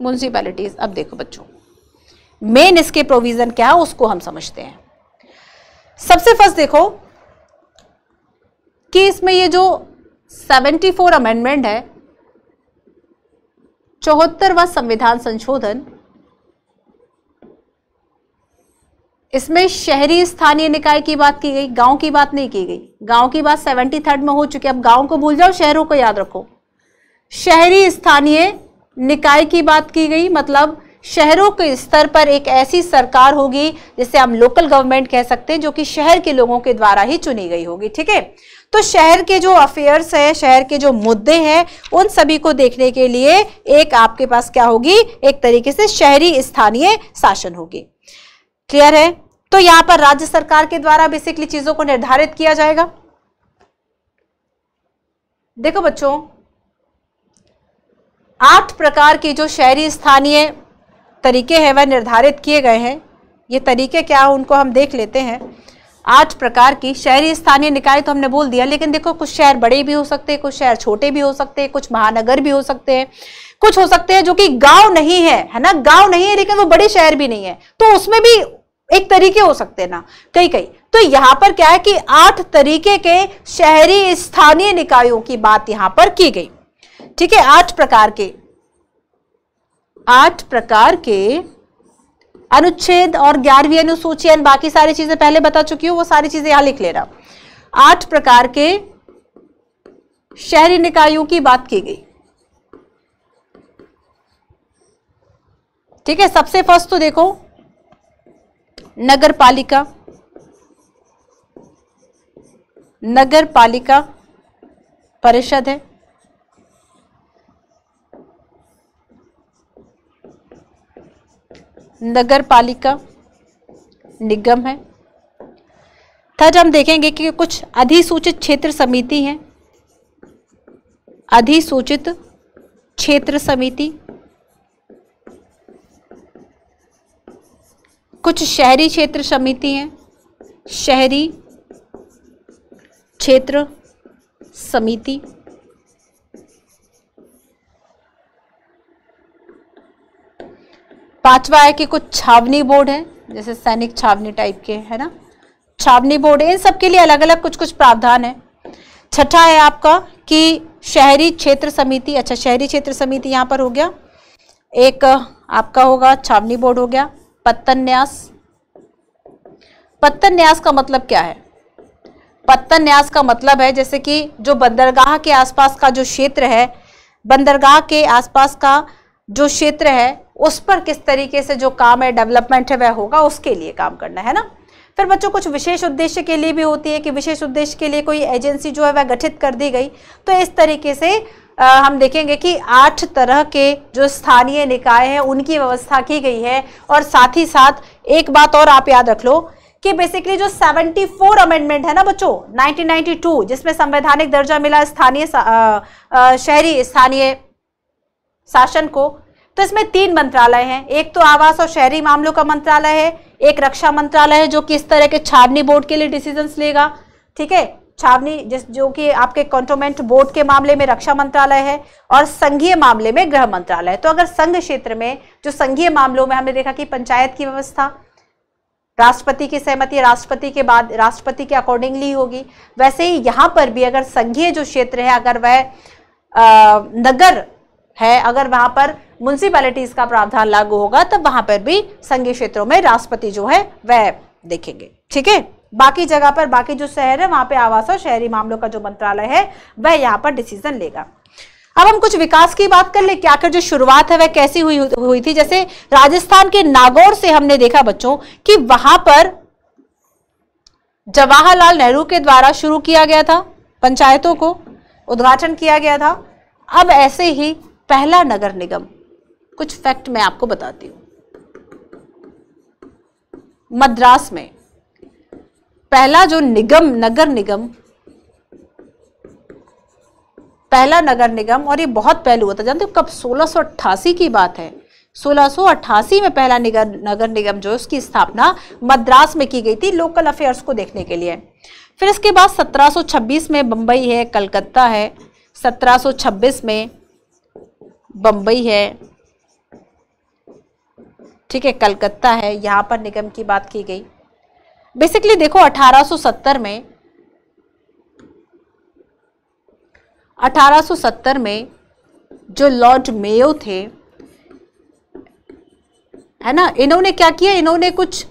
म्यूनसिपैलिटीज़ अब देखो बच्चों मेन इसके प्रोविज़न क्या है उसको हम समझते हैं सबसे फर्स्ट देखो कि इसमें ये जो 74 अमेंडमेंट है चौहत्तरवा संविधान संशोधन इसमें शहरी स्थानीय निकाय की बात की गई गांव की बात नहीं की गई गांव की बात सेवेंटी थर्ड में हो चुकी है अब गांव को भूल जाओ शहरों को याद रखो शहरी स्थानीय निकाय की बात की गई मतलब शहरों के स्तर पर एक ऐसी सरकार होगी जिसे हम लोकल गवर्नमेंट कह सकते हैं जो कि शहर के लोगों के द्वारा ही चुनी गई होगी ठीक है तो शहर के जो अफेयर्स है शहर के जो मुद्दे हैं उन सभी को देखने के लिए एक आपके पास क्या होगी एक तरीके से शहरी स्थानीय शासन होगी क्लियर है तो यहां पर राज्य सरकार के द्वारा बेसिकली चीजों को निर्धारित किया जाएगा देखो बच्चों आठ प्रकार की जो शहरी स्थानीय तरीके हैं वह निर्धारित किए गए हैं ये तरीके क्या उनको हम देख लेते हैं आठ प्रकार की शहरी स्थानीय निकाय तो हमने बोल दिया लेकिन देखो कुछ शहर बड़े भी हो सकते हैं कुछ शहर छोटे भी हो सकते हैं कुछ महानगर भी हो सकते हैं कुछ हो सकते हैं जो कि गांव नहीं है है ना गांव नहीं है लेकिन वो बड़े शहर भी नहीं है तो उसमें भी एक तरीके हो सकते हैं ना कई कई तो यहाँ पर क्या है कि आठ तरीके के शहरी स्थानीय निकायों की बात यहाँ पर की गई ठीक है आठ प्रकार के आठ प्रकार के अनुच्छेद और ग्यारहवीं अनुसूची एंड बाकी सारी चीजें पहले बता चुकी हूं वो सारी चीजें यहां लिख ले हूं आठ प्रकार के शहरी निकायों की बात की गई ठीक है सबसे फर्स्ट तो देखो नगर पालिका नगर पालिका परिषद है नगर पालिका निगम है थर्ड हम देखेंगे कि कुछ अधिसूचित क्षेत्र समिति हैं अधिसूचित क्षेत्र समिति कुछ शहरी क्षेत्र समिति हैं शहरी क्षेत्र समिति पांचवा है कि कुछ छावनी बोर्ड है जैसे सैनिक छावनी टाइप के है ना छावनी बोर्ड इन सब के लिए अलग अलग कुछ कुछ प्रावधान है छठा है आपका कि शहरी क्षेत्र समिति अच्छा शहरी क्षेत्र समिति यहाँ पर हो गया एक आपका होगा छावनी बोर्ड हो गया पत्तन न्यास पत्तन न्यास का मतलब क्या है पत्तन न्यास का मतलब है जैसे कि जो बंदरगाह के आसपास का जो क्षेत्र है बंदरगाह के आसपास का जो क्षेत्र है उस पर किस तरीके से जो काम है डेवलपमेंट है वह होगा उसके लिए काम करना है ना फिर बच्चों कुछ विशेष उद्देश्य के लिए भी होती है कि विशेष उद्देश्य के लिए कोई एजेंसी जो है वह गठित कर दी गई तो इस तरीके से आ, हम देखेंगे कि आठ तरह के जो स्थानीय निकाय हैं उनकी व्यवस्था की गई है और साथ ही साथ एक बात और आप याद रख लो कि बेसिकली जो 74 अमेंडमेंट है ना बच्चों 1992 जिसमें संवैधानिक दर्जा मिला स्थानीय शहरी स्थानीय शासन को तो इसमें तीन मंत्रालय हैं एक तो आवास और शहरी मामलों का मंत्रालय है एक रक्षा मंत्रालय है जो कि इस तरह के छावनी बोर्ड के लिए डिसीजंस लेगा ठीक है छावनी जिस जो कि आपके कॉन्टोमेंट बोर्ड के मामले में रक्षा मंत्रालय है और संघीय मामले में गृह मंत्रालय है तो अगर संघ क्षेत्र में जो संघीय मामलों में हमने देखा कि पंचायत की व्यवस्था राष्ट्रपति की सहमति राष्ट्रपति के बाद राष्ट्रपति के अकॉर्डिंगली होगी वैसे ही यहाँ पर भी अगर संघीय जो क्षेत्र है अगर वह नगर है अगर वहाँ पर म्यूनसिपैलिटीज का प्रावधान लागू होगा तब वहां पर भी संघीय क्षेत्रों में राष्ट्रपति जो है वह देखेंगे ठीक है बाकी जगह पर बाकी जो शहर है वहां पे आवास और शहरी मामलों का जो मंत्रालय है वह यहाँ पर डिसीजन लेगा अब हम कुछ विकास की बात कर ले क्या कर जो शुरुआत है वह कैसी हुई हुई थी जैसे राजस्थान के नागौर से हमने देखा बच्चों कि वहां पर जवाहरलाल नेहरू के द्वारा शुरू किया गया था पंचायतों को उद्घाटन किया गया था अब ऐसे ही पहला नगर निगम कुछ फैक्ट मैं आपको बताती हूँ मद्रास में पहला जो निगम नगर निगम पहला नगर निगम और ये बहुत पहलू होता जानते हो कब सोलह की बात है 1688 में पहला निगर नगर निगम जो उसकी स्थापना मद्रास में की गई थी लोकल अफेयर्स को देखने के लिए फिर इसके बाद 1726 में बंबई है कलकत्ता है 1726 में बंबई है ठीक है कलकत्ता है यहाँ पर निगम की बात की गई बेसिकली देखो 1870 में 1870 में जो लॉर्ड मेयो थे है ना इन्होंने क्या किया इन्होंने कुछ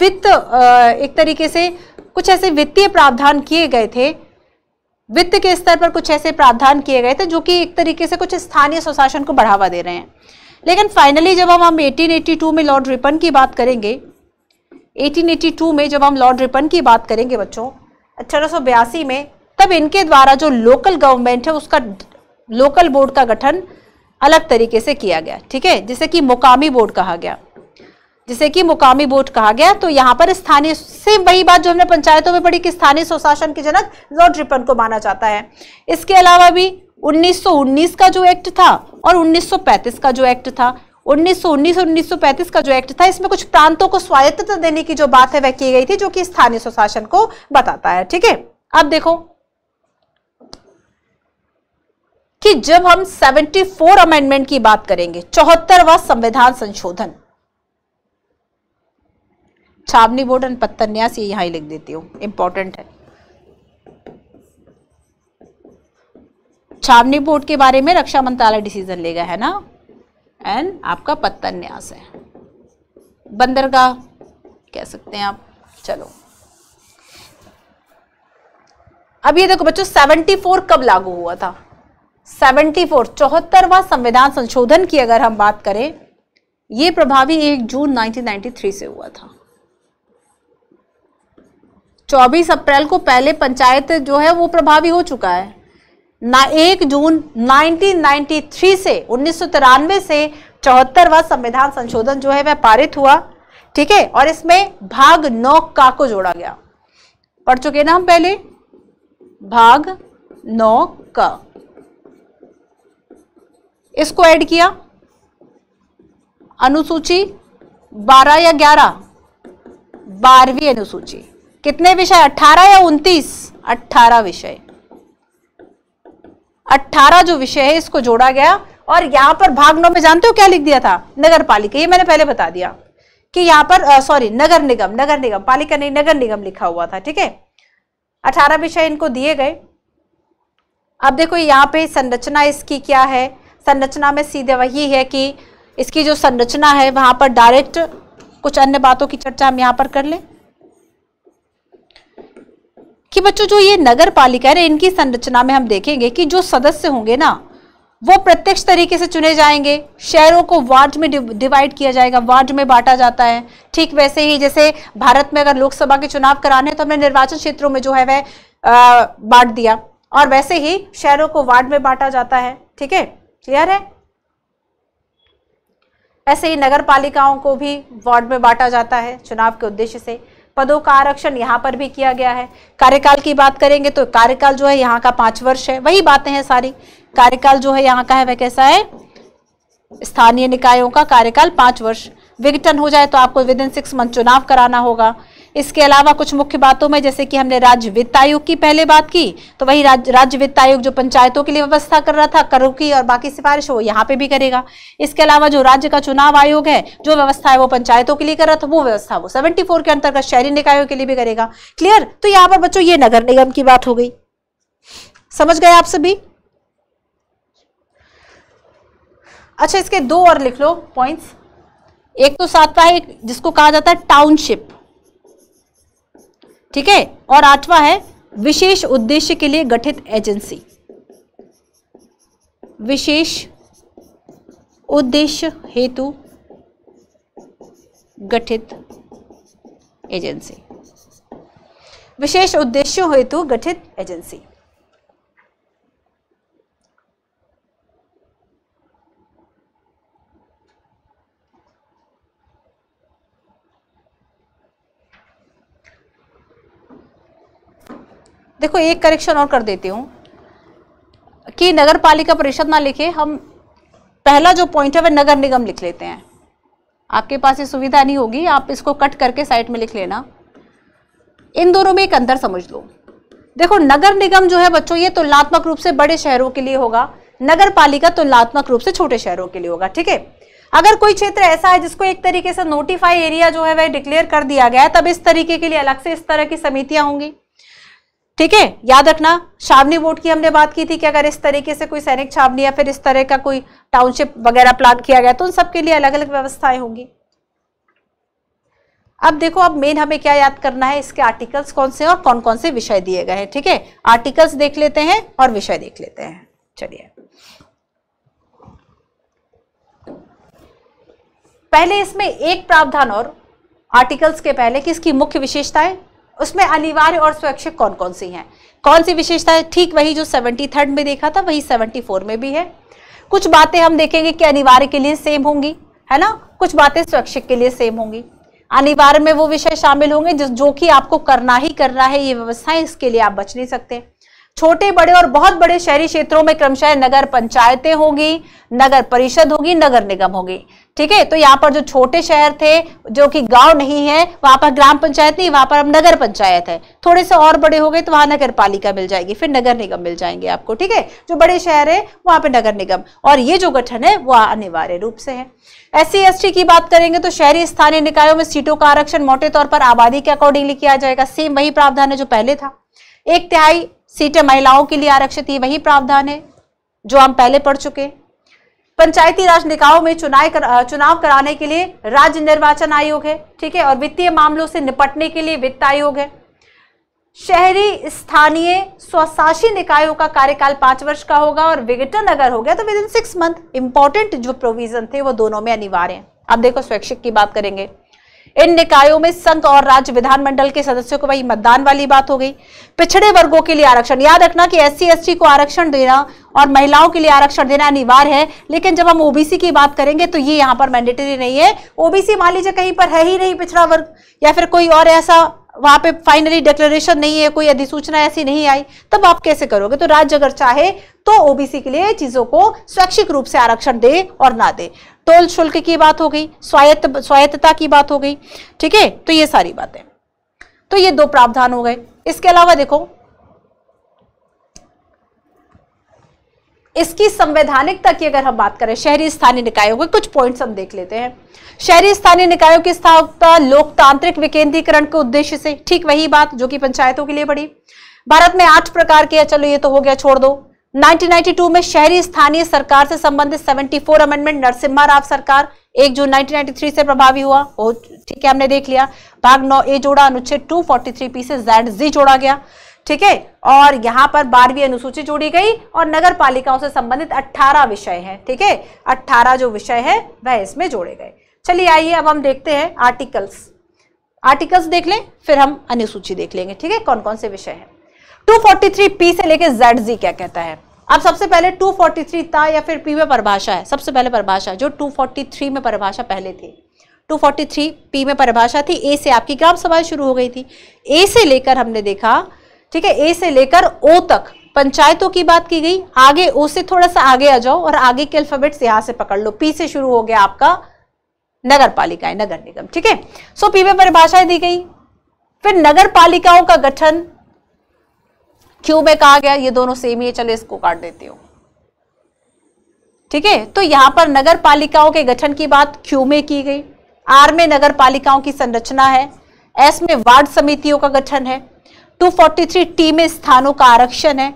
वित्त एक तरीके से कुछ ऐसे वित्तीय प्रावधान किए गए थे वित्त के स्तर पर कुछ ऐसे प्रावधान किए गए थे जो कि एक तरीके से कुछ स्थानीय स्वशासन को बढ़ावा दे रहे हैं लेकिन फाइनली जब हम हम 1882 में लॉर्ड रिपन की बात करेंगे 1882 में जब हम लॉर्ड रिपन की बात करेंगे बच्चों अठारह में तब इनके द्वारा जो लोकल गवर्नमेंट है उसका लोकल बोर्ड का गठन अलग तरीके से किया गया ठीक है जिसे कि मुकामी बोर्ड कहा गया जिसे कि मुकामी बोर्ड कहा गया तो यहाँ पर स्थानीय सेम वही बात जो हमने पंचायतों में पढ़ी कि स्थानीय स्वशासन के जनक लॉर्ड रिपन को माना जाता है इसके अलावा भी 1919 का जो एक्ट था और 1935 का जो एक्ट था 1919 और 1935 का जो एक्ट था इसमें कुछ प्रांतों को स्वायत्तता देने की जो बात है वह की गई थी जो कि स्थानीय स्वशासन को बताता है ठीक है अब देखो कि जब हम 74 अमेंडमेंट की बात करेंगे चौहत्तरवा संविधान संशोधन छावनी बोर्ड एंड पत्थर न्यास ये यहां ही लिख देती हूं इंपॉर्टेंट है छावनी बोर्ड के बारे में रक्षा मंत्रालय डिसीजन लेगा है ना एंड आपका पत्तन न्यास है बंदरगाह कह सकते हैं आप चलो अब ये देखो बच्चों 74 कब लागू हुआ था 74 चौहत्तरवा संविधान संशोधन की अगर हम बात करें ये प्रभावी 1 जून 1993 से हुआ था 24 अप्रैल को पहले पंचायत जो है वो प्रभावी हो चुका है ना एक जून 1993 से उन्नीस से चौहत्तरवा संविधान संशोधन जो है वह पारित हुआ ठीक है और इसमें भाग नौ का को जोड़ा गया पढ़ चुके ना हम पहले भाग नौ का इसको ऐड किया अनुसूची बारह या ग्यारह बारहवीं अनुसूची कितने विषय अठारह या उनतीस अठारह विषय 18 जो विषय है इसको जोड़ा गया और यहाँ पर भाग नौ में जानते हो क्या लिख दिया था नगर पालिका ये मैंने पहले बता दिया कि यहाँ पर सॉरी नगर निगम नगर निगम पालिका नहीं नगर निगम लिखा हुआ था ठीक है अठारह विषय इनको दिए गए अब देखो यहाँ पे संरचना इसकी क्या है संरचना में सीधे वही है कि इसकी जो संरचना है वहां पर डायरेक्ट कुछ अन्य बातों की चर्चा हम यहाँ पर कर लें कि बच्चों जो ये नगर पालिका है इनकी संरचना में हम देखेंगे कि जो सदस्य होंगे ना वो प्रत्यक्ष तरीके से चुने जाएंगे शहरों को वार्ड में डिवाइड किया जाएगा वार्ड में बांटा जाता है ठीक वैसे ही जैसे भारत में अगर लोकसभा के चुनाव कराने हैं तो हमने निर्वाचन क्षेत्रों में जो है वह बांट दिया और वैसे ही शहरों को वार्ड में बांटा जाता है ठीक है क्लियर है ऐसे ही नगर पालिकाओं को भी वार्ड में बांटा जाता है चुनाव के उद्देश्य से पदों का आरक्षण यहाँ पर भी किया गया है कार्यकाल की बात करेंगे तो कार्यकाल जो है यहाँ का पांच वर्ष है वही बातें हैं सारी कार्यकाल जो है यहाँ का है वह कैसा है स्थानीय निकायों का कार्यकाल पांच वर्ष विघटन हो जाए तो आपको विद इन सिक्स मंथ चुनाव कराना होगा इसके अलावा कुछ मुख्य बातों में जैसे कि हमने राज्य वित्त आयोग की पहले बात की तो वही राज, राज्य वित्त आयोग जो पंचायतों के लिए व्यवस्था कर रहा था करों की और बाकी सिफारिश वो यहाँ पे भी करेगा इसके अलावा जो राज्य का चुनाव आयोग है जो व्यवस्था है वो पंचायतों के लिए कर रहा था वो व्यवस्था वो सेवेंटी के अंतर्गत शहरी निकायों के लिए भी करेगा क्लियर तो यहाँ पर बच्चों ये नगर निगम की बात हो गई समझ गए आप सभी अच्छा इसके दो और लिख लो पॉइंट्स एक तो सातवा है जिसको कहा जाता है टाउनशिप ठीक है और आठवां है विशेष उद्देश्य के लिए गठित एजेंसी विशेष उद्देश्य हेतु गठित एजेंसी विशेष उद्देश्य हेतु गठित एजेंसी देखो एक करेक्शन और कर देती हूँ कि नगर पालिका परिषद ना लिखे हम पहला जो पॉइंट है वह नगर निगम लिख लेते हैं आपके पास ये सुविधा नहीं होगी आप इसको कट करके साइड में लिख लेना इन दोनों में एक अंतर समझ लो देखो नगर निगम जो है बच्चों ये तुलनात्मक रूप से बड़े शहरों के लिए होगा नगर पालिका तुलनात्मक रूप से छोटे शहरों के लिए होगा ठीक है अगर कोई क्षेत्र ऐसा है जिसको एक तरीके से नोटिफाई एरिया जो है वह डिक्लेयर कर दिया गया है तब इस तरीके के लिए अलग से इस तरह की समितियां होंगी ठीक है याद रखना छावनी वोट की हमने बात की थी कि अगर इस तरीके से कोई सैनिक छावनी या फिर इस तरह का कोई टाउनशिप वगैरह प्लान किया गया तो उन सबके लिए अलग अलग व्यवस्थाएं होंगी अब देखो अब मेन हमें क्या याद करना है इसके आर्टिकल्स कौन से और कौन कौन से विषय दिए गए हैं ठीक है आर्टिकल्स देख लेते हैं और विषय देख लेते हैं चलिए पहले इसमें एक प्रावधान और आर्टिकल्स के पहले कि इसकी मुख्य विशेषताएं उसमें अनिवार्य और स्वैच्छिक कौन कौन सी हैं कौन सी है ठीक वही जो सेवेंटी थर्ड में देखा था वही सेवेंटी फोर में भी है कुछ बातें हम देखेंगे कि अनिवार्य के लिए सेम होंगी है ना कुछ बातें स्वैच्छिक के लिए सेम होंगी अनिवार्य में वो विषय शामिल होंगे जो कि आपको करना ही करना है ये व्यवस्थाएं इसके लिए आप बच नहीं सकते छोटे बड़े और बहुत बड़े शहरी क्षेत्रों में क्रमशः नगर पंचायतें होगी नगर परिषद होगी नगर निगम होगी ठीक है तो यहाँ पर जो छोटे शहर थे जो कि गांव नहीं है वहां पर ग्राम पंचायत नहीं वहां पर अब नगर पंचायत है थोड़े से और बड़े हो गए तो वहां नगर पालिका मिल जाएगी फिर नगर निगम मिल जाएंगे आपको ठीक है जो बड़े शहर है वहां पर नगर निगम और ये जो गठन है वह अनिवार्य रूप से है एस सी की बात करेंगे तो शहरी स्थानीय निकायों में सीटों का आरक्षण मोटे तौर पर आबादी के अकॉर्डिंगली किया जाएगा सेम वही प्रावधान है जो पहले था एक तिहाई सीटें महिलाओं के लिए आरक्षित ये वही प्रावधान है जो हम पहले पढ़ चुके पंचायती राज निकायों में चुनाव कर, चुनाव कराने के लिए राज्य निर्वाचन आयोग है ठीक है और वित्तीय मामलों से निपटने के लिए वित्त आयोग है शहरी स्थानीय स्वशासी निकायों का कार्यकाल पांच वर्ष का होगा और विघटन अगर हो गया तो within six month important जो प्रोविजन थे वो दोनों में अनिवार्य है अब देखो स्वैच्छिक की बात करेंगे इन निकायों में संघ और राज्य विधानमंडल के सदस्यों को वही मतदान वाली बात हो गई पिछड़े वर्गों के लिए आरक्षण याद रखना कि एस सी को आरक्षण देना और महिलाओं के लिए आरक्षण देना अनिवार्य है लेकिन जब हम ओबीसी की बात करेंगे तो ये यहाँ पर मैंडेटरी नहीं है ओबीसी मान लीजिए कहीं पर है ही नहीं पिछड़ा वर्ग या फिर कोई और ऐसा वहां पे फाइनली डिक्लेरेशन नहीं है कोई अधिसूचना ऐसी नहीं आई तब आप कैसे करोगे तो राज्य अगर चाहे तो ओबीसी के लिए चीजों को स्वैच्छिक रूप से आरक्षण दे और ना दे टोल शुल्क की बात हो गई स्वायत्त स्वायत्तता की बात हो गई ठीक है तो ये सारी बातें तो ये दो प्रावधान हो गए इसके अलावा देखो इसकी संवैधानिकता की अगर हम बात करें शहरी स्थानीय निकायों के कुछ पॉइंट्स हम देख लेते हैं शहरी स्थानीय निकायों की स्थापना लोकतांत्रिक विकेंद्रीकरण के उद्देश्य से ठीक वही बात जो कि पंचायतों के लिए बड़ी भारत में आठ प्रकार के चलो ये तो हो गया छोड़ दो 1992 में शहरी स्थानीय सरकार से संबंधित 74 अमेंडमेंट नरसिम्हा राव सरकार एक जून 1993 से प्रभावी हुआ ठीक है हमने देख लिया भाग 9 ए जोड़ा अनुच्छेद 243 पी से जेड जी जोड़ा गया ठीक है और यहाँ पर बारहवीं अनुसूची जोड़ी गई और नगर पालिकाओं से संबंधित 18 विषय हैं ठीक है अट्ठारह जो विषय है वह इसमें जोड़े गए चलिए आइए अब हम देखते हैं आर्टिकल्स आर्टिकल्स देख लें फिर हम अनुसूची देख लेंगे ठीक है कौन कौन से विषय हैं 243 पी से लेके जेड जी क्या कहता है अब सबसे पहले 243 था या फिर पी में परिभाषा है सबसे पहले परिभाषा जो 243 में परिभाषा पहले थी 243 पी में परिभाषा थी ए से आपकी ग्राम सभा शुरू हो गई थी ए से लेकर हमने देखा ठीक है ए से लेकर ओ तक पंचायतों की बात की गई आगे ओ से थोड़ा सा आगे आ जाओ और आगे के अल्फाबेट यहां से पकड़ लो पी से शुरू हो गया आपका नगर पालिकाएं नगर निगम ठीक है सो पी में परिभाषाएं दी गई फिर नगर पालिकाओं का गठन क्यू में कहा गया ये दोनों सेम ही है चलो इसको काट देती हूँ ठीक है तो यहां पर नगर पालिकाओं के गठन की बात क्यू में की गई आर में नगर पालिकाओं की संरचना है एस में वार्ड समितियों का गठन है 243 टी में स्थानों का आरक्षण है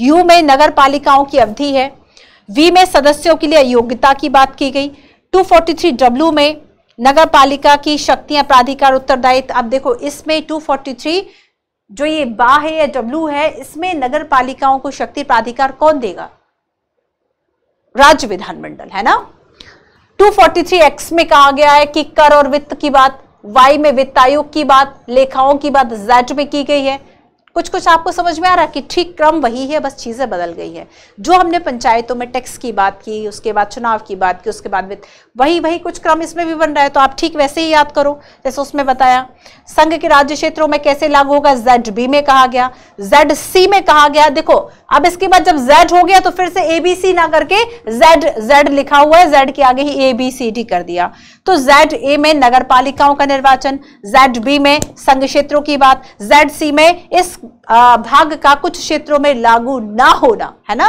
यू में नगर पालिकाओं की अवधि है वी में सदस्यों के लिए योग्यता की बात की गई 243 डब्ल्यू में नगर पालिका की शक्तियां प्राधिकार उत्तरदायित्व अब देखो इसमें 243 जो ये बा है या डब्लू है इसमें नगर पालिकाओं को शक्ति प्राधिकार कौन देगा राज्य विधानमंडल है ना 243 एक्स में कहा गया है कि कर और वित्त की बात वाई में वित्त आयोग की बात लेखाओं की बात जेड में की गई है कुछ कुछ आपको समझ में आ रहा कि ठीक क्रम वही है बस चीज़ें बदल गई हैं जो हमने पंचायतों में टैक्स की बात की उसके बाद चुनाव की बात की उसके बाद वही वही कुछ क्रम इसमें भी बन रहा है तो आप ठीक वैसे ही याद करो जैसे उसमें बताया संघ के राज्य क्षेत्रों में कैसे लागू होगा जेड बी में कहा गया जेड सी में कहा गया देखो अब इसके बाद जब जेड हो गया तो फिर से ए बी सी ना करके जेड जेड लिखा हुआ है जेड के आगे ही एबीसीडी कर दिया तो जेड ए में नगर पालिकाओं का निर्वाचन जेड बी में संघ क्षेत्रों की बात जेड सी में इस भाग का कुछ क्षेत्रों में लागू ना होना है ना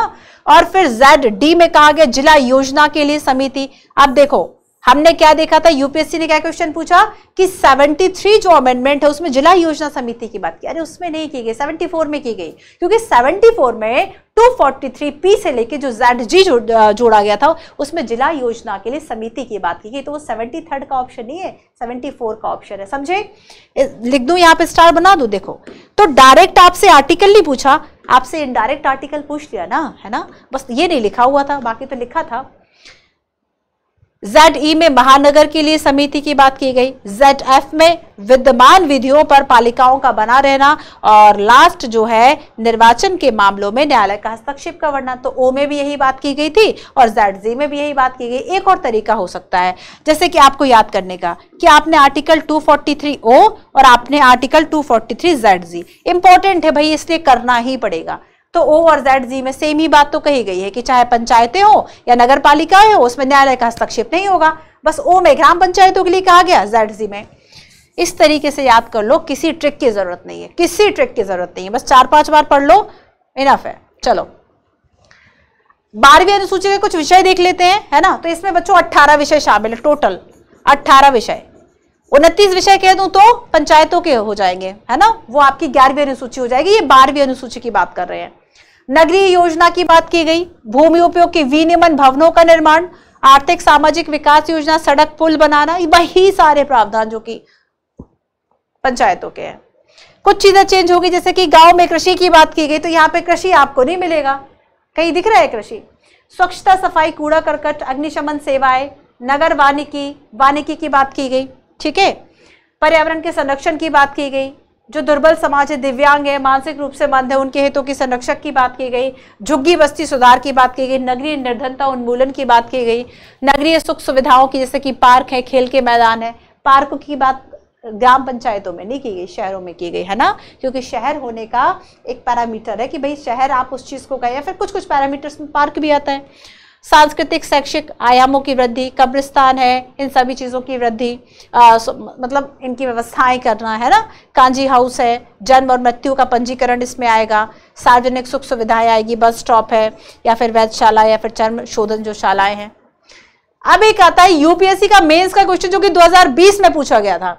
और फिर जेड डी में कहा गया जिला योजना के लिए समिति अब देखो हमने क्या देखा था यूपीएससी ने क्या क्वेश्चन पूछा कि 73 जो अमेंडमेंट है उसमें जिला योजना समिति की बात की अरे उसमें नहीं की गई 74 में की गई क्योंकि 74 में 243 से लेके जो जेड जी जो, जोड़ा गया था उसमें जिला योजना के लिए समिति की बात की गई तो वो सेवेंटी थर्ड का ऑप्शन नहीं है सेवेंटी फोर का ऑप्शन है समझे लिख दू यहाँ पे स्टार बना दू देखो तो डायरेक्ट आपसे आर्टिकल नहीं पूछा आपसे इनडायरेक्ट आर्टिकल पूछ लिया ना है ना बस ये नहीं लिखा हुआ था बाकी तो लिखा था जेड ई e में महानगर के लिए समिति की बात की गई जेड एफ में विद्यमान विधियों पर पालिकाओं का बना रहना और लास्ट जो है निर्वाचन के मामलों में न्यायालय का हस्तक्षेप का वर्णन तो ओ में भी यही बात की गई थी और जेड जी में भी यही बात की गई एक और तरीका हो सकता है जैसे कि आपको याद करने का कि आपने आर्टिकल 243 ओ और आपने आर्टिकल 243 जेड जी इंपॉर्टेंट है भाई इसलिए करना ही पड़ेगा तो ओ और जेड जी में सेम ही बात तो कही गई है कि चाहे पंचायतें हो या नगर पालिका हो उसमें न्यायालय का हस्तक्षेप नहीं होगा बस ओ में ग्राम पंचायतों के लिए कहा गया जेड जी में इस तरीके से याद कर लो किसी ट्रिक की जरूरत नहीं है किसी ट्रिक की जरूरत नहीं है बस चार पांच बार पढ़ लो इनफ है चलो बारहवीं अनुसूची के कुछ विषय देख लेते हैं है ना तो इसमें बच्चों अट्ठारह विषय शामिल है टोटल अट्ठारह विषय उनतीस विषय कह दूं तो पंचायतों के हो जाएंगे है ना वो आपकी ग्यारहवीं अनुसूची हो जाएगी ये बारहवीं अनुसूची की बात कर रहे हैं नगरीय योजना की बात की गई भूमि उपयोग की विनियमन भवनों का निर्माण आर्थिक सामाजिक विकास योजना सड़क पुल बनाना वही सारे प्रावधान जो कि पंचायतों के हैं कुछ चीजें चेंज होगी जैसे कि गांव में कृषि की बात की गई तो यहाँ पे कृषि आपको नहीं मिलेगा कहीं दिख रहा है कृषि स्वच्छता सफाई कूड़ा करकट अग्निशमन सेवाएं नगर वानिकी वानिकी की बात की गई ठीक है पर्यावरण के संरक्षण की बात की गई जो दुर्बल समाज है दिव्यांग है मानसिक रूप से मंद है उनके हितों के संरक्षक की बात की गई झुग्गी बस्ती सुधार की बात की गई नगरीय निर्धनता उन्मूलन की बात की गई नगरीय सुख सुविधाओं की जैसे कि पार्क है खेल के मैदान है पार्क की बात ग्राम पंचायतों में नहीं की गई शहरों में की गई है ना क्योंकि शहर होने का एक पैरामीटर है कि भाई शहर आप उस चीज़ को कहें या फिर कुछ कुछ पैरामीटर्स में पार्क भी आता है सांस्कृतिक शैक्षिक आयामों की वृद्धि कब्रिस्तान है इन सभी चीज़ों की वृद्धि मतलब इनकी व्यवस्थाएं करना है ना कांजी हाउस है जन्म और मृत्यु का पंजीकरण इसमें आएगा सार्वजनिक सुख सुविधाएं आएगी बस स्टॉप है या फिर वैधशाला या फिर चर्म शोधन जो शालाएं हैं अब एक आता है यूपीएससी का मेन्स का क्वेश्चन जो कि दो में पूछा गया था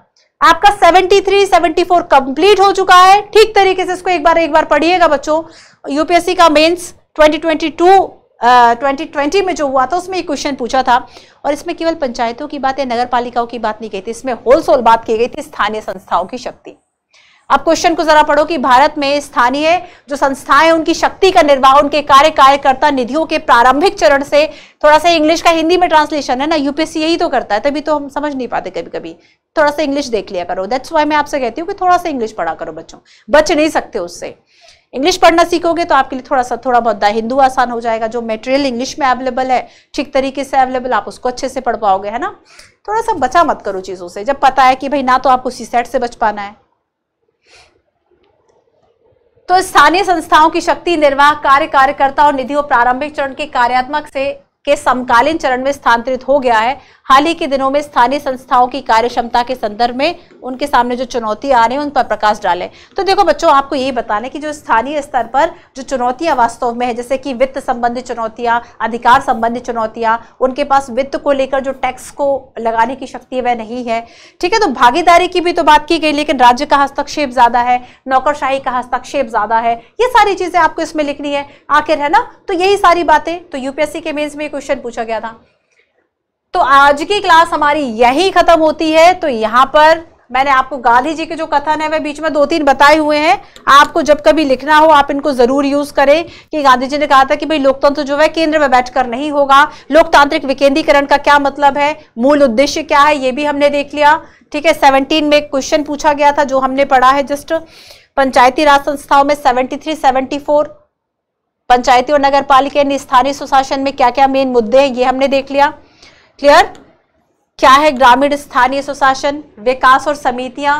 आपका 73, 74 कंप्लीट हो चुका है ठीक तरीके से इसको एक बार एक बार पढ़िएगा बच्चों यूपीएससी का मेंस 2022 ट्वेंटी ट्वेंटी में जो हुआ था उसमें एक क्वेश्चन पूछा था और इसमें केवल पंचायतों की बात या नगर पालिकाओं की बात नहीं कही थी इसमें सोल बात की गई थी स्थानीय संस्थाओं की शक्ति अब क्वेश्चन को जरा पढ़ो कि भारत में स्थानीय जो संस्थाएं उनकी शक्ति का निर्वाह उनके कार्य कार्यकर्ता निधियों के प्रारंभिक चरण से थोड़ा सा इंग्लिश का हिंदी में ट्रांसलेशन है ना यूपीएससी यही तो करता है तभी तो हम समझ नहीं पाते कभी कभी थोड़ा सा इंग्लिश देख लिया करो दैट्स वाई मैं आपसे कहती हूँ कि थोड़ा सा इंग्लिश पढ़ा करो बच्चों बच नहीं सकते उससे इंग्लिश पढ़ना सीखोगे तो आपके लिए थोड़ा सा थोड़ा बहुत द हिंदू आसान हो जाएगा जो मेटेरियल इंग्लिश में अवेलेबल है ठीक तरीके से अवेलेबल आप उसको अच्छे से पढ़ पाओगे है ना थोड़ा सा बचा मत करो चीज़ों से जब पता है कि भाई ना तो आपको उसी सेट से बच पाना है तो स्थानीय संस्थाओं की शक्ति निर्वाह कार्य कार्यकर्ता और निधि और प्रारंभिक चरण के कार्यात्मक से के समकालीन चरण में स्थानांतरित हो गया है हाल ही के दिनों में स्थानीय संस्थाओं की कार्य क्षमता के संदर्भ में उनके सामने जो चुनौती आ रही है उन पर प्रकाश डालें तो देखो बच्चों आपको ये बताना कि जो स्थानीय स्तर पर जो चुनौतियां वास्तव में है जैसे कि वित्त संबंधी चुनौतियां अधिकार संबंधी चुनौतियां उनके पास वित्त को लेकर जो टैक्स को लगाने की शक्ति वह नहीं है ठीक है तो भागीदारी की भी तो बात की गई लेकिन राज्य का हस्तक्षेप ज्यादा है नौकरशाही का हस्तक्षेप ज्यादा है ये सारी चीजें आपको इसमें लिखनी है आखिर है ना तो यही सारी बातें तो यूपीएससी के मेन्स में क्वेश्चन पूछा गया था तो आज की क्लास हमारी यही खत्म होती है तो यहाँ पर मैंने आपको गांधी जी के जो कथन है वह बीच में दो तीन बताए हुए हैं आपको जब कभी लिखना हो आप इनको जरूर यूज करें कि गांधी जी ने कहा था कि भाई लोकतंत्र जो है केंद्र में बैठकर नहीं होगा लोकतांत्रिक विकेंद्रीकरण का क्या मतलब है मूल उद्देश्य क्या है ये भी हमने देख लिया ठीक है सेवनटीन में क्वेश्चन पूछा गया था जो हमने पढ़ा है जस्ट पंचायती राज संस्थाओं में सेवेंटी थ्री पंचायती और नगर पालिका स्थानीय सुशासन में क्या क्या मेन मुद्दे हैं ये हमने देख लिया क्लियर क्या है ग्रामीण स्थानीय सुशासन विकास और समितियां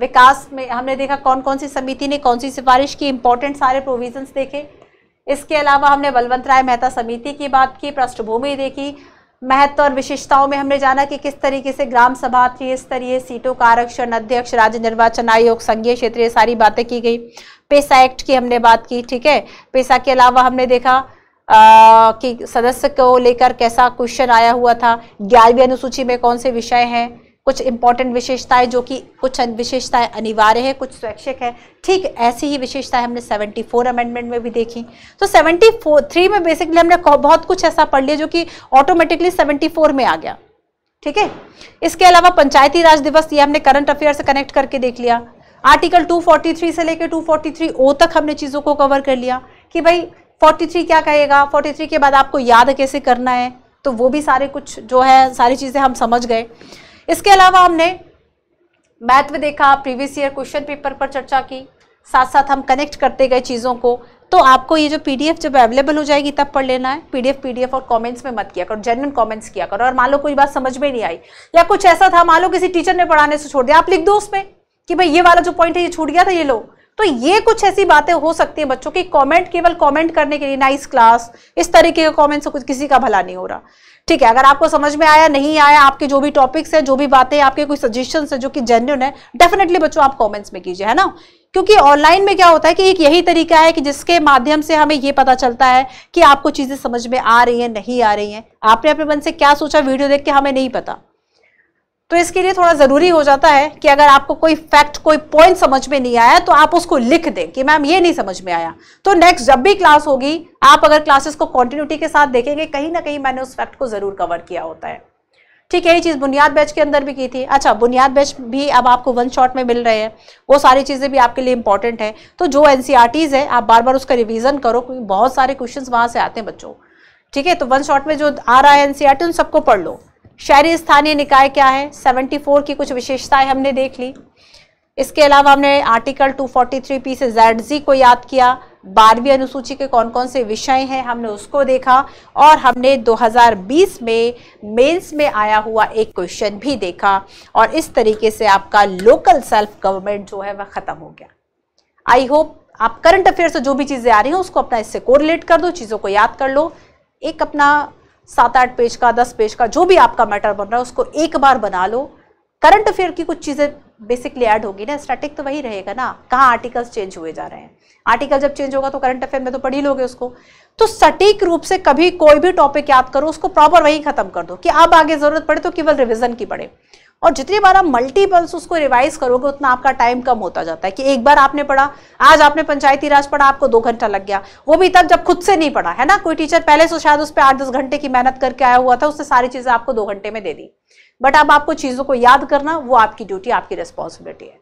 विकास में हमने देखा कौन कौन सी समिति ने कौन सी सिफारिश की इंपॉर्टेंट सारे प्रोविजंस देखे इसके अलावा हमने बलवंत राय मेहता समिति की बात की पृष्ठभूमि देखी महत्व और विशेषताओं में हमने जाना कि किस तरीके से ग्राम सभा त्रिस्तरीय सीटों का आरक्षण अध्यक्ष राज्य निर्वाचन आयोग संघीय क्षेत्रीय सारी बातें की गई पेशा एक्ट की हमने बात की ठीक है पेशा के अलावा हमने देखा कि सदस्य को लेकर कैसा क्वेश्चन आया हुआ था ग्यारहवीं अनुसूची में कौन से विषय हैं कुछ इंपॉर्टेंट विशेषताएं जो कि कुछ विशेषताएं अनिवार्य है कुछ स्वैच्छिक है ठीक ऐसी ही विशेषताएं हमने 74 अमेंडमेंट में भी देखी तो 74 थ्री में बेसिकली हमने बहुत कुछ ऐसा पढ़ लिया जो कि ऑटोमेटिकली 74 में आ गया ठीक है इसके अलावा पंचायती राज दिवस ये हमने करंट अफेयर से कनेक्ट करके देख लिया आर्टिकल टू से लेकर टू ओ तक हमने चीज़ों को कवर कर लिया कि भाई 43 क्या कहेगा 43 के बाद आपको याद कैसे करना है तो वो भी सारे कुछ जो है सारी चीज़ें हम समझ गए इसके अलावा हमने मैथ में देखा प्रीवियस ईयर क्वेश्चन पेपर पर चर्चा की साथ साथ हम कनेक्ट करते गए चीज़ों को तो आपको ये जो पीडीएफ जब अवेलेबल हो जाएगी तब पढ़ लेना है पीडीएफ पीडीएफ और कमेंट्स में मत किया करो जेनुअन कमेंट्स किया करो और मान लो कोई बात समझ में नहीं आई या कुछ ऐसा था मान लो किसी टीचर ने पढ़ाने से छोड़ दिया आप लिख दो उसमें कि भाई ये वाला जो पॉइंट है ये छूट गया था ये लो तो ये कुछ ऐसी बातें हो सकती हैं बच्चों की कमेंट केवल कमेंट करने के लिए नाइस क्लास इस तरीके के कमेंट से कुछ किसी का भला नहीं हो रहा ठीक है अगर आपको समझ में आया नहीं आया आपके जो भी टॉपिक्स हैं जो भी बातें आपके कोई सजेशन है जो कि जेन्यून है डेफिनेटली बच्चों आप कॉमेंट्स में कीजिए है ना क्योंकि ऑनलाइन में क्या होता है कि एक यही तरीका है कि जिसके माध्यम से हमें ये पता चलता है कि आपको चीज़ें समझ में आ रही हैं नहीं आ रही हैं आपने अपने मन से क्या सोचा वीडियो देख के हमें नहीं पता तो इसके लिए थोड़ा ज़रूरी हो जाता है कि अगर आपको कोई फैक्ट कोई पॉइंट समझ में नहीं आया तो आप उसको लिख दें कि मैम ये नहीं समझ में आया तो नेक्स्ट जब भी क्लास होगी आप अगर क्लासेस को कॉन्टिन्यूटी के साथ देखेंगे कहीं ना कहीं मैंने उस फैक्ट को ज़रूर कवर किया होता है ठीक है ये चीज़ बुनियाद बैच के अंदर भी की थी अच्छा बुनियाद बैच भी अब आपको वन शॉट में मिल रहे हैं वो सारी चीज़ें भी आपके लिए इंपॉर्टेंट है तो जो एनसीआरटीज e है आप बार बार उसका रिविज़न करो क्योंकि बहुत सारे क्वेश्चन वहां से आते हैं बच्चों ठीक है तो वन शॉट में जो आ रहा है एनसीआरटी e उन सबको पढ़ लो शहरी स्थानीय निकाय क्या है 74 की कुछ विशेषताएं हमने देख ली इसके अलावा हमने आर्टिकल 243 पी से जेड को याद किया बारहवीं अनुसूची के कौन कौन से विषय हैं हमने उसको देखा और हमने 2020 में मेंस में आया हुआ एक क्वेश्चन भी देखा और इस तरीके से आपका लोकल सेल्फ गवर्नमेंट जो है वह ख़त्म हो गया आई होप आप करंट अफेयर से जो भी चीज़ें आ रही हैं उसको अपना इससे कोरिलेट कर दो चीज़ों को याद कर लो एक अपना सात आठ पेज का दस पेज का जो भी आपका मैटर बन रहा है उसको एक बार बना लो करंट अफेयर की कुछ चीज़ें बेसिकली ऐड होगी ना स्टैटिक तो वही रहेगा ना कहाँ आर्टिकल्स चेंज हुए जा रहे हैं आर्टिकल जब चेंज होगा तो करंट अफेयर में तो पढ़ ही लोगे उसको तो सटीक रूप से कभी कोई भी टॉपिक याद करो उसको प्रॉपर वही खत्म कर दो कि अब आगे जरूरत पड़े तो केवल रिविजन की पड़े और जितनी बार आप मल्टीपल्स उसको रिवाइज करोगे उतना आपका टाइम कम होता जाता है कि एक बार आपने पढ़ा आज आपने पंचायती राज पढ़ा आपको दो घंटा लग गया वो भी तब जब खुद से नहीं पढ़ा है ना कोई टीचर पहले से तो शायद उस पर आठ दस घंटे की मेहनत करके आया हुआ था उसने सारी चीजें आपको दो घंटे में दे दी बट अब आपको चीजों को याद करना वो आपकी ड्यूटी आपकी रिस्पॉन्सिबिलिटी है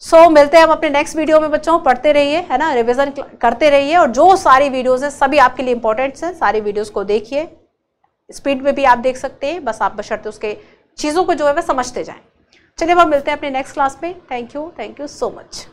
सो so, मिलते हैं हम अपने नेक्स्ट वीडियो में बच्चों पढ़ते रहिए है ना रिविजन करते रहिए और जो सारी वीडियोस हैं सभी आपके लिए इंपॉर्टेंट्स हैं सारी वीडियोस को देखिए स्पीड में भी आप देख सकते हैं बस आप बशर्ते उसके चीज़ों को जो है वह समझते जाएँ चलिए अब मिलते हैं अपने नेक्स्ट क्लास में thank you thank you so much